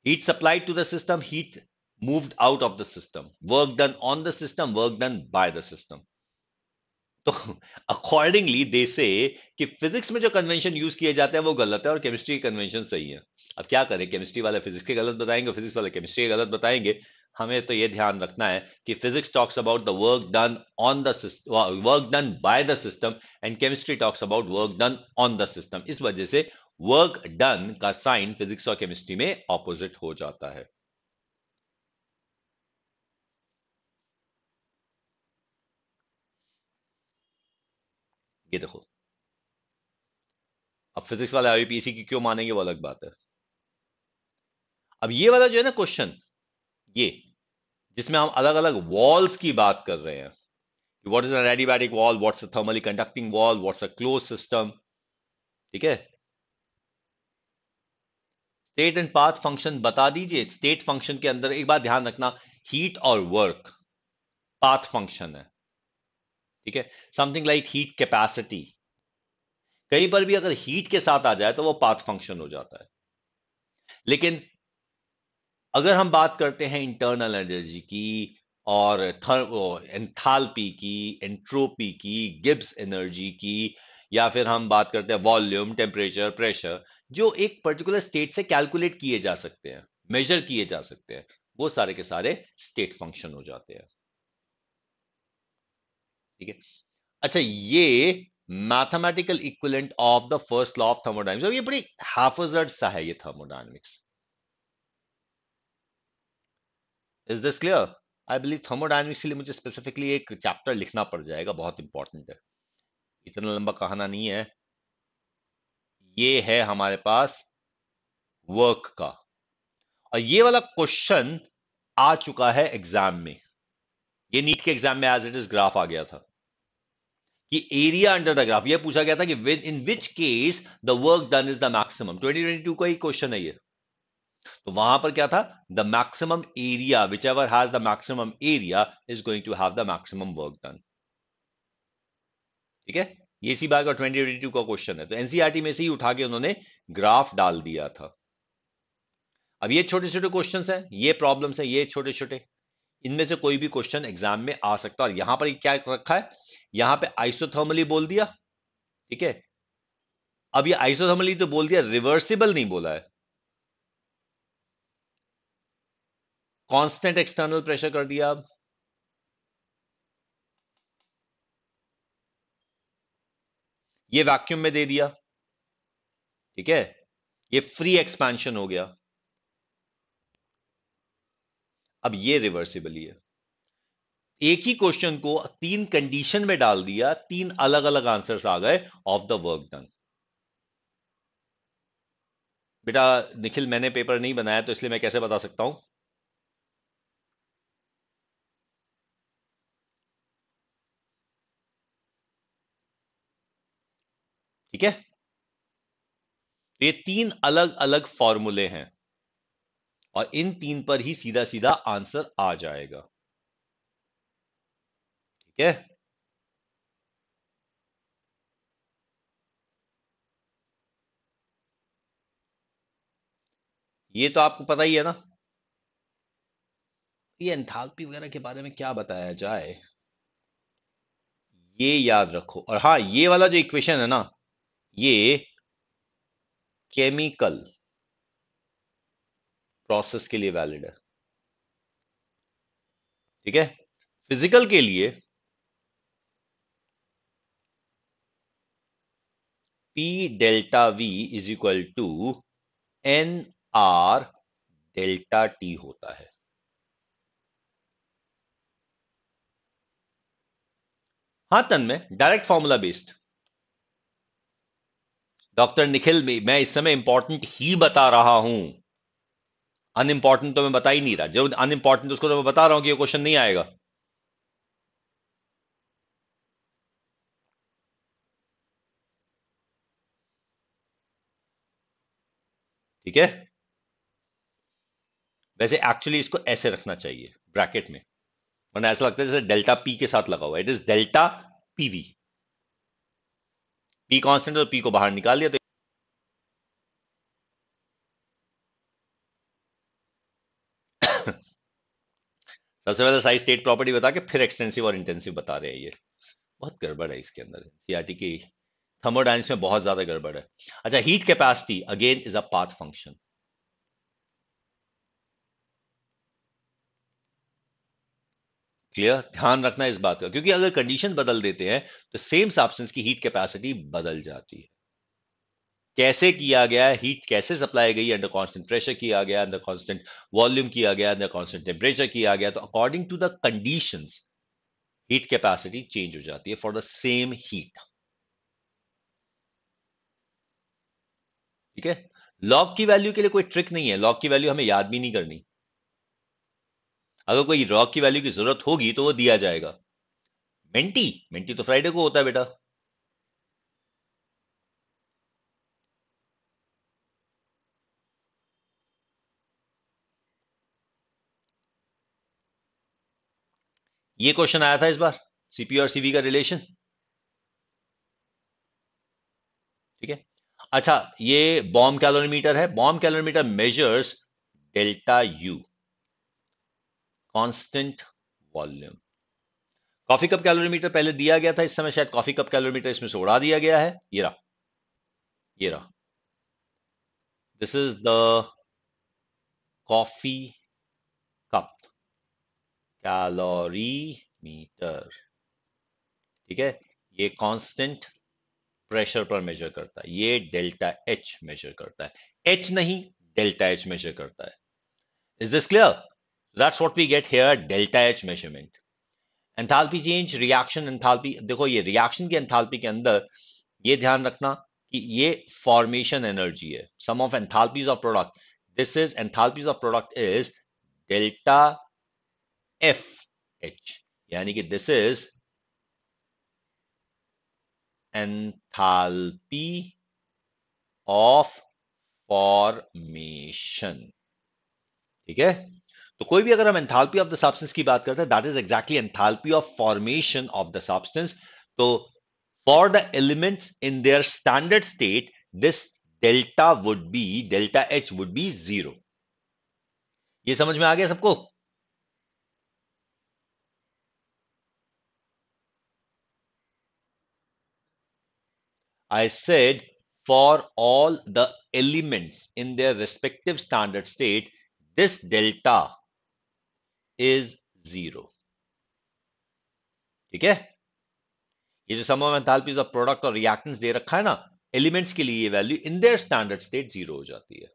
heat supplied to the system heat moved out of the system work done on the system work done by the system तो अकॉर्डिंगली दे से कि फिजिक्स में जो कन्वेंशन यूज किए जाते हैं वो गलत है और केमिस्ट्री के कन्वेंशन सही है अब क्या करें केमिस्ट्री वाले फिजिक्स के गलत बताएंगे फिजिक्स वाले केमिस्ट्री के गलत बताएंगे हमें तो ये ध्यान रखना है कि physics talks about the work done on the work done by the system and chemistry talks about work done on the system इस वजह से वर्क डन का साइन फिजिक्स और केमिस्ट्री में ऑपोजिट हो जाता है ये देखो अब फिजिक्स वाले आईपीसी की क्यों मानेंगे वो अलग बात है अब ये वाला जो है ना क्वेश्चन ये जिसमें हम अलग अलग वॉल्स की बात कर रहे हैं what is adiabatic wall what's thermally conducting wall what's a close system ठीक है स्टेट एंड पाथ फंक्शन बता दीजिए स्टेट फंक्शन के अंदर एक बार ध्यान रखना हीट और वर्क पाथ फंक्शन है ठीक है समथिंग लाइक हीट कैपेसिटी कई बार भी अगर हीट के साथ आ जाए तो वो पाथ फंक्शन हो जाता है लेकिन अगर हम बात करते हैं इंटरनल एनर्जी की और एंथालपी की एंट्रोपी की गिब्स एनर्जी की या फिर हम बात करते हैं वॉल्यूम टेम्परेचर प्रेशर जो एक पर्टिकुलर स्टेट से कैलकुलेट किए जा सकते हैं मेजर किए जा सकते हैं वो सारे के सारे स्टेट फंक्शन हो जाते हैं ठीक है अच्छा ये mathematical equivalent of the first law of thermodynamics ये बड़ी हाफजर्ड सा है ये thermodynamics is this clear I believe thermodynamics के लिए मुझे स्पेसिफिकली एक चैप्टर लिखना पड़ जाएगा बहुत इंपॉर्टेंट है इतना लंबा कहाना नहीं है ये है हमारे पास वर्क का और ये वाला क्वेश्चन आ चुका है एग्जाम में ये नीट के एग्जाम में एज इट इज ग्राफ आ गया था कि एरिया अंडर द ग्राफ ये पूछा गया था कि within which case the work done is the maximum 2022 का ही क्वेश्चन है ये तो वहां पर क्या था the maximum area whichever has the maximum area is going to have the maximum work done ठीक है ये सी बात का 2022 का क्वेश्चन है तो एनसीईआरटी e में से ही उठा के उन्होंने ग्राफ डाल दिया था अब ये छोटे छोटे क्वेश्चन हैं ये प्रॉब्लम्स हैं ये छोटे छोटे इनमें से कोई भी क्वेश्चन एग्जाम में आ सकता है और यहां पर क्या रखा है यहां पे आइसोथर्मली बोल दिया ठीक है अब ये आइसोथर्मली तो बोल दिया रिवर्सिबल नहीं बोला है कांस्टेंट एक्सटर्नल प्रेशर कर दिया अब ये वैक्यूम में दे दिया ठीक है ये फ्री एक्सपेंशन हो गया अब ये रिवर्सिबली है एक ही क्वेश्चन को तीन कंडीशन में डाल दिया तीन अलग अलग आंसर्स आ गए ऑफ द वर्क डन बेटा निखिल मैंने पेपर नहीं बनाया तो इसलिए मैं कैसे बता सकता हूं ठीक है तो ये तीन अलग अलग फॉर्मूले हैं और इन तीन पर ही सीधा सीधा आंसर आ जाएगा ठीक है ये तो आपको पता ही है ना ये एंथाल्पी वगैरह के बारे में क्या बताया जाए ये याद रखो और हां ये वाला जो इक्वेशन है ना ये केमिकल प्रोसेस के लिए वैलिड है ठीक है फिजिकल के लिए P delta V is equal to N R delta T होता है हाँ तन में direct formula based doctor Nikhil मैं इस समय इंपॉर्टेंट ही बता रहा हूं अनइंपॉर्टेंट तो मैं बता ही नहीं रहा जब अनइंपॉर्टेंट उसको तो मैं बता रहा हूं कि ये क्वेश्चन नहीं आएगा ठीक है वैसे एक्चुअली इसको ऐसे रखना चाहिए ब्रैकेट में वरना ऐसा लगता है जैसे डेल्टा पी के साथ लगा हुआ it is delta PV P constant और पी को बाहर निकाल दिया तो सबसे पहले साइज स्टेट प्रॉपर्टी बता के फिर एक्सटेंसिव और इंटेंसिव बता रहे हैं ये बहुत गड़बड़ है इसके अंदर सीआरटी की थर्मोडाइनिक्स में बहुत ज्यादा गड़बड़ है अच्छा heat capacity again is a path function clear ध्यान रखना इस बात का क्योंकि अगर कंडीशन बदल देते हैं तो सेम सब्सटेंस की हीट कैपेसिटी बदल जाती है कैसे किया गया हीट कैसे सप्लाई गई अंडर कांस्टेंट प्रेशर किया गया अंडर कांस्टेंट वॉल्यूम किया गया अंडर कांस्टेंट टेम्परेचर किया गया तो according to the conditions heat capacity change हो जाती है फॉर द सेम हीट ठीक है लॉग की वैल्यू के लिए कोई ट्रिक नहीं है लॉग की वैल्यू हमें याद भी नहीं करनी अगर कोई लॉग की वैल्यू की जरूरत होगी तो वो दिया जाएगा मेंटी मेंटी तो फ्राइडे को होता है बेटा ये क्वेश्चन आया था इस बार सीपी और सीवी का रिलेशन ठीक है अच्छा ये बॉम्ब कैलोरीमीटर है bomb calorimeter measures delta U constant volume coffee cup calorimeter पहले दिया गया था इस समय शायद कॉफी कप कैलोरीमीटर इसमें से उड़ा दिया गया है ये रहा ये रहा this is the coffee cup calorimeter ठीक है ये कांस्टेंट प्रेशर पर मेजर करता है ये डेल्टा एच मेजर करता है एच नहीं डेल्टा एच मेजर करता है is this clear that's what we get here delta H measurement enthalpy change reaction enthalpy देखो ये रिएक्शन की एंथाल्पी के अंदर ये ध्यान रखना कि ये फॉर्मेशन एनर्जी है sum of enthalpies of product this is enthalpies of product is delta F H यानी कि this is enthalpy of formation ठीक है तो कोई भी अगर हम एंथाल्पी ऑफ द सब्सटेंस की बात करते हैं that is exactly enthalpy of formation of the substance तो for the elements in their standard state this delta would be delta H would be zero ये समझ में आ गया सबको I said for all the elements in their respective standard state, this delta is zero. ठीक है ये जो sum of enthalpies of product और रिएक्टेंट्स दे रखा है ना एलिमेंट्स के लिए ये value in their standard state zero हो जाती है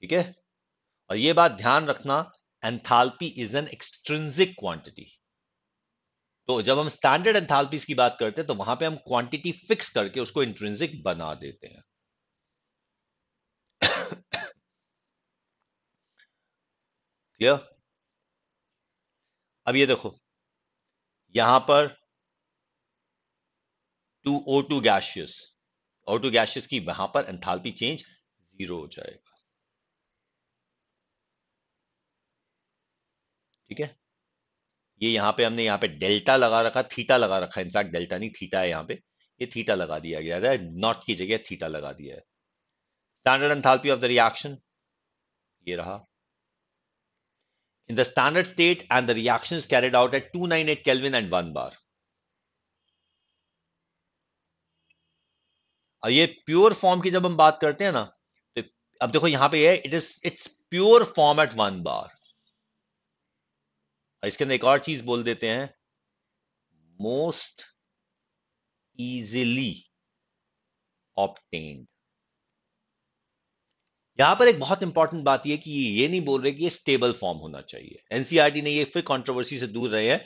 ठीक है और ये बात ध्यान रखना enthalpy is an extrinsic quantity तो जब हम स्टैंडर्ड एंथैल्पीज की बात करते हैं तो वहां पे हम क्वांटिटी फिक्स करके उसको इंट्रेंसिक बना देते हैं क्लियर अब ये देखो यहां पर two O two gaseous O two gaseous की वहां पर एंथालपी चेंज जीरो हो जाएगा ठीक है ये यहाँ पे हमने यहाँ पे डेल्टा लगा रखा थीटा लगा रखा इनफैक्ट डेल्टा नहीं थीटा है यहाँ पे ये थीटा लगा दिया गया है नॉट की जगह थीटा लगा दिया है standard enthalpy of the reaction ये रहा in the standard state and the reaction carried out at two nine eight Kelvin and one bar और ये प्योर फॉर्म की जब हम बात करते हैं ना तो अब देखो यहां पे है it is it's pure form at one bar इसके अंदर एक और चीज बोल देते हैं मोस्ट इजिली ऑप्टेन्ड यहां पर एक बहुत इंपॉर्टेंट बात यह कि ये नहीं बोल रहे कि ये स्टेबल फॉर्म होना चाहिए एनसीआरटी e ने ये फिर कंट्रोवर्सी से दूर रहे हैं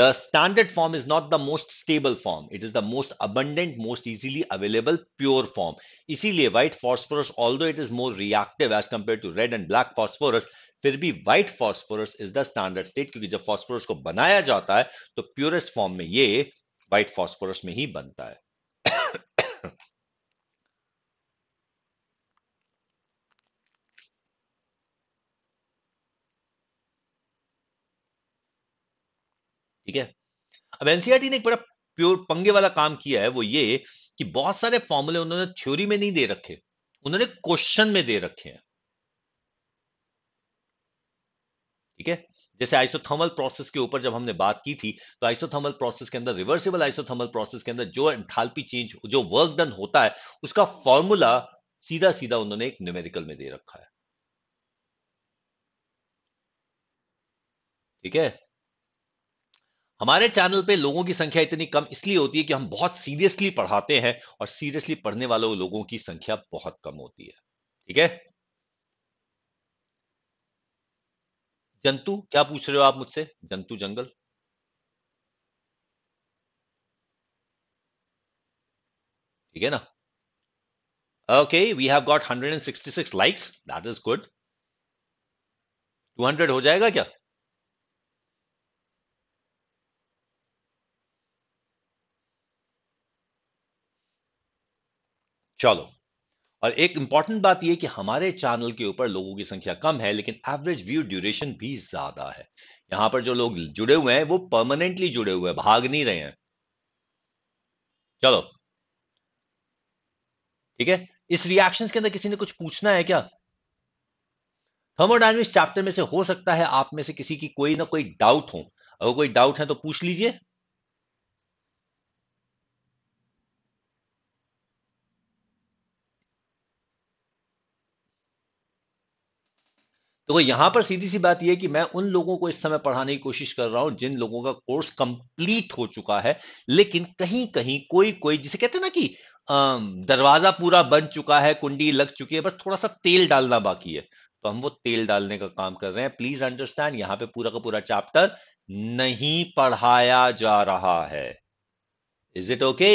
the standard form is not the most stable form it is the most abundant most easily available pure form इसीलिए white phosphorus although it is more reactive as compare to red and black phosphorus फिर भी white phosphorus is the standard state क्योंकि जब phosphorus को बनाया जाता है तो प्योरेस्ट फॉर्म में ये व्हाइट फॉस्फोरस में ही बनता है ठीक है अब एनसीआरटी e ने एक बड़ा प्योर पंगे वाला काम किया है वो ये कि बहुत सारे फॉर्मूले उन्होंने थ्योरी में नहीं दे रखे उन्होंने क्वेश्चन में दे रखे हैं ठीक है जैसे आइसोथर्मल प्रोसेस के ऊपर जब हमने बात की थी तो आइसोथर्मल प्रोसेस के अंदर रिवर्सिबल आइसोथर्मल प्रोसेस के अंदर जो एंथाल्पी चेंज जो वर्क डन होता है उसका फॉर्मूला सीधा सीधा उन्होंने एक न्यूमेरिकल में दे रखा है ठीक है हमारे चैनल पे लोगों की संख्या इतनी कम इसलिए होती है कि हम बहुत सीरियसली पढ़ाते हैं और सीरियसली पढ़ने वालों लोगों की संख्या बहुत कम होती है ठीक है जंतु क्या पूछ रहे हो आप मुझसे जंतु जंगल ठीक है ना okay we have got 166 likes that is good 200 हो जाएगा क्या चलो और एक इंपॉर्टेंट बात यह कि हमारे चैनल के ऊपर लोगों की संख्या कम है लेकिन एवरेज व्यू ड्यूरेशन भी ज्यादा है यहां पर जो लोग जुड़े हुए हैं वो परमानेंटली जुड़े हुए हैं भाग नहीं रहे हैं चलो ठीक है इस रिएक्शन के अंदर किसी ने कुछ पूछना है क्या थर्मोडाइनमिक्स चैप्टर में से हो सकता है आप में से किसी की कोई ना कोई डाउट हो अगर कोई डाउट है तो पूछ लीजिए देखो तो यहां पर सीधी सी बात यह कि मैं उन लोगों को इस समय पढ़ाने की कोशिश कर रहा हूं जिन लोगों का कोर्स कंप्लीट हो चुका है लेकिन कहीं कहीं कोई कोई जिसे कहते हैं ना कि दरवाजा पूरा बन चुका है कुंडी लग चुकी है बस थोड़ा सा तेल डालना बाकी है तो हम वो तेल डालने का काम कर रहे हैं प्लीज अंडरस्टैंड यहां पे पूरा का पूरा चैप्टर नहीं पढ़ाया जा रहा है is it okay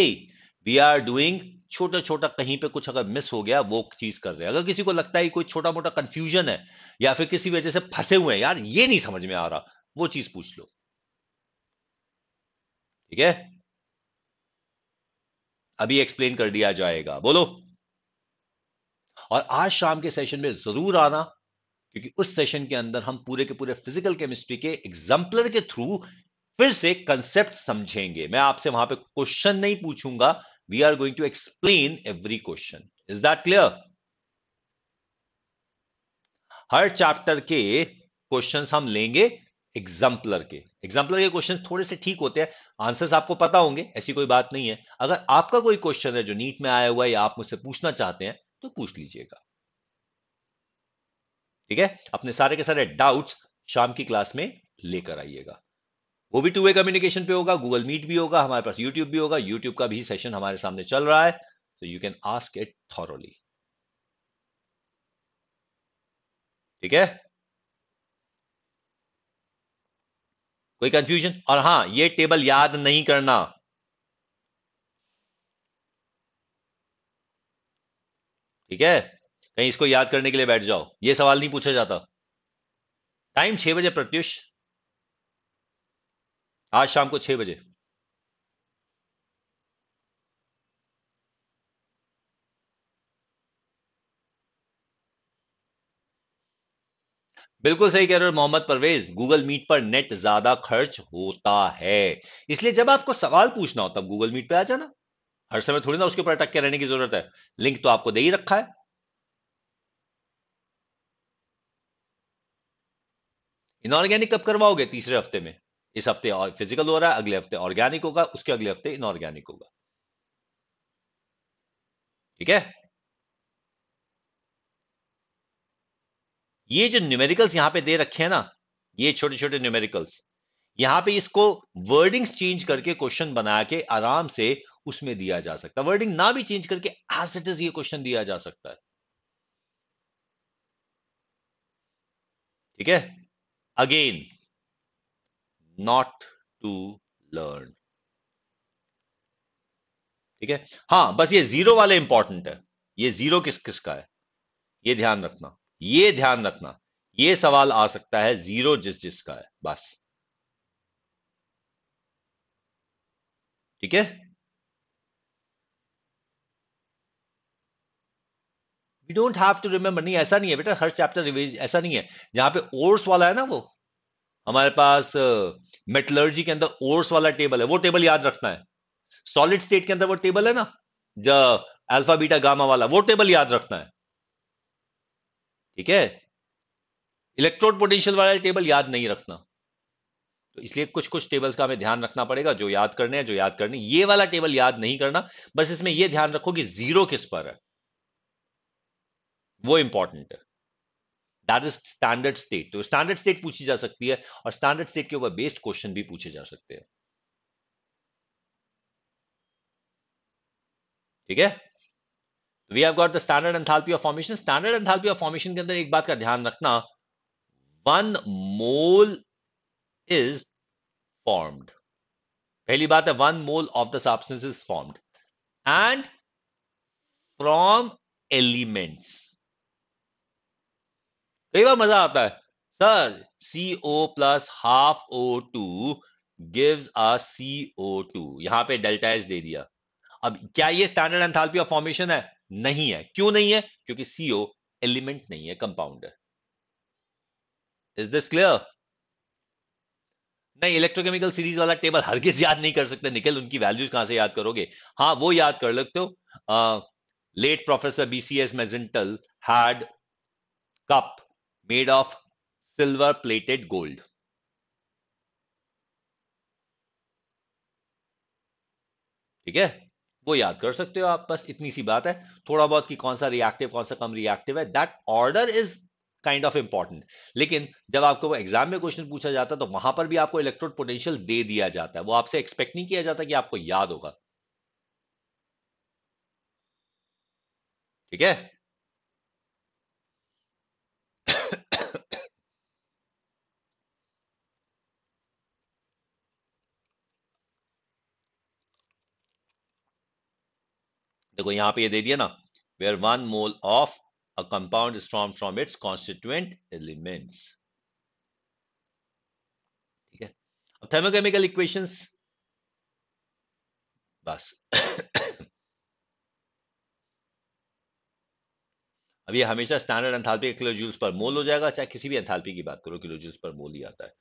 we are doing छोटा छोटा कहीं पे कुछ अगर मिस हो गया वो चीज कर रहे हैं अगर किसी को लगता है कोई छोटा मोटा कंफ्यूजन है या फिर किसी वजह से फंसे हुए हैं यार ये नहीं समझ में आ रहा वो चीज पूछ लो ठीक है अभी एक्सप्लेन कर दिया जाएगा बोलो और आज शाम के सेशन में जरूर आना क्योंकि उस सेशन के अंदर हम पूरे के पूरे फिजिकल केमिस्ट्री के एग्जाम्पलर के थ्रू फिर से कंसेप्ट समझेंगे मैं आपसे वहां पे क्वेश्चन नहीं पूछूंगा we are going to explain every question. Is that clear? हर चैप्टर के क्वेश्चंस हम लेंगे एग्जाम्पलर के एग्जाम्पलर के क्वेश्चन थोड़े से ठीक होते हैं आंसर्स आपको पता होंगे ऐसी कोई बात नहीं है अगर आपका कोई क्वेश्चन है जो नीट में आया हुआ है या आप मुझसे पूछना चाहते हैं तो पूछ लीजिएगा ठीक है अपने सारे के सारे डाउट्स शाम की क्लास में लेकर आइएगा वो भी टू वे कम्युनिकेशन पे होगा गूगल मीट भी होगा हमारे पास यूट्यूब भी होगा यूट्यूब का भी सेशन हमारे सामने चल रहा है तो you can ask it thoroughly ठीक है कोई कंफ्यूजन और हां ये टेबल याद नहीं करना ठीक है कहीं इसको याद करने के लिए बैठ जाओ ये सवाल नहीं पूछा जाता टाइम छह बजे प्रत्युष आज शाम को छह बजे बिल्कुल सही कह रहे हो मोहम्मद परवेज गूगल मीट पर नेट ज्यादा खर्च होता है इसलिए जब आपको सवाल पूछना हो तब गूगल मीट पे आ जाना हर समय थोड़ी ना उसके ऊपर अटक के रहने की जरूरत है लिंक तो आपको दे ही रखा है इनऑर्गेनिक कब करवाओगे तीसरे हफ्ते में इस हफ्ते फिजिकल हो रहा है अगले हफ्ते ऑर्गेनिक होगा उसके अगले हफ्ते इनऑर्गेनिक होगा ठीक है ये जो न्यूमेरिकल्स यहां पे दे रखे हैं ना ये छोटे छोटे न्यूमेरिकल्स यहां पे इसको वर्डिंग्स चेंज करके क्वेश्चन बना के आराम से उसमें दिया जा सकता है वर्डिंग ना भी चेंज करके एज इट इज ये क्वेश्चन दिया जा सकता है ठीक है अगेन not to learn ठीक है हाँ बस ये जीरो वाले इंपॉर्टेंट है ये जीरो किस किस का है ये ध्यान रखना ये ध्यान रखना ये सवाल आ सकता है जीरो जिस जिस का है बस ठीक है डोंट हैव टू रिमेंबर नहीं ऐसा नहीं है बेटा हर चैप्टर रिवीज ऐसा नहीं है जहां पे ओर्स वाला है ना वो हमारे पास मेटलर्जी के अंदर ओर्स वाला टेबल है वो टेबल याद रखना है सॉलिड स्टेट के अंदर वो टेबल है ना जो अल्फा बीटा गामा वाला वो टेबल याद रखना है ठीक है इलेक्ट्रोड पोटेंशियल वाला टेबल याद नहीं रखना तो इसलिए कुछ कुछ टेबल्स का हमें ध्यान रखना पड़ेगा जो याद करने हैं जो याद करने ये वाला टेबल याद नहीं करना बस इसमें यह ध्यान रखो कि जीरो किस पर है वो इंपॉर्टेंट है दैट इज स्टैंडर्ड स्टेट तो स्टैंडर्ड स्टेट पूछी जा सकती है और स्टैंडर्ड स्टेट के ऊपर बेस्ड क्वेश्चन भी पूछे जा सकते हैं ठीक है we have got the standard enthalpy of formation standard enthalpy of formation के अंदर एक बात का ध्यान रखना वन मोल इज फॉर्म्ड पहली बात है one mole of the substance is formed and from elements कई बार मजा आता है sir C O plus half O two give a C O two यहां पर डेल्टा दे दिया अब क्या ये स्टैंडर्ड एंथैल्पी ऑफ फॉर्मेशन है नहीं है क्यों नहीं है क्योंकि सीओ एलिमेंट नहीं है कंपाउंड है इज दिस क्लियर नहीं इलेक्ट्रोकेमिकल सीरीज वाला टेबल हर किस याद नहीं कर सकते निकल उनकी वैल्यूज कहां से याद करोगे हाँ वो याद कर लेते हो लेट प्रोफेसर बीसीएस मेजेंटल had cup made of silver plated gold. ठीक है वो याद कर सकते हो आप बस इतनी सी बात है थोड़ा बहुत कि कौन सा रिएक्टिव कौन सा कम रिएक्टिव है that order is kind of important लेकिन जब आपको एग्जाम में क्वेश्चन पूछा जाता है तो वहां पर भी आपको इलेक्ट्रोड पोटेंशियल दे दिया जाता है वो आपसे एक्सपेक्ट नहीं किया जाता कि आपको याद होगा ठीक है देखो यहां पे ये दे दिया ना where one mole of a compound is from from its constituent elements ठीक है अब थर्मोकेमिकल इक्वेशंस बस अब ये हमेशा standard enthalpy kilo joules per मोल हो जाएगा चाहे किसी भी एंथाल्पी की बात करो किलो जूल्स पर मोल ही आता है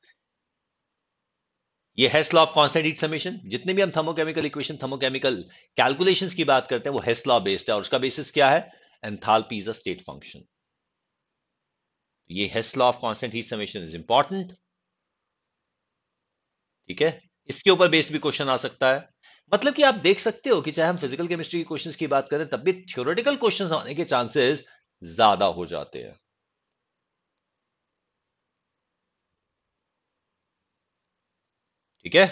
ये Hess of constant heat summation जितने भी हम थर्मोकेमिकल इक्वेशन थर्मोकेमिकल कैलकुलेशन की बात करते हैं वो हेस बेस्ड है और उसका बेसिस क्या है enthalpy is a state function ये Hess of constant heat summation is important ठीक है इसके ऊपर बेस्ड भी क्वेश्चन आ सकता है मतलब कि आप देख सकते हो कि चाहे हम फिजिकल केमिस्ट्री के क्वेश्चन की बात करें तब भी थ्योरेटिकल क्वेश्चन आने के चांसेस ज्यादा हो जाते हैं ठीक है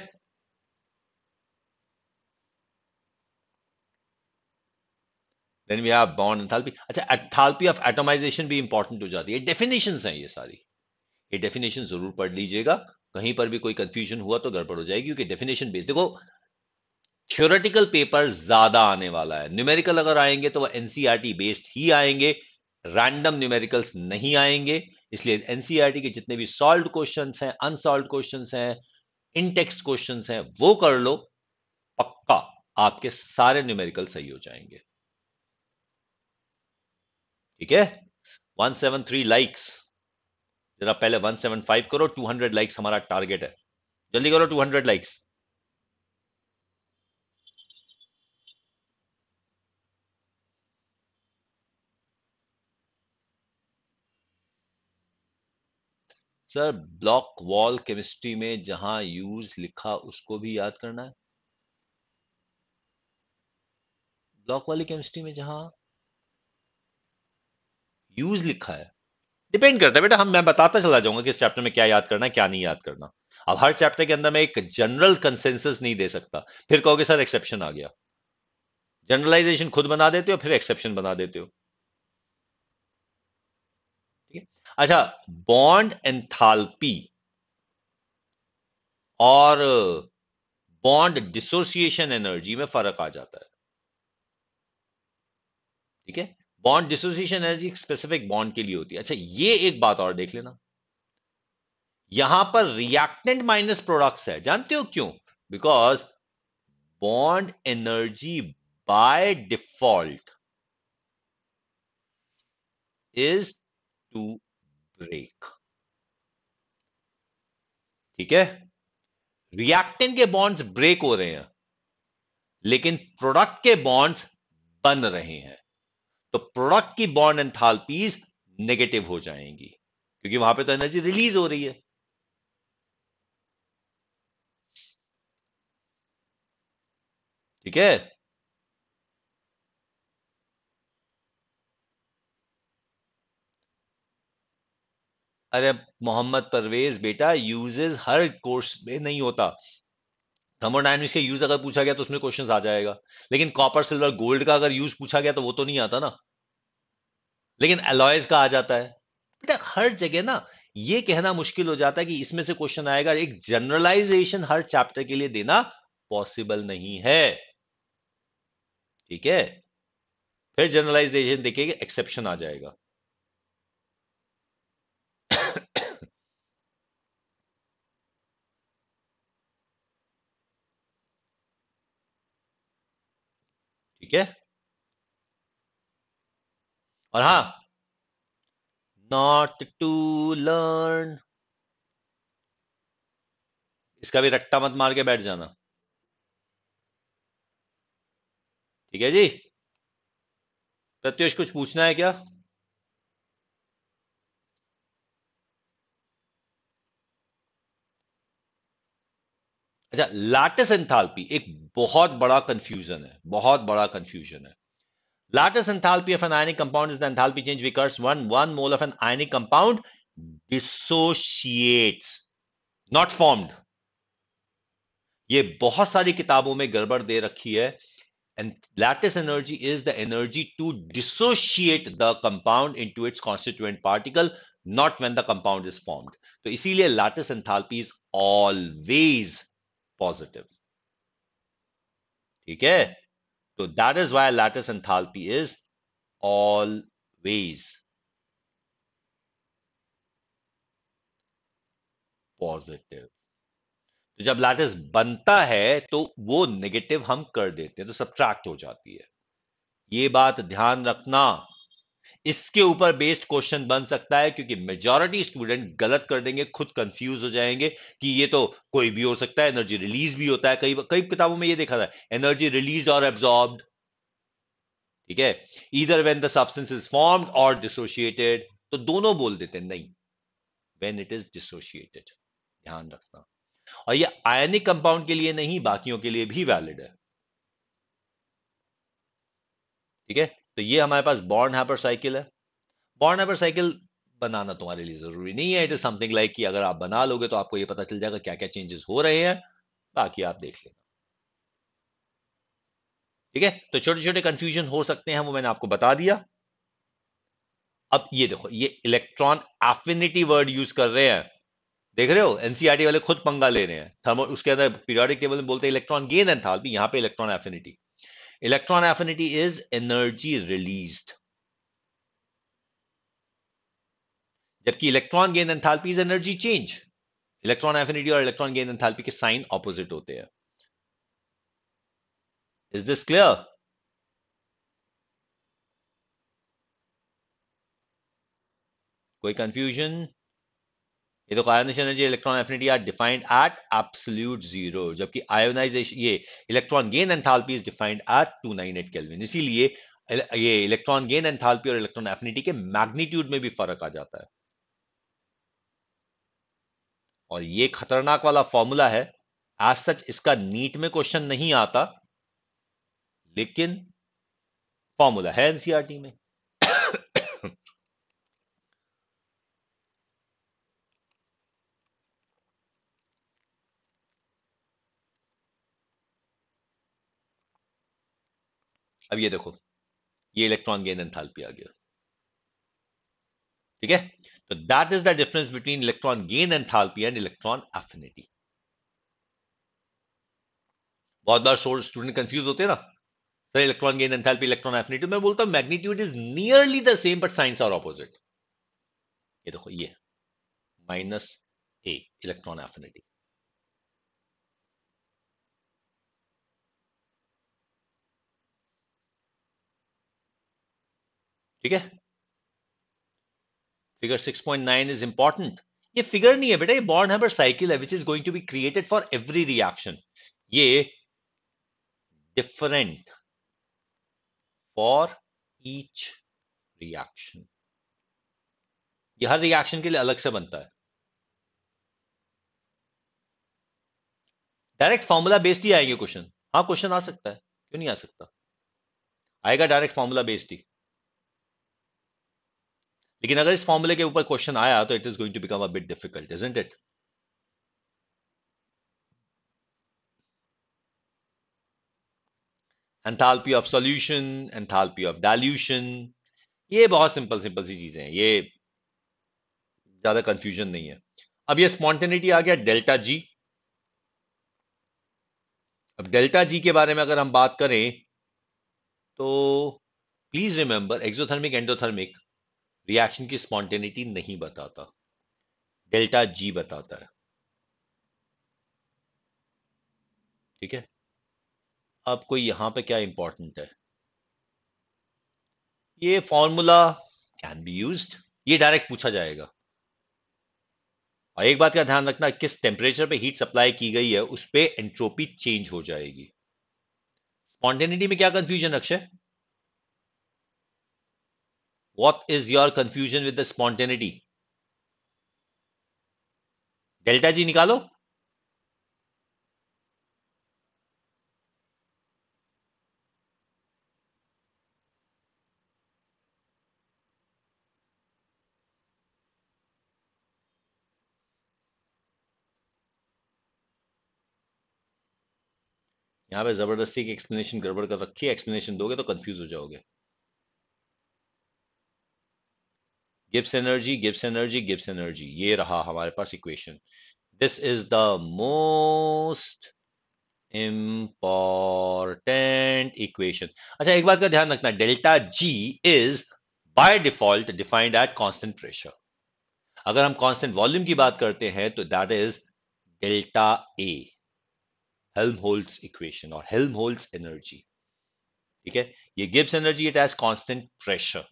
then we have bond enthalpy अच्छा एंथैल्पी ऑफ एटमाइजेशन भी इंपॉर्टेंट हो जाती है डेफिनेशन हैं ये सारी ये डेफिनेशन जरूर पढ़ लीजिएगा कहीं पर भी कोई कंफ्यूजन हुआ तो गड़बड़ हो जाएगी क्योंकि डेफिनेशन बेस्ड देखो थ्योरेटिकल पेपर ज्यादा आने वाला है न्यूमेरिकल अगर आएंगे तो वह एनसीईआरटी बेस्ड e ही आएंगे रैंडम न्यूमेरिकल्स नहीं आएंगे इसलिए एनसीईआरटी e के जितने भी सॉल्व क्वेश्चन हैं अनसॉल्व क्वेश्चन हैं इनटेक्स्ट क्वेश्चन है वो कर लो पक्का आपके सारे न्यूमेरिकल सही हो जाएंगे ठीक है 173 लाइक्स जरा पहले 175 करो 200 लाइक्स हमारा टारगेट है जल्दी करो 200 likes sir block wall chemistry में जहां यूज लिखा उसको भी याद करना है ब्लॉक वाली केमिस्ट्री में जहां यूज लिखा है डिपेंड करता है बेटा हम मैं बताता चला जाऊंगा कि इस चैप्टर में क्या याद करना है क्या नहीं याद करना अब हर चैप्टर के अंदर मैं एक जनरल कंसेंसस नहीं दे सकता फिर कहोगे सर एक्सेप्शन आ गया जनरलाइजेशन खुद बना देते हो फिर एक्सेप्शन बना देते हो अच्छा बॉन्ड एंथाल्पी और बॉन्ड डिसोसिएशन एनर्जी में फर्क आ जाता है ठीक है bond dissociation energy specific bond के लिए होती है अच्छा ये एक बात और देख लेना यहां पर रिएक्टेंट माइनस प्रोडक्ट्स है जानते हो क्यों because bond energy by default is to break ठीक है रिएक्टेंट के बॉन्ड्स ब्रेक हो रहे हैं लेकिन प्रोडक्ट के बॉन्ड्स बन रहे हैं तो प्रोडक्ट की बॉन्ड एंथालपीज नेगेटिव हो जाएंगी क्योंकि वहां पे तो एनर्जी रिलीज हो रही है ठीक है अरे मोहम्मद परवेज बेटा यूजेस हर कोर्स में नहीं होता थर्मोडाइनमिक्स के यूज अगर पूछा गया तो उसमें क्वेश्चन आ जाएगा लेकिन कॉपर सिल्वर गोल्ड का अगर यूज पूछा गया तो वो तो नहीं आता ना लेकिन अलॉयज का आ जाता है बेटा हर जगह ना ये कहना मुश्किल हो जाता है कि इसमें से क्वेश्चन आएगा एक जनरलाइजेशन हर चैप्टर के लिए देना पॉसिबल नहीं है ठीक है फिर जनरलाइजेशन देखिए एक्सेप्शन आ जाएगा ठीक है और हा नॉट टू लर्न इसका भी रट्टा मत मार के बैठ जाना ठीक है जी प्रत्युष कुछ पूछना है क्या अच्छा लाटस एंथालपी एक बहुत बड़ा कंफ्यूजन है बहुत बड़ा कंफ्यूजन है lattice enthalpy of an ionic compound is the enthalpy change which occurs one one mole of an ionic compound dissociates not formed ये बहुत सारी किताबों में गड़बड़ दे रखी है and lattice energy is the energy to dissociate the compound into its constituent particle not when the compound is formed तो इसीलिए lattice enthalpy is always positive ठीक है तो that is why lattice enthalpy is always positive तो जब lattice बनता है तो वो नेगेटिव हम कर देते हैं तो सब्ट्रैक्ट हो जाती है ये बात ध्यान रखना इसके ऊपर बेस्ड क्वेश्चन बन सकता है क्योंकि मेजोरिटी स्टूडेंट गलत कर देंगे खुद कंफ्यूज हो जाएंगे कि ये तो कोई भी हो सकता है एनर्जी रिलीज भी होता है कई कई किताबों में ये देखा था एनर्जी रिलीज और एब्जॉर्ब ठीक है इधर when the substance is formed और डिसोशिएटेड तो दोनों बोल देते नहीं वेन इट इज डिसोशिएटेड ध्यान रखना और ये आयनिक कंपाउंड के लिए नहीं बाकियों के लिए भी वैलिड है ठीक है तो ये हमारे पास बॉर्न हैपर साइकिल है बॉर्न हैपर साइकिल बनाना तुम्हारे लिए जरूरी नहीं है इट इज समथिंग लाइक कि अगर आप बना लोगे तो आपको ये पता चल जाएगा क्या क्या चेंजेस हो रहे हैं बाकी आप देख लेना ठीक है तो छोटे छोटे कंफ्यूजन हो सकते हैं वो मैंने आपको बता दिया अब ये देखो ये इलेक्ट्रॉन एफिनिटी वर्ड यूज कर रहे हैं देख रहे हो एनसीआरटी e वाले खुद पंगा ले रहे हैं थर्मो उसके अंदर पीरियोडिक टेबल में बोलते हैं इलेक्ट्रॉन गेन एंथाल्पी यहां पे electron affinity Electron affinity is energy released. जबकि electron gain enthalpy is energy change electron affinity और इलेक्ट्रॉन गेन एंथैल्पी के साइन ऑपोजिट होते हैं इज दिस क्लियर कोई कंफ्यूजन ये तो ionization energy electron affinity are defined at absolute zero जबकि ionization ये electron gain enthalpy is defined at 298 kelvin इसीलिए ये इलेक्ट्रॉन गेन एंथैल्पी और इलेक्ट्रॉन एफिनिटी के मैग्नीट्यूड में भी फर्क आ जाता है और ये खतरनाक वाला फॉर्मूला है आज सच इसका नीट में क्वेश्चन नहीं आता लेकिन फॉर्मूला है एनसीआरटी e में अब ये देखो ये इलेक्ट्रॉन गेन एंथैल्पी आ गया ठीक है तो that is the difference between electron gain enthalpy and electron affinity बहुत बार सोर्स स्टूडेंट कंफ्यूज होते हैं ना sir electron gain enthalpy electron affinity मैं बोलता हूं magnitude is nearly the same but signs are opposite ये देखो ये माइनस ए इलेक्ट्रॉन एफिनिटी ठीक है फिगर 6.9 इज इंपॉर्टेंट ये फिगर नहीं है बेटा ये बॉर्न हैबर साइकिल है which is going to be created for every reaction ये डिफरेंट फॉर ईच रिएक्शन ये हर रिएक्शन के लिए अलग से बनता है डायरेक्ट फॉर्मूला बेस्ड ही आएंगे क्वेश्चन हाँ क्वेश्चन आ सकता है क्यों नहीं आ सकता आएगा डायरेक्ट फॉर्मूला बेस्ड ही लेकिन अगर इस फॉर्मूले के ऊपर क्वेश्चन आया तो it is going to become a bit difficult isn't it enthalpy of solution enthalpy of dilution ये बहुत सिंपल सिंपल सी चीजें हैं ये ज्यादा कंफ्यूजन नहीं है अब ये स्पॉन्टेनिटी आ गया डेल्टा जी अब डेल्टा जी के बारे में अगर हम बात करें तो please remember exothermic endothermic reaction की स्पॉन्टेनिटी नहीं बताता डेल्टा जी बताता है ठीक है आपको यहां पे क्या इंपॉर्टेंट है ये फॉर्मूला कैन बी यूज्ड ये डायरेक्ट पूछा जाएगा और एक बात का ध्यान रखना किस टेम्परेचर पे हीट सप्लाई की गई है उस पर एंट्रोपी चेंज हो जाएगी स्पॉन्टेनिटी में क्या confusion Akshay what is your confusion with the spontaneity delta G निकालो यहाँ पे जबरदस्ती की एक्सप्लेनेशन गड़बड़ कर रखी है एक्सप्लेनेशन दोगे तो कंफ्यूज हो जाओगे Gibbs energy Gibbs energy Gibbs energy ये रहा हमारे पास equation this is the most important equation अच्छा एक बात का ध्यान रखना delta G is by default defined at constant pressure अगर हम कॉन्स्टेंट वॉल्यूम की बात करते हैं तो that is delta A Helmholtz equation और हेल्म होल्ड्स एनर्जी ठीक है ये Gibbs energy it at constant pressure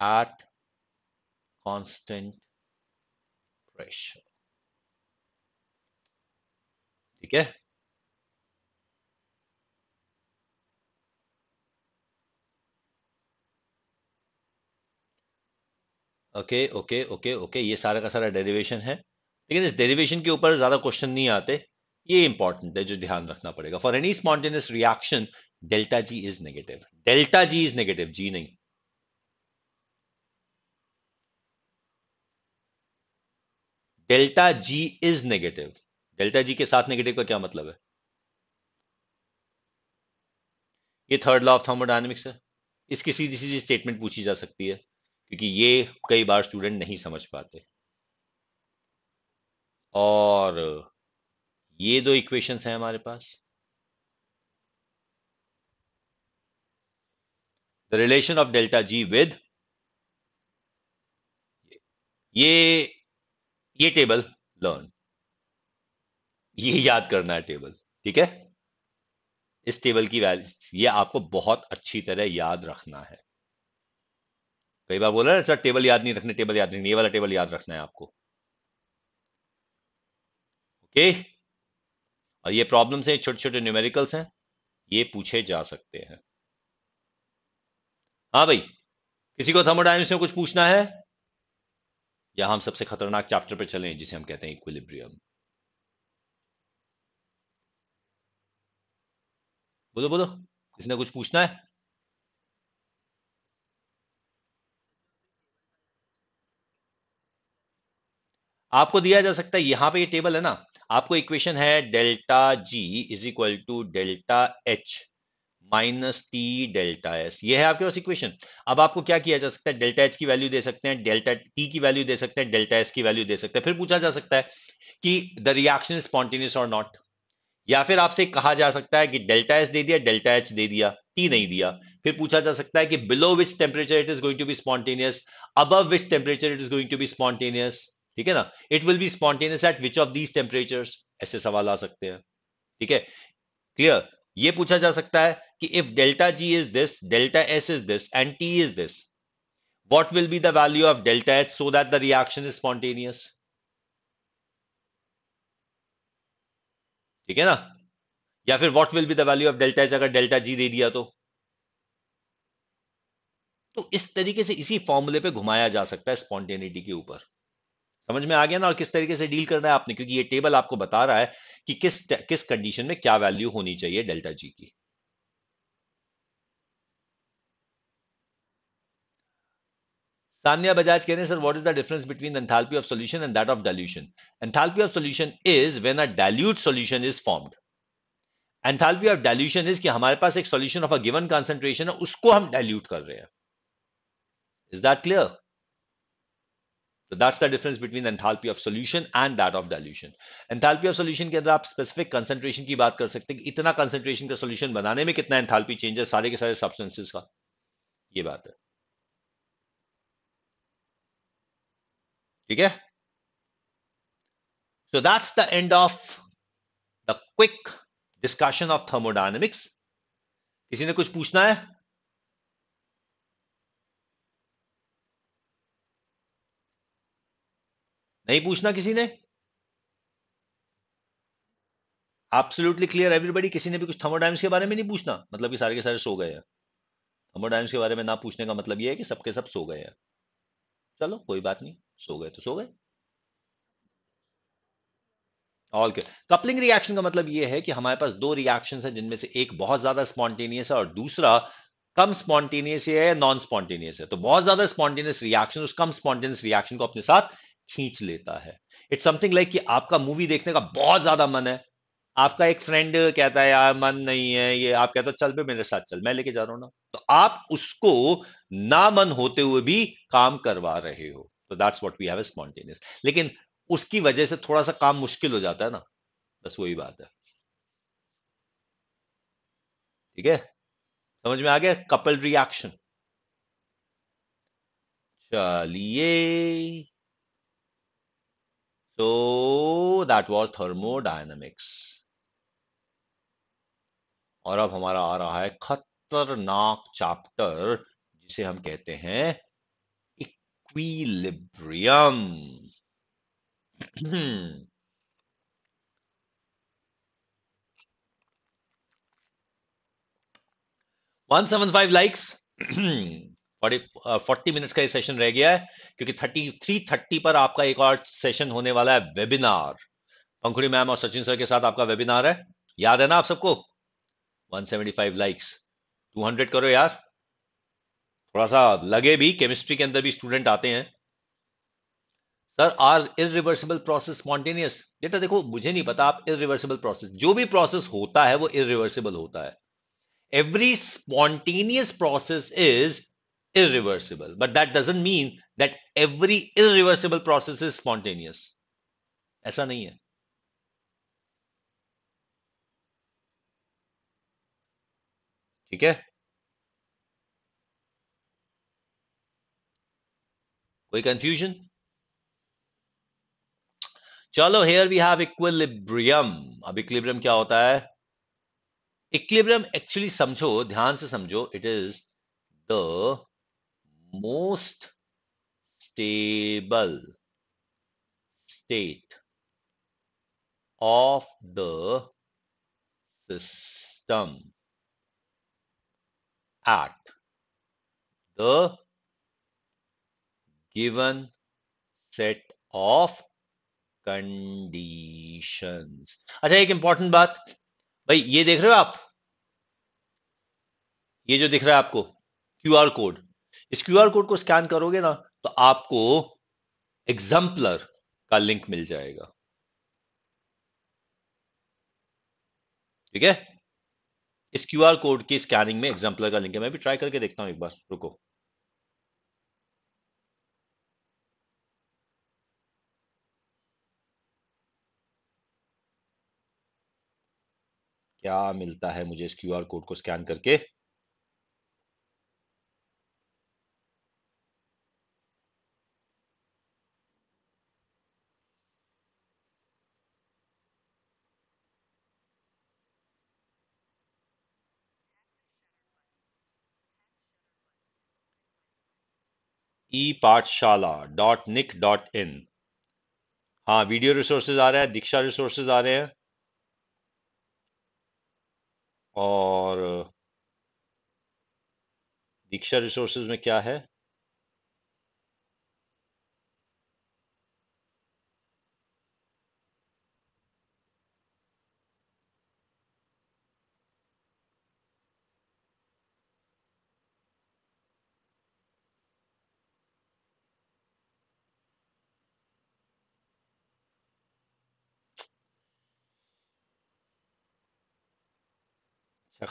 at constant pressure ठीक है ओके ओके ओके ओके ये सारा का सारा डेरिवेशन है लेकिन इस डेरिवेशन के ऊपर ज्यादा क्वेश्चन नहीं आते ये इंपॉर्टेंट है जो ध्यान रखना पड़ेगा for any spontaneous reaction delta G is negative delta G is negative G नहीं delta G is negative delta G के साथ नेगेटिव का क्या मतलब है ये थर्ड लॉ ऑफ थर्मोडायनेमिक्स है इसकी सीधी सीधी स्टेटमेंट पूछी जा सकती है क्योंकि ये कई बार स्टूडेंट नहीं समझ पाते और ये दो इक्वेशंस हैं हमारे पास the relation of delta G with ये ये टेबल लर्न ये याद करना है टेबल ठीक है इस टेबल की वैल्यू ये आपको बहुत अच्छी तरह याद रखना है कई बार बोला ना सर टेबल याद नहीं रखने टेबल याद नहीं ये वाला टेबल याद रखना है आपको ओके और ये प्रॉब्लम्स हैं छोटे छोटे न्यूमेरिकल्स हैं ये पूछे जा सकते हैं हाँ भाई किसी को थर्मोडाइनमिक्स में कुछ पूछना है या हम सबसे खतरनाक चैप्टर पर चलें जिसे हम कहते हैं इक्विलिब्रियम बोलो बोलो इसने कुछ पूछना है आपको दिया जा सकता है यहां पे ये टेबल है ना आपको इक्वेशन है delta G is equal to delta H minus T delta S ये है आपके पास इक्वेशन अब आपको क्या किया जा सकता है डेल्टा एच की वैल्यू दे सकते हैं डेल्टा टी की वैल्यू दे सकते हैं डेल्टा एस की वैल्यू दे सकते हैं फिर पूछा जा सकता है कि द रिएक्शन स्पॉन्टेनियस और नॉट या फिर आपसे कहा जा सकता है कि डेल्टा एस दे दिया डेल्टा एच दे दिया टी नहीं दिया फिर पूछा जा सकता है कि below which temperature it is going to be spontaneous above which temperature it is going to be spontaneous ठीक है ना it will be spontaneous at which of these temperature ऐसे सवाल आ सकते हैं ठीक है क्लियर ये पूछा जा सकता है कि if delta G is this delta S is this and T is this what will be the value of delta H so that the reaction is spontaneous ठीक है ना या फिर what will be the value of delta H अगर delta G दे दिया तो तो इस तरीके से इसी फॉर्मूले पे घुमाया जा सकता है स्पॉन्टेनिटी के ऊपर समझ में आ गया ना और किस तरीके से डील करना है आपने क्योंकि ये टेबल आपको बता रहा है कि किस किस कंडीशन में क्या वैल्यू होनी चाहिए डेल्टा जी की Tanya Bajaj Karen, sir, what is the difference between the enthalpy of solution and that of dilution? Enthalpy of solution is when a dilute solution is formed. Enthalpy of dilution is कि हमारे पास एक solution of a given concentration है उसको हम dilute कर रहे हैं. Is that clear? So that's the difference between the enthalpy of solution and that of dilution. Enthalpy of solution के अंदर आप specific concentration की बात कर सकते हैं कि इतना concentration का solution बनाने में कितना enthalpy change है सारे के सारे substances का. ये बात है. ठीक है so that's the end of the quick discussion of thermodynamics किसी ने कुछ पूछना है नहीं पूछना किसी ने एब्सोल्युटली क्लियर एवरीबडी किसी ने भी कुछ थर्मोडाइम्स के बारे में नहीं पूछना मतलब कि सारे के सारे सो गए हैं थर्मोडाइम्स के बारे में ना पूछने का मतलब यह है कि सबके सब सो गए हैं चलो कोई बात नहीं सो गए तो सो गए ऑल के कपलिंग रिएक्शन का मतलब यह है कि हमारे पास दो रिएक्शन है जिनमें से एक बहुत ज्यादा स्पॉन्टेनियस है और दूसरा कम स्पॉन्टेनियस है नॉन स्पॉन्टेनियस है तो बहुत ज्यादा स्पॉन्टेनियस रिएक्शन उस कम स्पॉन्टेनियस रिएक्शन को अपने साथ खींच लेता है इट्स समथिंग लाइक कि आपका मूवी देखने का बहुत ज्यादा मन है आपका एक फ्रेंड कहता है यार मन नहीं है ये आप कहते हो चल पे मेरे साथ चल मैं लेके जा रहा हूं ना तो आप उसको ना मन होते हुए भी काम करवा रहे हो तो that's what we have spontaneous लेकिन उसकी वजह से थोड़ा सा काम मुश्किल हो जाता है ना बस वही बात है ठीक है समझ में आ गया कपल रिएक्शन चलिए सो दैट वाज थर्मोडायनेमिक्स और अब हमारा आ रहा है खतरनाक चैप्टर जिसे हम कहते हैं equilibrium. One seven five likes forty minutes का ये सेशन रह गया है क्योंकि थर्टी थ्री थर्टी पर आपका एक और सेशन होने वाला है वेबिनार पंखुड़ी मैम और सचिन सर के साथ आपका वेबिनार है याद है ना आप सबको 175 लाइक्स 200 करो यार थोड़ा सा लगे भी केमिस्ट्री के अंदर भी स्टूडेंट आते हैं sir are reversible process spontaneous बेटा देखो मुझे नहीं पता आप इरिवर्सिबल प्रोसेस जो भी प्रोसेस होता है वो इिवर्सिबल होता है every spontaneous process is but that doesn't mean that every irreversible process is spontaneous ऐसा नहीं है ठीक है कोई कंफ्यूजन चलो हेयर वी हैव इक्विलिब्रियम अब इक्विलिब्रियम क्या होता है इक्विलिब्रियम एक्चुअली समझो ध्यान से समझो it is the most stable state of the system at the given set of conditions अच्छा एक इंपॉर्टेंट बात भाई ये देख रहे हो आप ये जो दिख रहा है आपको क्यू आर कोड इस क्यू आर कोड को स्कैन करोगे ना तो आपको एग्जाम्पलर का लिंक मिल जाएगा ठीक है इस क्यू आर कोड की स्कैनिंग में एग्जाम्पलर का लिंक है मैं भी ट्राई करके देखता हूं एक बार रुको क्या मिलता है मुझे इस आर कोड को स्कैन करके ई पाठशाला डॉट निक डॉट इन हाँ वीडियो रिसोर्सेज आ रहे हैं दीक्षा रिसोर्सेज आ रहे हैं और दीक्षा रिसोर्सेज में क्या है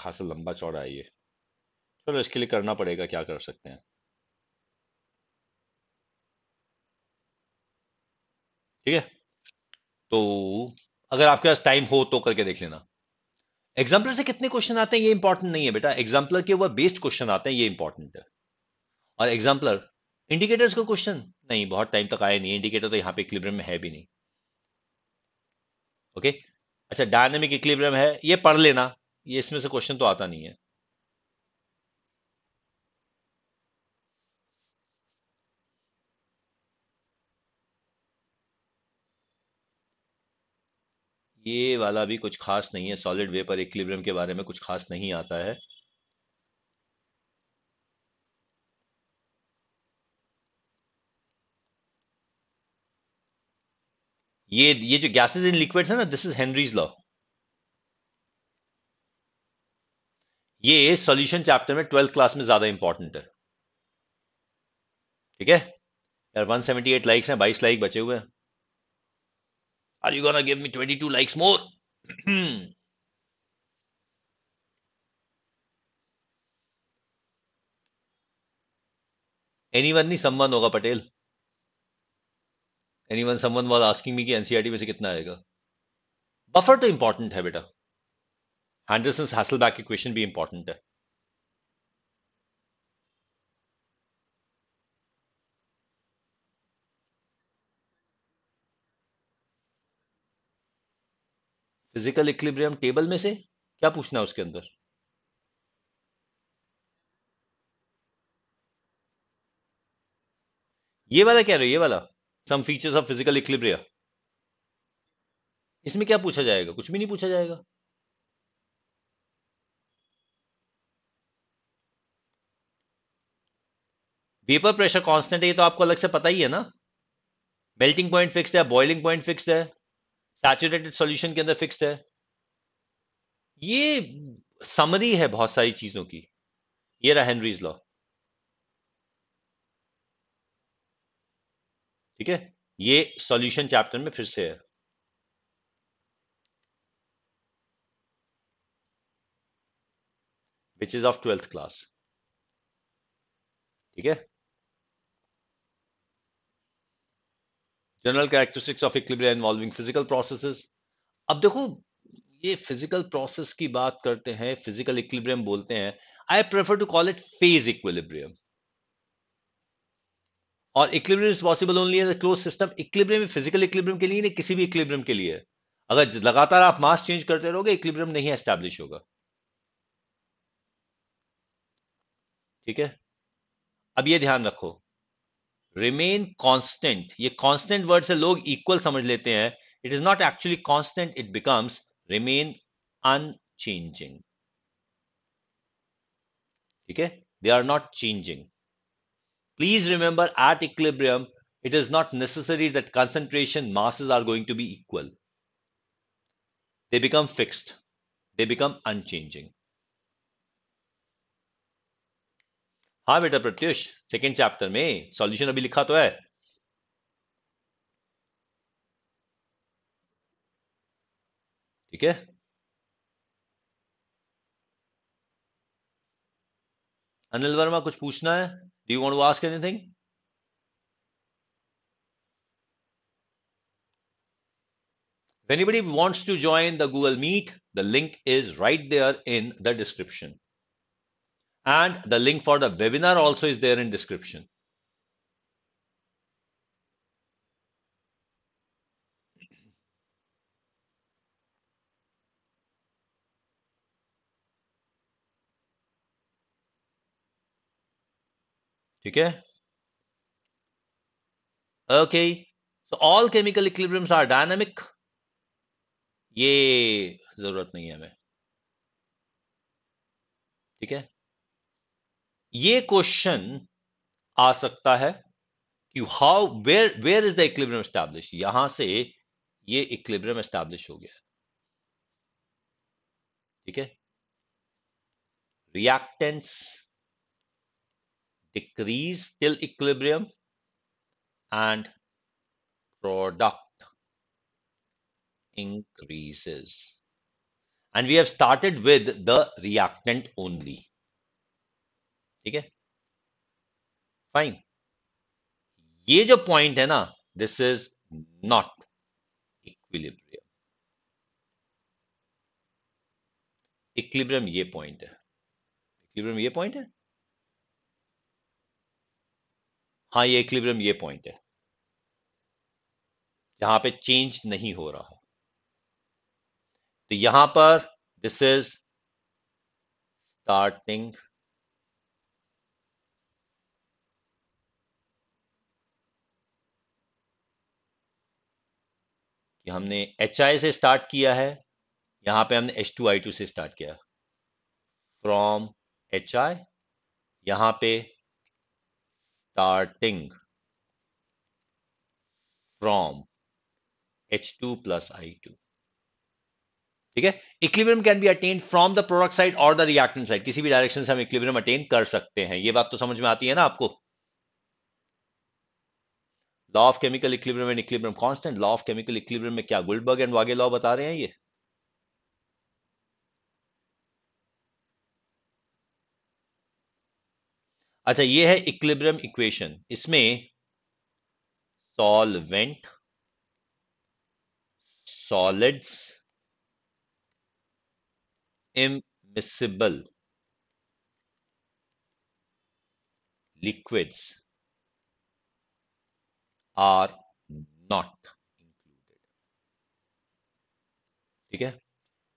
खासा लंबा चौड़ा है ये चलो इसके लिए करना पड़ेगा क्या कर सकते हैं ठीक है तो अगर आपके पास टाइम हो तो करके देख लेना एग्जाम्पल से कितने क्वेश्चन आते हैं ये इंपॉर्टेंट नहीं है बेटा एग्जाम्पलर के ऊपर बेस्ड क्वेश्चन आते हैं ये इंपॉर्टेंट है और एग्जाम्पलर इंडिकेटर्स का क्वेश्चन नहीं बहुत टाइम तक आया नहीं इंडिकेटर तो यहाँ पे इक्लिब्रियम में है भी नहीं ओके अच्छा डायनेमिक इक्लिब्रियम है ये पढ़ लेना ये इसमें से क्वेश्चन तो आता नहीं है ये वाला भी कुछ खास नहीं है सॉलिड वेपर इक्विलिब्रियम के बारे में कुछ खास नहीं आता है ये ये जो गैसेस इन लिक्विड्स है ना दिस इज हेनरीज लॉ ये सॉल्यूशन चैप्टर में ट्वेल्थ क्लास में ज्यादा इंपॉर्टेंट है ठीक है यार 178 लाइक्स हैं 22 लाइक बचे हुए are you gonna give me 22 likes more anyone नहीं संबंध होगा Patel anyone Sambandh was asking me कि एनसीआरटी e में से कितना आएगा बफर तो इंपॉर्टेंट है बेटा Anderson's Hasselbalch equation भी important है फिजिकल इक्विलिब्रियम टेबल में से क्या पूछना है उसके अंदर ये वाला कह रहे ये वाला some features of physical equilibria इसमें क्या पूछा जाएगा कुछ भी नहीं पूछा जाएगा वेपर प्रेशर कांस्टेंट है ये तो आपको अलग से पता ही है ना मेल्टिंग पॉइंट फिक्स्ड है बॉइलिंग पॉइंट फिक्स्ड है सैचुरेटेड सॉल्यूशन के अंदर फिक्स्ड है ये समरी है बहुत सारी चीजों की ये रहा हेनरीज लॉ ठीक है ये सॉल्यूशन चैप्टर में फिर से है which is of twelfth class ठीक है general characteristics of equilibria involving physical processes अब देखो ये फिजिकल प्रोसेस की बात करते हैं फिजिकल इक्विलिब्रियम बोलते हैं I prefer to call it phase equilibrium और equilibrium is possible only as close system equilibrium physical equilibrium के लिए नहीं किसी भी इक्विलिब्रियम के लिए अगर लगातार आप मास चेंज करते रहोगे इक्विलिब्रियम नहीं एस्टैब्लिश होगा ठीक है अब ये ध्यान रखो रिमेन कॉन्स्टेंट ये कॉन्स्टेंट वर्ड से लोग इक्वल समझ लेते हैं it is not actually constant it becomes remain unchanging ठीक है they are not changing please remember at equilibrium it is not necessary that concentration masses are going to be equal they become fixed they become unchanging हाँ बेटा Pratyush second chapter में solution अभी लिखा तो है ठीक है अनिल वर्मा कुछ पूछना है डी want ask anything anybody wants to join the Google meet the link is right there in the description and the link for the webinar also is there in description. Okay. okay so all chemical equilibriums are dynamic ये जरूरत नहीं हमें ठीक है ये question आ सकता है कि how where where is the equilibrium establish यहां से ये इक्लिब्रियम एस्टैब्लिश हो गया ठीक है reactants decrease till equilibrium and product increases and we have started with the reactant only ठीक है फाइन ये जो पॉइंट है ना this is not equilibrium equilibrium ये पॉइंट है इक्विलिब्रियम ये पॉइंट है हाँ ये इक्विलिब्रियम ये पॉइंट है जहां पे चेंज नहीं हो रहा है तो यहां पर दिस इज स्टार्टिंग कि हमने एच आई से स्टार्ट किया है यहाँ पे हमने एच टू आई टू से स्टार्ट किया फ्रॉम एच आई यहाँ पे starting from H two plus I two ठीक है equilibrium can be attain from the product side और द रिएक्टेंट साइड किसी भी डायरेक्शन से हम इक्विलिब्रियम अटेन कर सकते हैं ये बात तो समझ में आती है ना आपको law of chemical equilibrium and equilibrium constant law of chemical equilibrium में क्या गुल्डबर्ग एंड वागे लॉ बता रहे हैं ये अच्छा ये है इक्विलिब्रियम इक्वेशन इसमें solvent solids immiscible liquids are not included ठीक है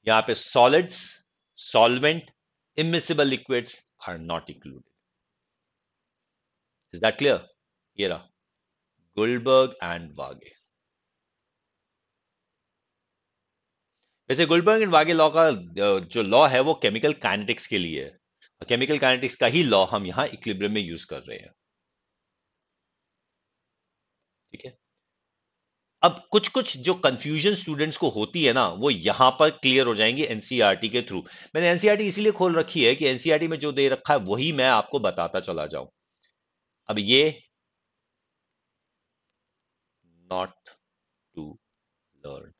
यहां पे solids solvent immiscible liquids are not included is that clear ये रहा गुलबर्ग एंड वागे वैसे गुलबर्ग एंड वागे लॉ का जो लॉ है वो केमिकल काइनेटिक्स के लिए है केमिकल काइनेटिक्स का ही लॉ हम यहां इक्विलिब्रियम में यूज कर रहे हैं ठीक है अब कुछ कुछ जो कंफ्यूजन स्टूडेंट्स को होती है ना वो यहां पर क्लियर हो जाएंगे एनसीईआरटी e के थ्रू मैंने एनसीईआरटी e इसीलिए खोल रखी है कि एनसीईआरटी e में जो दे रखा है वही मैं आपको बताता चला जाऊं अब ये नॉट टू लर्न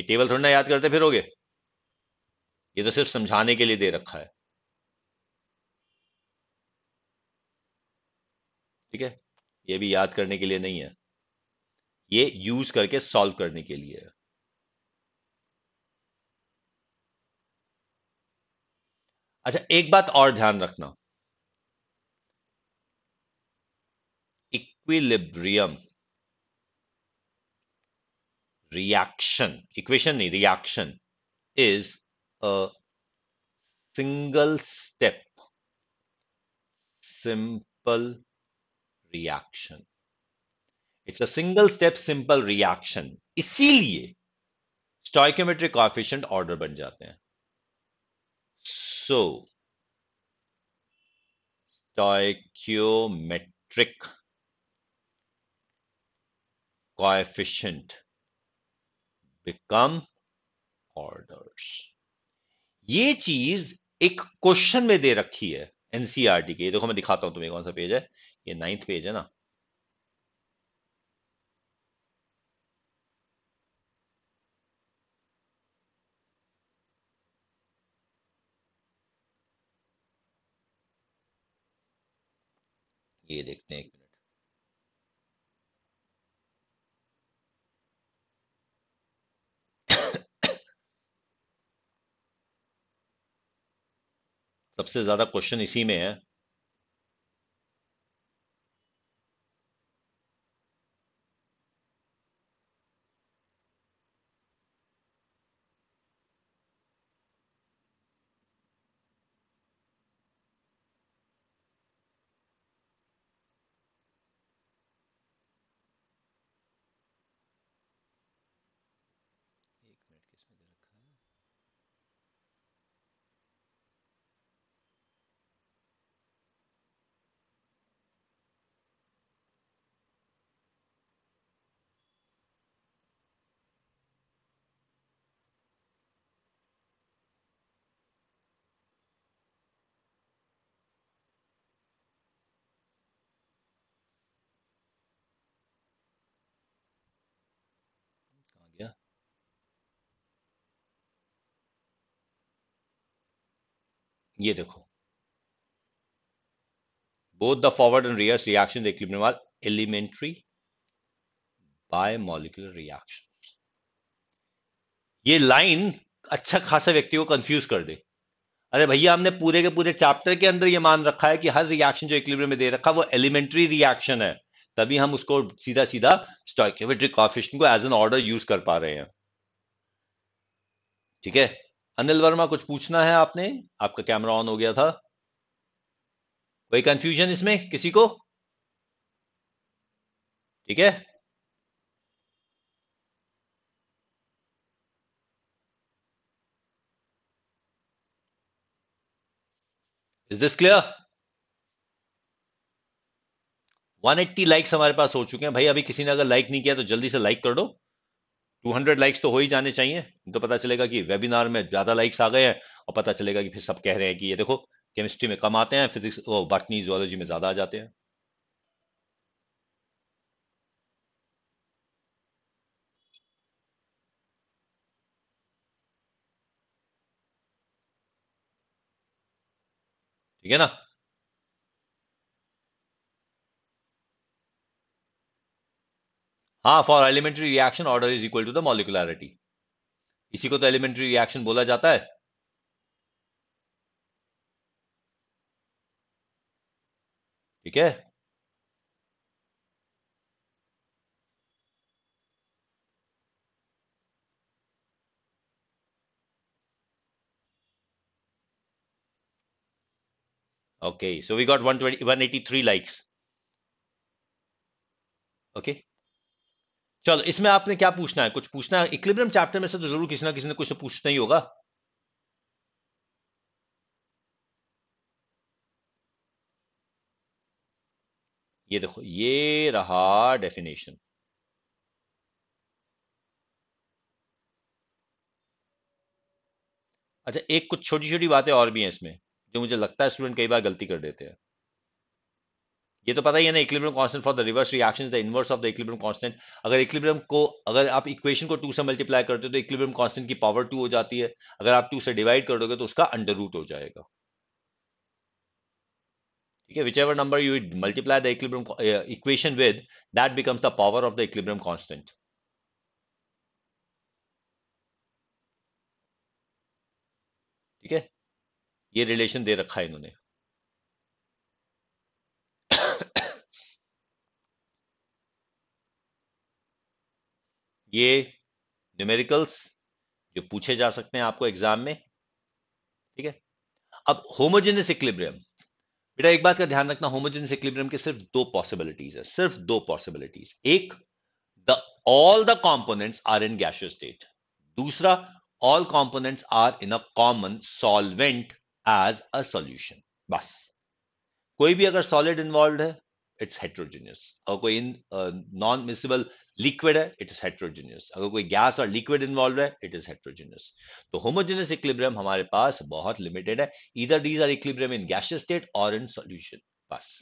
ये टेबल थोड़ा ना याद करते फिरोगे ये तो सिर्फ समझाने के लिए दे रखा है ठीक है ये भी याद करने के लिए नहीं है ये यूज करके सॉल्व करने के लिए है अच्छा एक बात और ध्यान रखना इक्विलिब्रियम रिएक्शन इक्वेशन नहीं reaction is a single step simple reaction. It's a single step simple reaction इसीलिए स्टॉइकोमेट्रिक कॉफिशियंट ऑर्डर बन जाते हैं सो स्टॉइक्योमेट्रिक coefficient become orders ये चीज एक क्वेश्चन में दे रखी है एनसीआरटी e के देखो मैं दिखाता हूं तुम्हें कौन सा पेज है ये नाइन्थ पेज है ना ये देखते हैं एक मिनट सबसे ज्यादा क्वेश्चन इसी में है ये देखो both the forward and reverse reactions in equilibrium elementary elementary biomolecular ये लाइन अच्छा खासा व्यक्ति को कंफ्यूज कर दे अरे भैया हमने पूरे के पूरे चैप्टर के अंदर ये मान रखा है कि हर रिएक्शन जो इक्विलिब्रियम में दे रखा है वो एलिमेंट्री रिएक्शन है तभी हम उसको सीधा सीधा स्टॉइकोमेट्रिक कॉफिशिएंट को एज एन ऑर्डर यूज कर पा रहे हैं ठीक है अनिल वर्मा कुछ पूछना है आपने आपका कैमरा ऑन हो गया था कोई कंफ्यूजन इसमें किसी को ठीक है इज दिस क्लियर 180 लाइक्स हमारे पास हो चुके हैं भाई अभी किसी ने अगर लाइक नहीं किया तो जल्दी से लाइक कर दो 200 लाइक्स तो हो ही जाने चाहिए तो पता चलेगा कि वेबिनार में ज़्यादा लाइक्स आ गए हैं और पता चलेगा कि फिर सब कह रहे हैं कि ये देखो केमिस्ट्री में कम आते हैं फिजिक्स और बाटनी जोलॉजी में ज़्यादा आ जाते हैं ठीक है ना हाँ for elementary reaction order is equal to the molecularity इसी को तो एलिमेंट्री रिएक्शन बोला जाता है ठीक है okay so we one twenty one eighty three likes okay Okay. चलो इसमें आपने क्या पूछना है कुछ पूछना है इक्लिब्रियम चैप्टर में से तो जरूर किसी ना किसी ने कुछ तो पूछना ही होगा ये देखो ये रहा डेफिनेशन अच्छा एक कुछ छोटी छोटी बातें और भी हैं इसमें जो मुझे लगता है स्टूडेंट कई बार गलती कर देते हैं ये तो पता ही है ना equilibrium constant for the reverse reaction the inverse of the equilibrium constant अगर इक्विलिब्रियम को अगर आप इक्वेशन को टू से मल्टीप्लाई करते हो तो इक्विलिब्रियम कांस्टेंट की पावर टू हो जाती है अगर आप टू से डिवाइड कर दोगे तो उसका अंडर रूट हो जाएगा ठीक है whichever number you multiply the equilibrium equation with that becomes the power of the equilibrium constant ठीक है ये रिलेशन दे रखा है इन्होंने ये न्यूमेरिकल्स जो पूछे जा सकते हैं आपको एग्जाम में ठीक है अब होमोजेनस इक्लिब्रियम बेटा एक बात का ध्यान रखना होमोजेनस इक्लिब्रियम की सिर्फ दो पॉसिबिलिटीज है सिर्फ दो पॉसिबिलिटीज एक the all the components are in gaseous state दूसरा all components are in a common solvent as a solution बस कोई भी अगर सॉलिड इन्वॉल्व है इट्स हेट्रोजीनियस अगर कोई नॉन मिसिबल लिक्विड है इट इज हेट्रोजीनियस अगर कोई गैस और लिक्विड इन्वॉल्व है इट इज हेट्रोजीनियस तो होमोजेनियस इक्विलिब्रियम हमारे पास बहुत लिमिटेड है इधर these are equilibrium in gaseous state और इन सोल्यूशन बस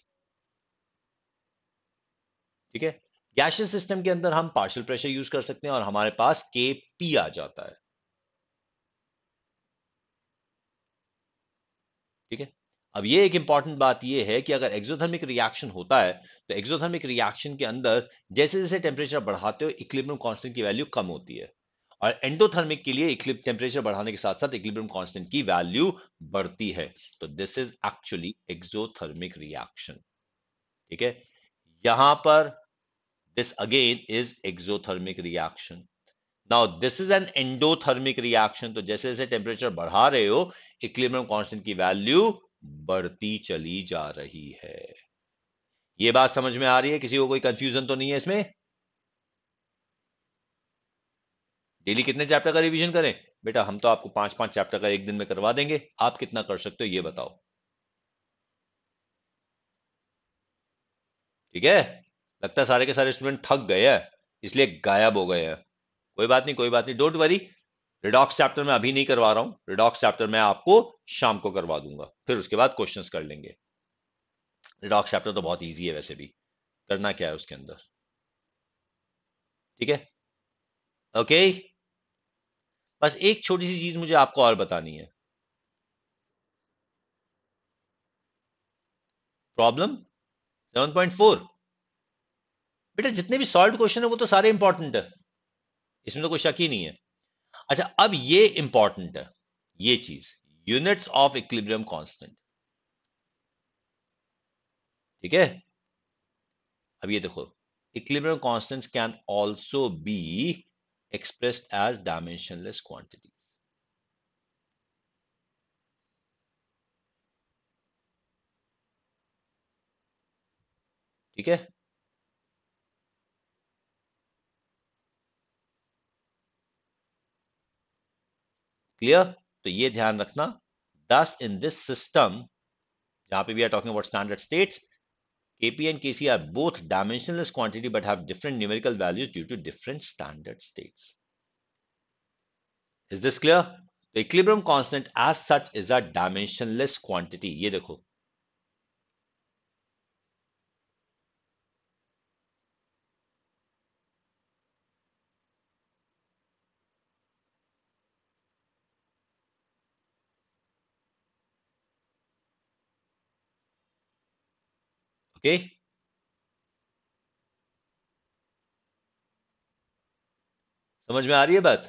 ठीक है गैशियस सिस्टम के अंदर हम पार्शियल प्रेशर यूज कर सकते हैं और हमारे पास के पी आ जाता है ठीक है अब ये एक इंपॉर्टेंट बात ये है कि अगर एक्सोथर्मिक रिएक्शन होता है तो एक्सोथर्मिक रिएक्शन के अंदर जैसे जैसे टेम्परेचर बढ़ाते हो इक्लिब्रम कॉन्स्टेंट की वैल्यू कम होती है और एंडोथर्मिक के लिए टेम्परेचर बढ़ाने के साथ साथ इक्लिब्रम कॉन्स्टेंट की वैल्यू बढ़ती है तो this is actually exothermic reaction ठीक है यहां पर this again is exothermic reaction now this is an endothermic reaction तो जैसे जैसे टेम्परेचर बढ़ा रहे हो इक्लिब्रम कॉन्स्टेंट की वैल्यू बढ़ती चली जा रही है यह बात समझ में आ रही है किसी को कोई कंफ्यूजन तो नहीं है इसमें डेली कितने चैप्टर का रिवीजन करें बेटा हम तो आपको पांच पांच चैप्टर का एक दिन में करवा देंगे आप कितना कर सकते हो ये बताओ ठीक है लगता है सारे के सारे स्टूडेंट थक गए हैं इसलिए गायब हो गए हैं कोई बात नहीं कोई बात नहीं डोंट वरी रिडॉक्स चैप्टर में अभी नहीं करवा रहा हूं रिडॉक्स चैप्टर में आपको शाम को करवा दूंगा फिर उसके बाद क्वेश्चन कर लेंगे रिडॉक्स चैप्टर तो बहुत ईजी है वैसे भी करना क्या है उसके अंदर ठीक है ओके बस एक छोटी सी चीज मुझे आपको और बतानी है प्रॉब्लम 7.4 बेटा जितने भी सॉल्व क्वेश्चन है वो तो सारे इंपॉर्टेंट है इसमें तो कोई शक ही नहीं है अच्छा अब ये इंपॉर्टेंट है ये चीज यूनिट्स ऑफ इक्विलिब्रियम कांस्टेंट ठीक है अब ये देखो equilibrium constants can also be expressed as dimensionless quantity ठीक है क्लियर तो ये ध्यान रखना दस इन दिस सिस्टम जहां पे we are talking about standard states KP and KC are both dimensional quantity but have different numerical values due to different standard states is this clear equilibrium constant as such is a dimensionless quantity ये देखो okay समझ में आ रही है बात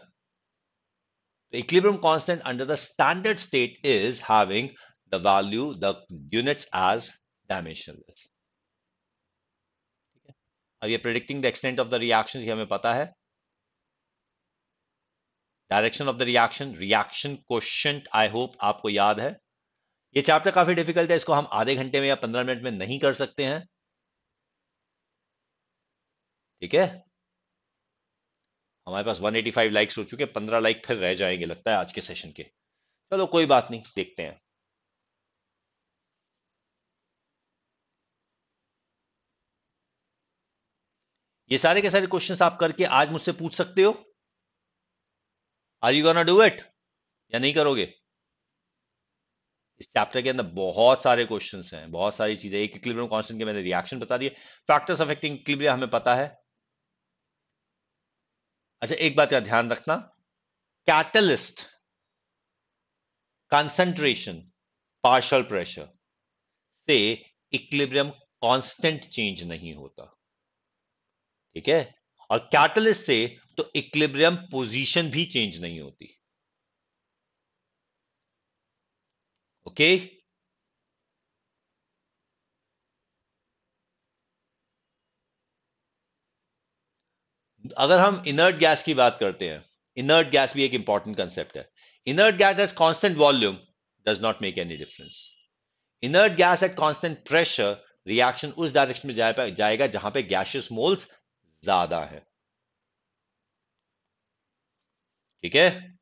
तो equilibrium constant under the standard state is having the value the units as dimensionless अब ये predicting the extent of the reaction हमें पता है direction of the reaction reaction question I hope आपको याद है ये चैप्टर काफी डिफिकल्ट है इसको हम आधे घंटे में या पंद्रह मिनट में नहीं कर सकते हैं ठीक है हमारे पास 185 लाइक्स हो चुके पंद्रह लाइक फिर रह जाएंगे लगता है आज के सेशन के चलो कोई बात नहीं देखते हैं ये सारे के सारे क्वेश्चंस आप करके आज मुझसे पूछ सकते हो are you gonna do it या नहीं करोगे इस चैप्टर के अंदर बहुत सारे क्वेश्चन हैं बहुत सारी चीजें एक इक्लिब्रियम कांस्टेंट के मैंने रिएक्शन बता दिए फैक्टर्स अफेक्टिंग इक्विलिब्रियम हमें पता है अच्छा एक बात का ध्यान रखना कैटलिस्ट कंसंट्रेशन पार्शल प्रेशर से इक्लिब्रियम कांस्टेंट चेंज नहीं होता ठीक है और कैटलिस्ट से तो इक्लिब्रियम पोजीशन भी चेंज नहीं होती Okay? अगर हम इनर्ट गैस की बात करते हैं इनर्ट गैस भी एक इंपॉर्टेंट कंसेप्ट है inert gas at constant volume does not make any difference inert gas at constant pressure reaction उस डायरेक्शन में जाए, जाएगा जहां पे गैशियस मोल्स ज्यादा है ठीक है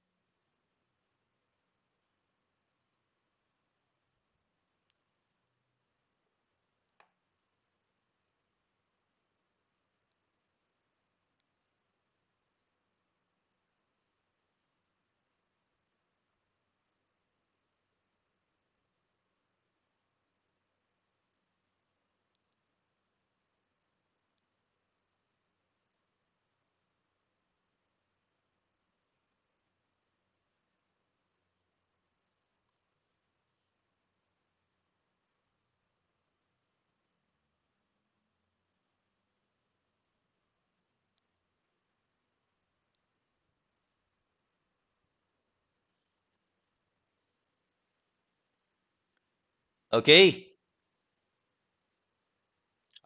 ओके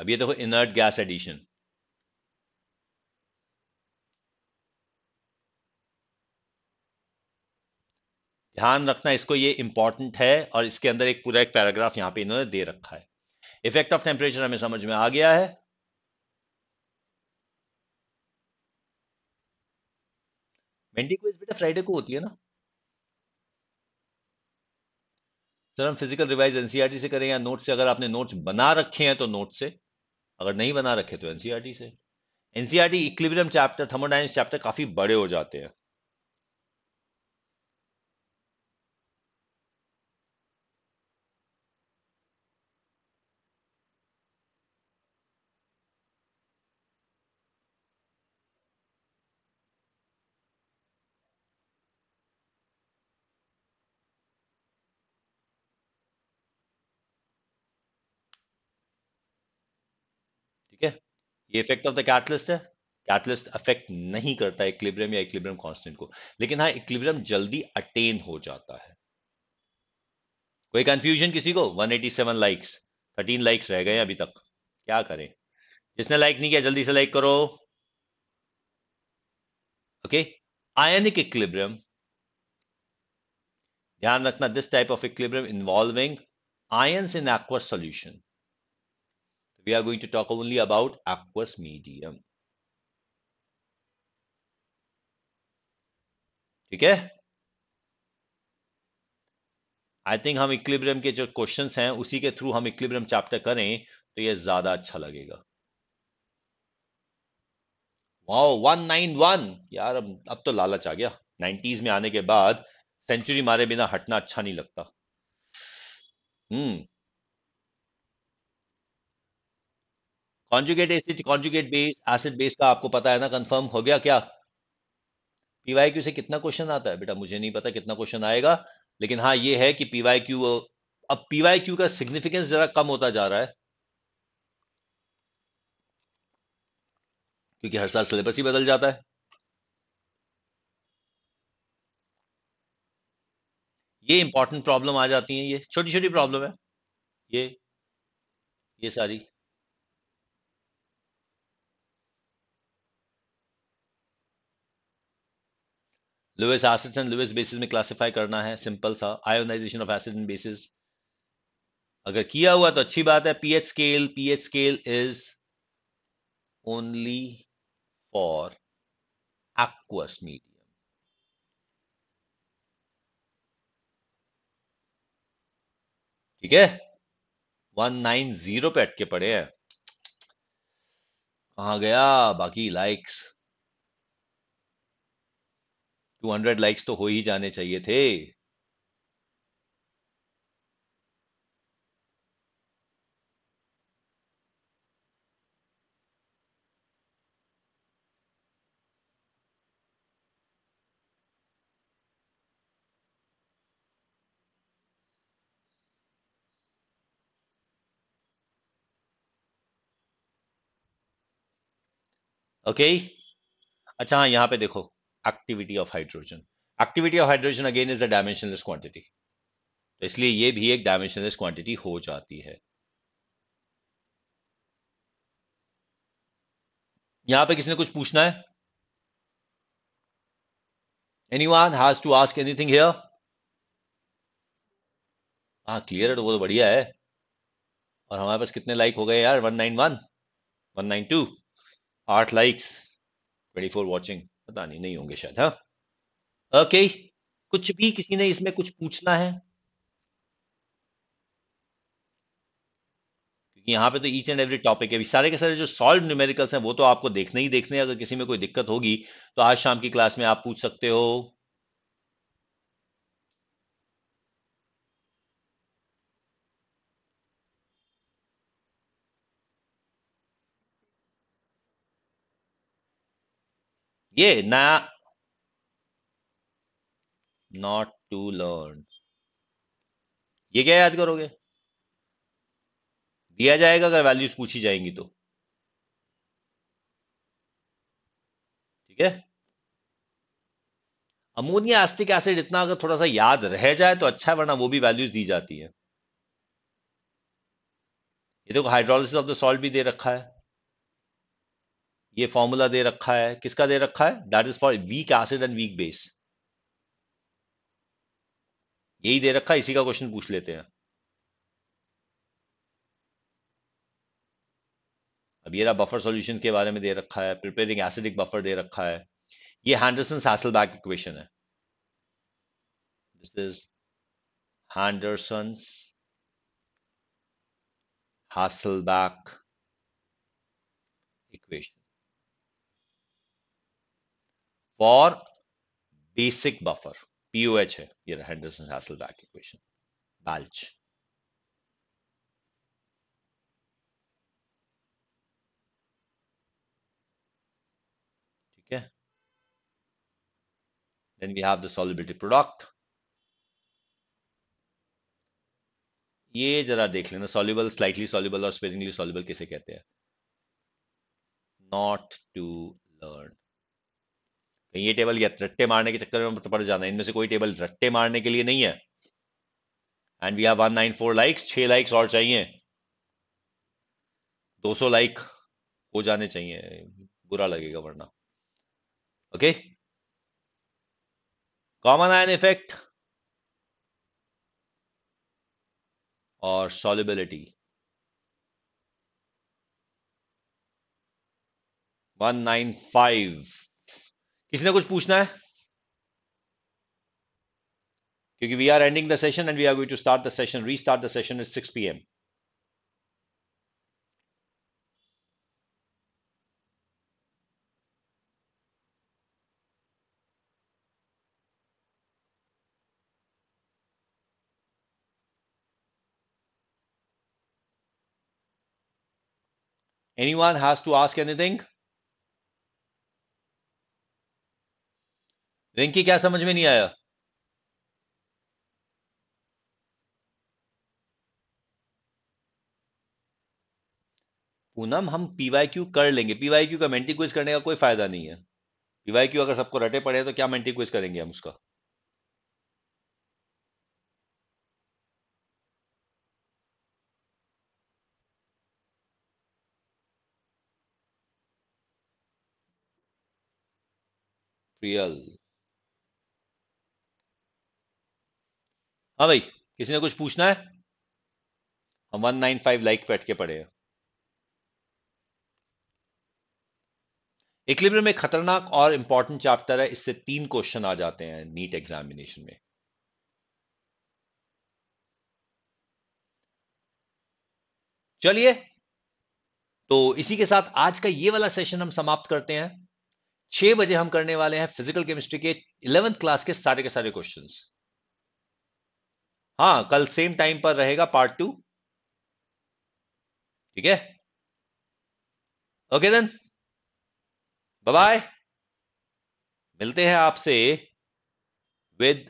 अब ये देखो इनर्ट गैस एडिशन ध्यान रखना इसको ये इंपॉर्टेंट है और इसके अंदर एक पूरा एक पैराग्राफ यहां पे इन्होंने दे रखा है इफेक्ट ऑफ टेम्परेचर हमें समझ में आ गया है मेंटी बेटा फ्राइडे को होती है ना सर तो हम फिजिकल रिवाइज एनसीईआरटी से करें या नोट से अगर आपने नोट्स बना रखे हैं तो नोट से अगर नहीं बना रखे तो एनसीईआरटी e से NCERT equilibrium chapter thermodynamics chapter काफी बड़े हो जाते हैं ये इफेक्ट ऑफ द कैटलिस्ट है कैटलिस्ट अफेक्ट नहीं करता इक्लिब्रियम या इक्लिब्रियम कांस्टेंट को लेकिन हाँ इक्लिब्रियम जल्दी अटेन हो जाता है कोई कंफ्यूजन किसी को 187 लाइक्स 13 लाइक्स रह गए अभी तक क्या करें जिसने लाइक नहीं किया जल्दी से लाइक करो ओके आयनिक इक्लिब्रियम ध्यान रखना this type of equilibrium involving ion in aqua solution we are going to talk only about aqueous medium ठीक है आई थिंक हम इक्लिब्रियम के जो क्वेश्चंस हैं उसी के थ्रू हम इक्लिब्रियम चैप्टर करें तो ये ज्यादा अच्छा लगेगा वाओ 191 यार अब अब तो लालच आ गया 90s में आने के बाद सेंचुरी मारे बिना हटना अच्छा नहीं लगता hmm conjugate acid conjugate base acid base का आपको पता है ना कंफर्म हो गया क्या पीवाई क्यू से कितना क्वेश्चन आता है बेटा मुझे नहीं पता कितना क्वेश्चन आएगा लेकिन हाँ ये है कि पीवाई क्यू अब पीवाई क्यू का सिग्निफिकेंस जरा कम होता जा रहा है क्योंकि हर साल सिलेबस ही बदल जाता है ये इंपॉर्टेंट प्रॉब्लम आ जाती है ये छोटी छोटी प्रॉब्लम है ये ये सारी Lewis acids and Lewis bases में क्लासिफाई करना है सिंपल सा ionization of acid and bases अगर किया हुआ तो अच्छी बात है pH scale pH scale is only for aqueous medium ठीक है 190 पे अटके पड़े हैं कहा गया बाकी लाइक्स 200 लाइक्स तो हो ही जाने चाहिए थे ओके okay? अच्छा यहाँ पे देखो activity of hydrogen activity of hydrogen again a dimensionless quantity. तो इसलिए ये भी एक डायमेंशनलेस quantity हो जाती है यहां पे ने कुछ पूछना है anyone has to ask anything here हाँ क्लियर है तो वो तो बढ़िया है और हमारे पास कितने लाइक हो गए यार 191 192 आठ लाइक्स 24 वाचिंग पता नहीं नहीं होंगे शायद हाँ ओके कुछ भी किसी ने इसमें कुछ पूछना है क्योंकि यहाँ पे तो ईच एंड एवरी टॉपिक है सारे के सारे जो सॉल्व न्यूमेरिकल्स हैं वो तो आपको देखने ही देखने हैं अगर किसी में कोई दिक्कत होगी तो आज शाम की क्लास में आप पूछ सकते हो ये ना नॉट टू लर्न ये क्या याद करोगे दिया जाएगा अगर वैल्यूज पूछी जाएंगी तो ठीक है अमोनिया एस्टिक एसिड इतना अगर थोड़ा सा याद रह जाए तो अच्छा है वरना वो भी वैल्यूज दी जाती है ये देखो हाइड्रोलिसिस ऑफ द सॉल्ट भी दे रखा है ये फॉर्मूला दे रखा है किसका दे रखा है that is for weak acid and weak base यही दे रखा है इसी का क्वेश्चन पूछ लेते हैं अब ये रहा बफर सॉल्यूशन के बारे में दे रखा है प्रिपेयरिंग एसिडिक बफर दे रखा है ये हैंडरसन बैक इक्वेशन है this is Henderson back equation for basic buffer pOH है ये हेंडरसन हैसलबैक इक्वेशन बैल्च ठीक है then we have the solubility product ये जरा देख लेना सॉल्युबल स्लाइटली सॉल्युबल और स्पेरिंगली सॉल्युबल किसे कहते हैं नॉट टू लर्न कहीं ये टेबल या रट्टे मारने के चक्कर में पड़ जाना है इनमें से कोई टेबल रट्टे मारने के लिए नहीं है and we have one nine four likes छह लाइक्स और चाहिए दो सौ लाइक हो जाने चाहिए बुरा लगेगा वरना ओके कॉमन आयन इफेक्ट और सॉलिबिलिटी वन नाइन फाइव किसी ने कुछ पूछना है क्योंकि we are ending the session and we are going to start the session restart the session at six P M Anyone has to ask anything? Rinki क्या समझ में नहीं आया पूनम हम पीवाई क्यू कर लेंगे पीवाई क्यू का मेंटी क्विज करने का कोई फायदा नहीं है पीवाई क्यू अगर सबको रटे पड़े तो क्या मेंटी क्विज करेंगे हम उसका real हाँ भाई किसी ने कुछ पूछना है हम वन नाइन फाइव लाइक बैठ के पड़े हैं इक्लिब्रियम में खतरनाक और इंपॉर्टेंट चैप्टर है इससे तीन क्वेश्चन आ जाते हैं नीट एग्जामिनेशन में चलिए तो इसी के साथ आज का ये वाला सेशन हम समाप्त करते हैं छह बजे हम करने वाले हैं फिजिकल केमिस्ट्री के इलेवेंथ क्लास के सारे के सारे क्वेश्चंस हाँ कल सेम टाइम पर रहेगा पार्ट टू ठीक है ओके देन बाय मिलते हैं आपसे with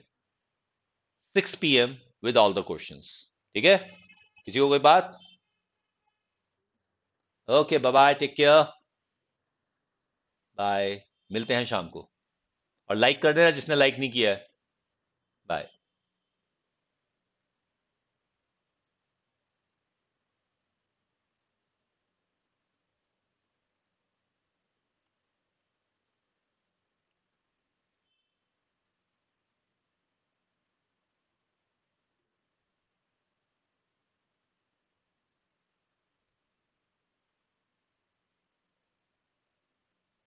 6 PM with all the questions ठीक है किसी को कोई बात okay bye take care bye मिलते हैं शाम को और लाइक कर देना जिसने लाइक नहीं किया है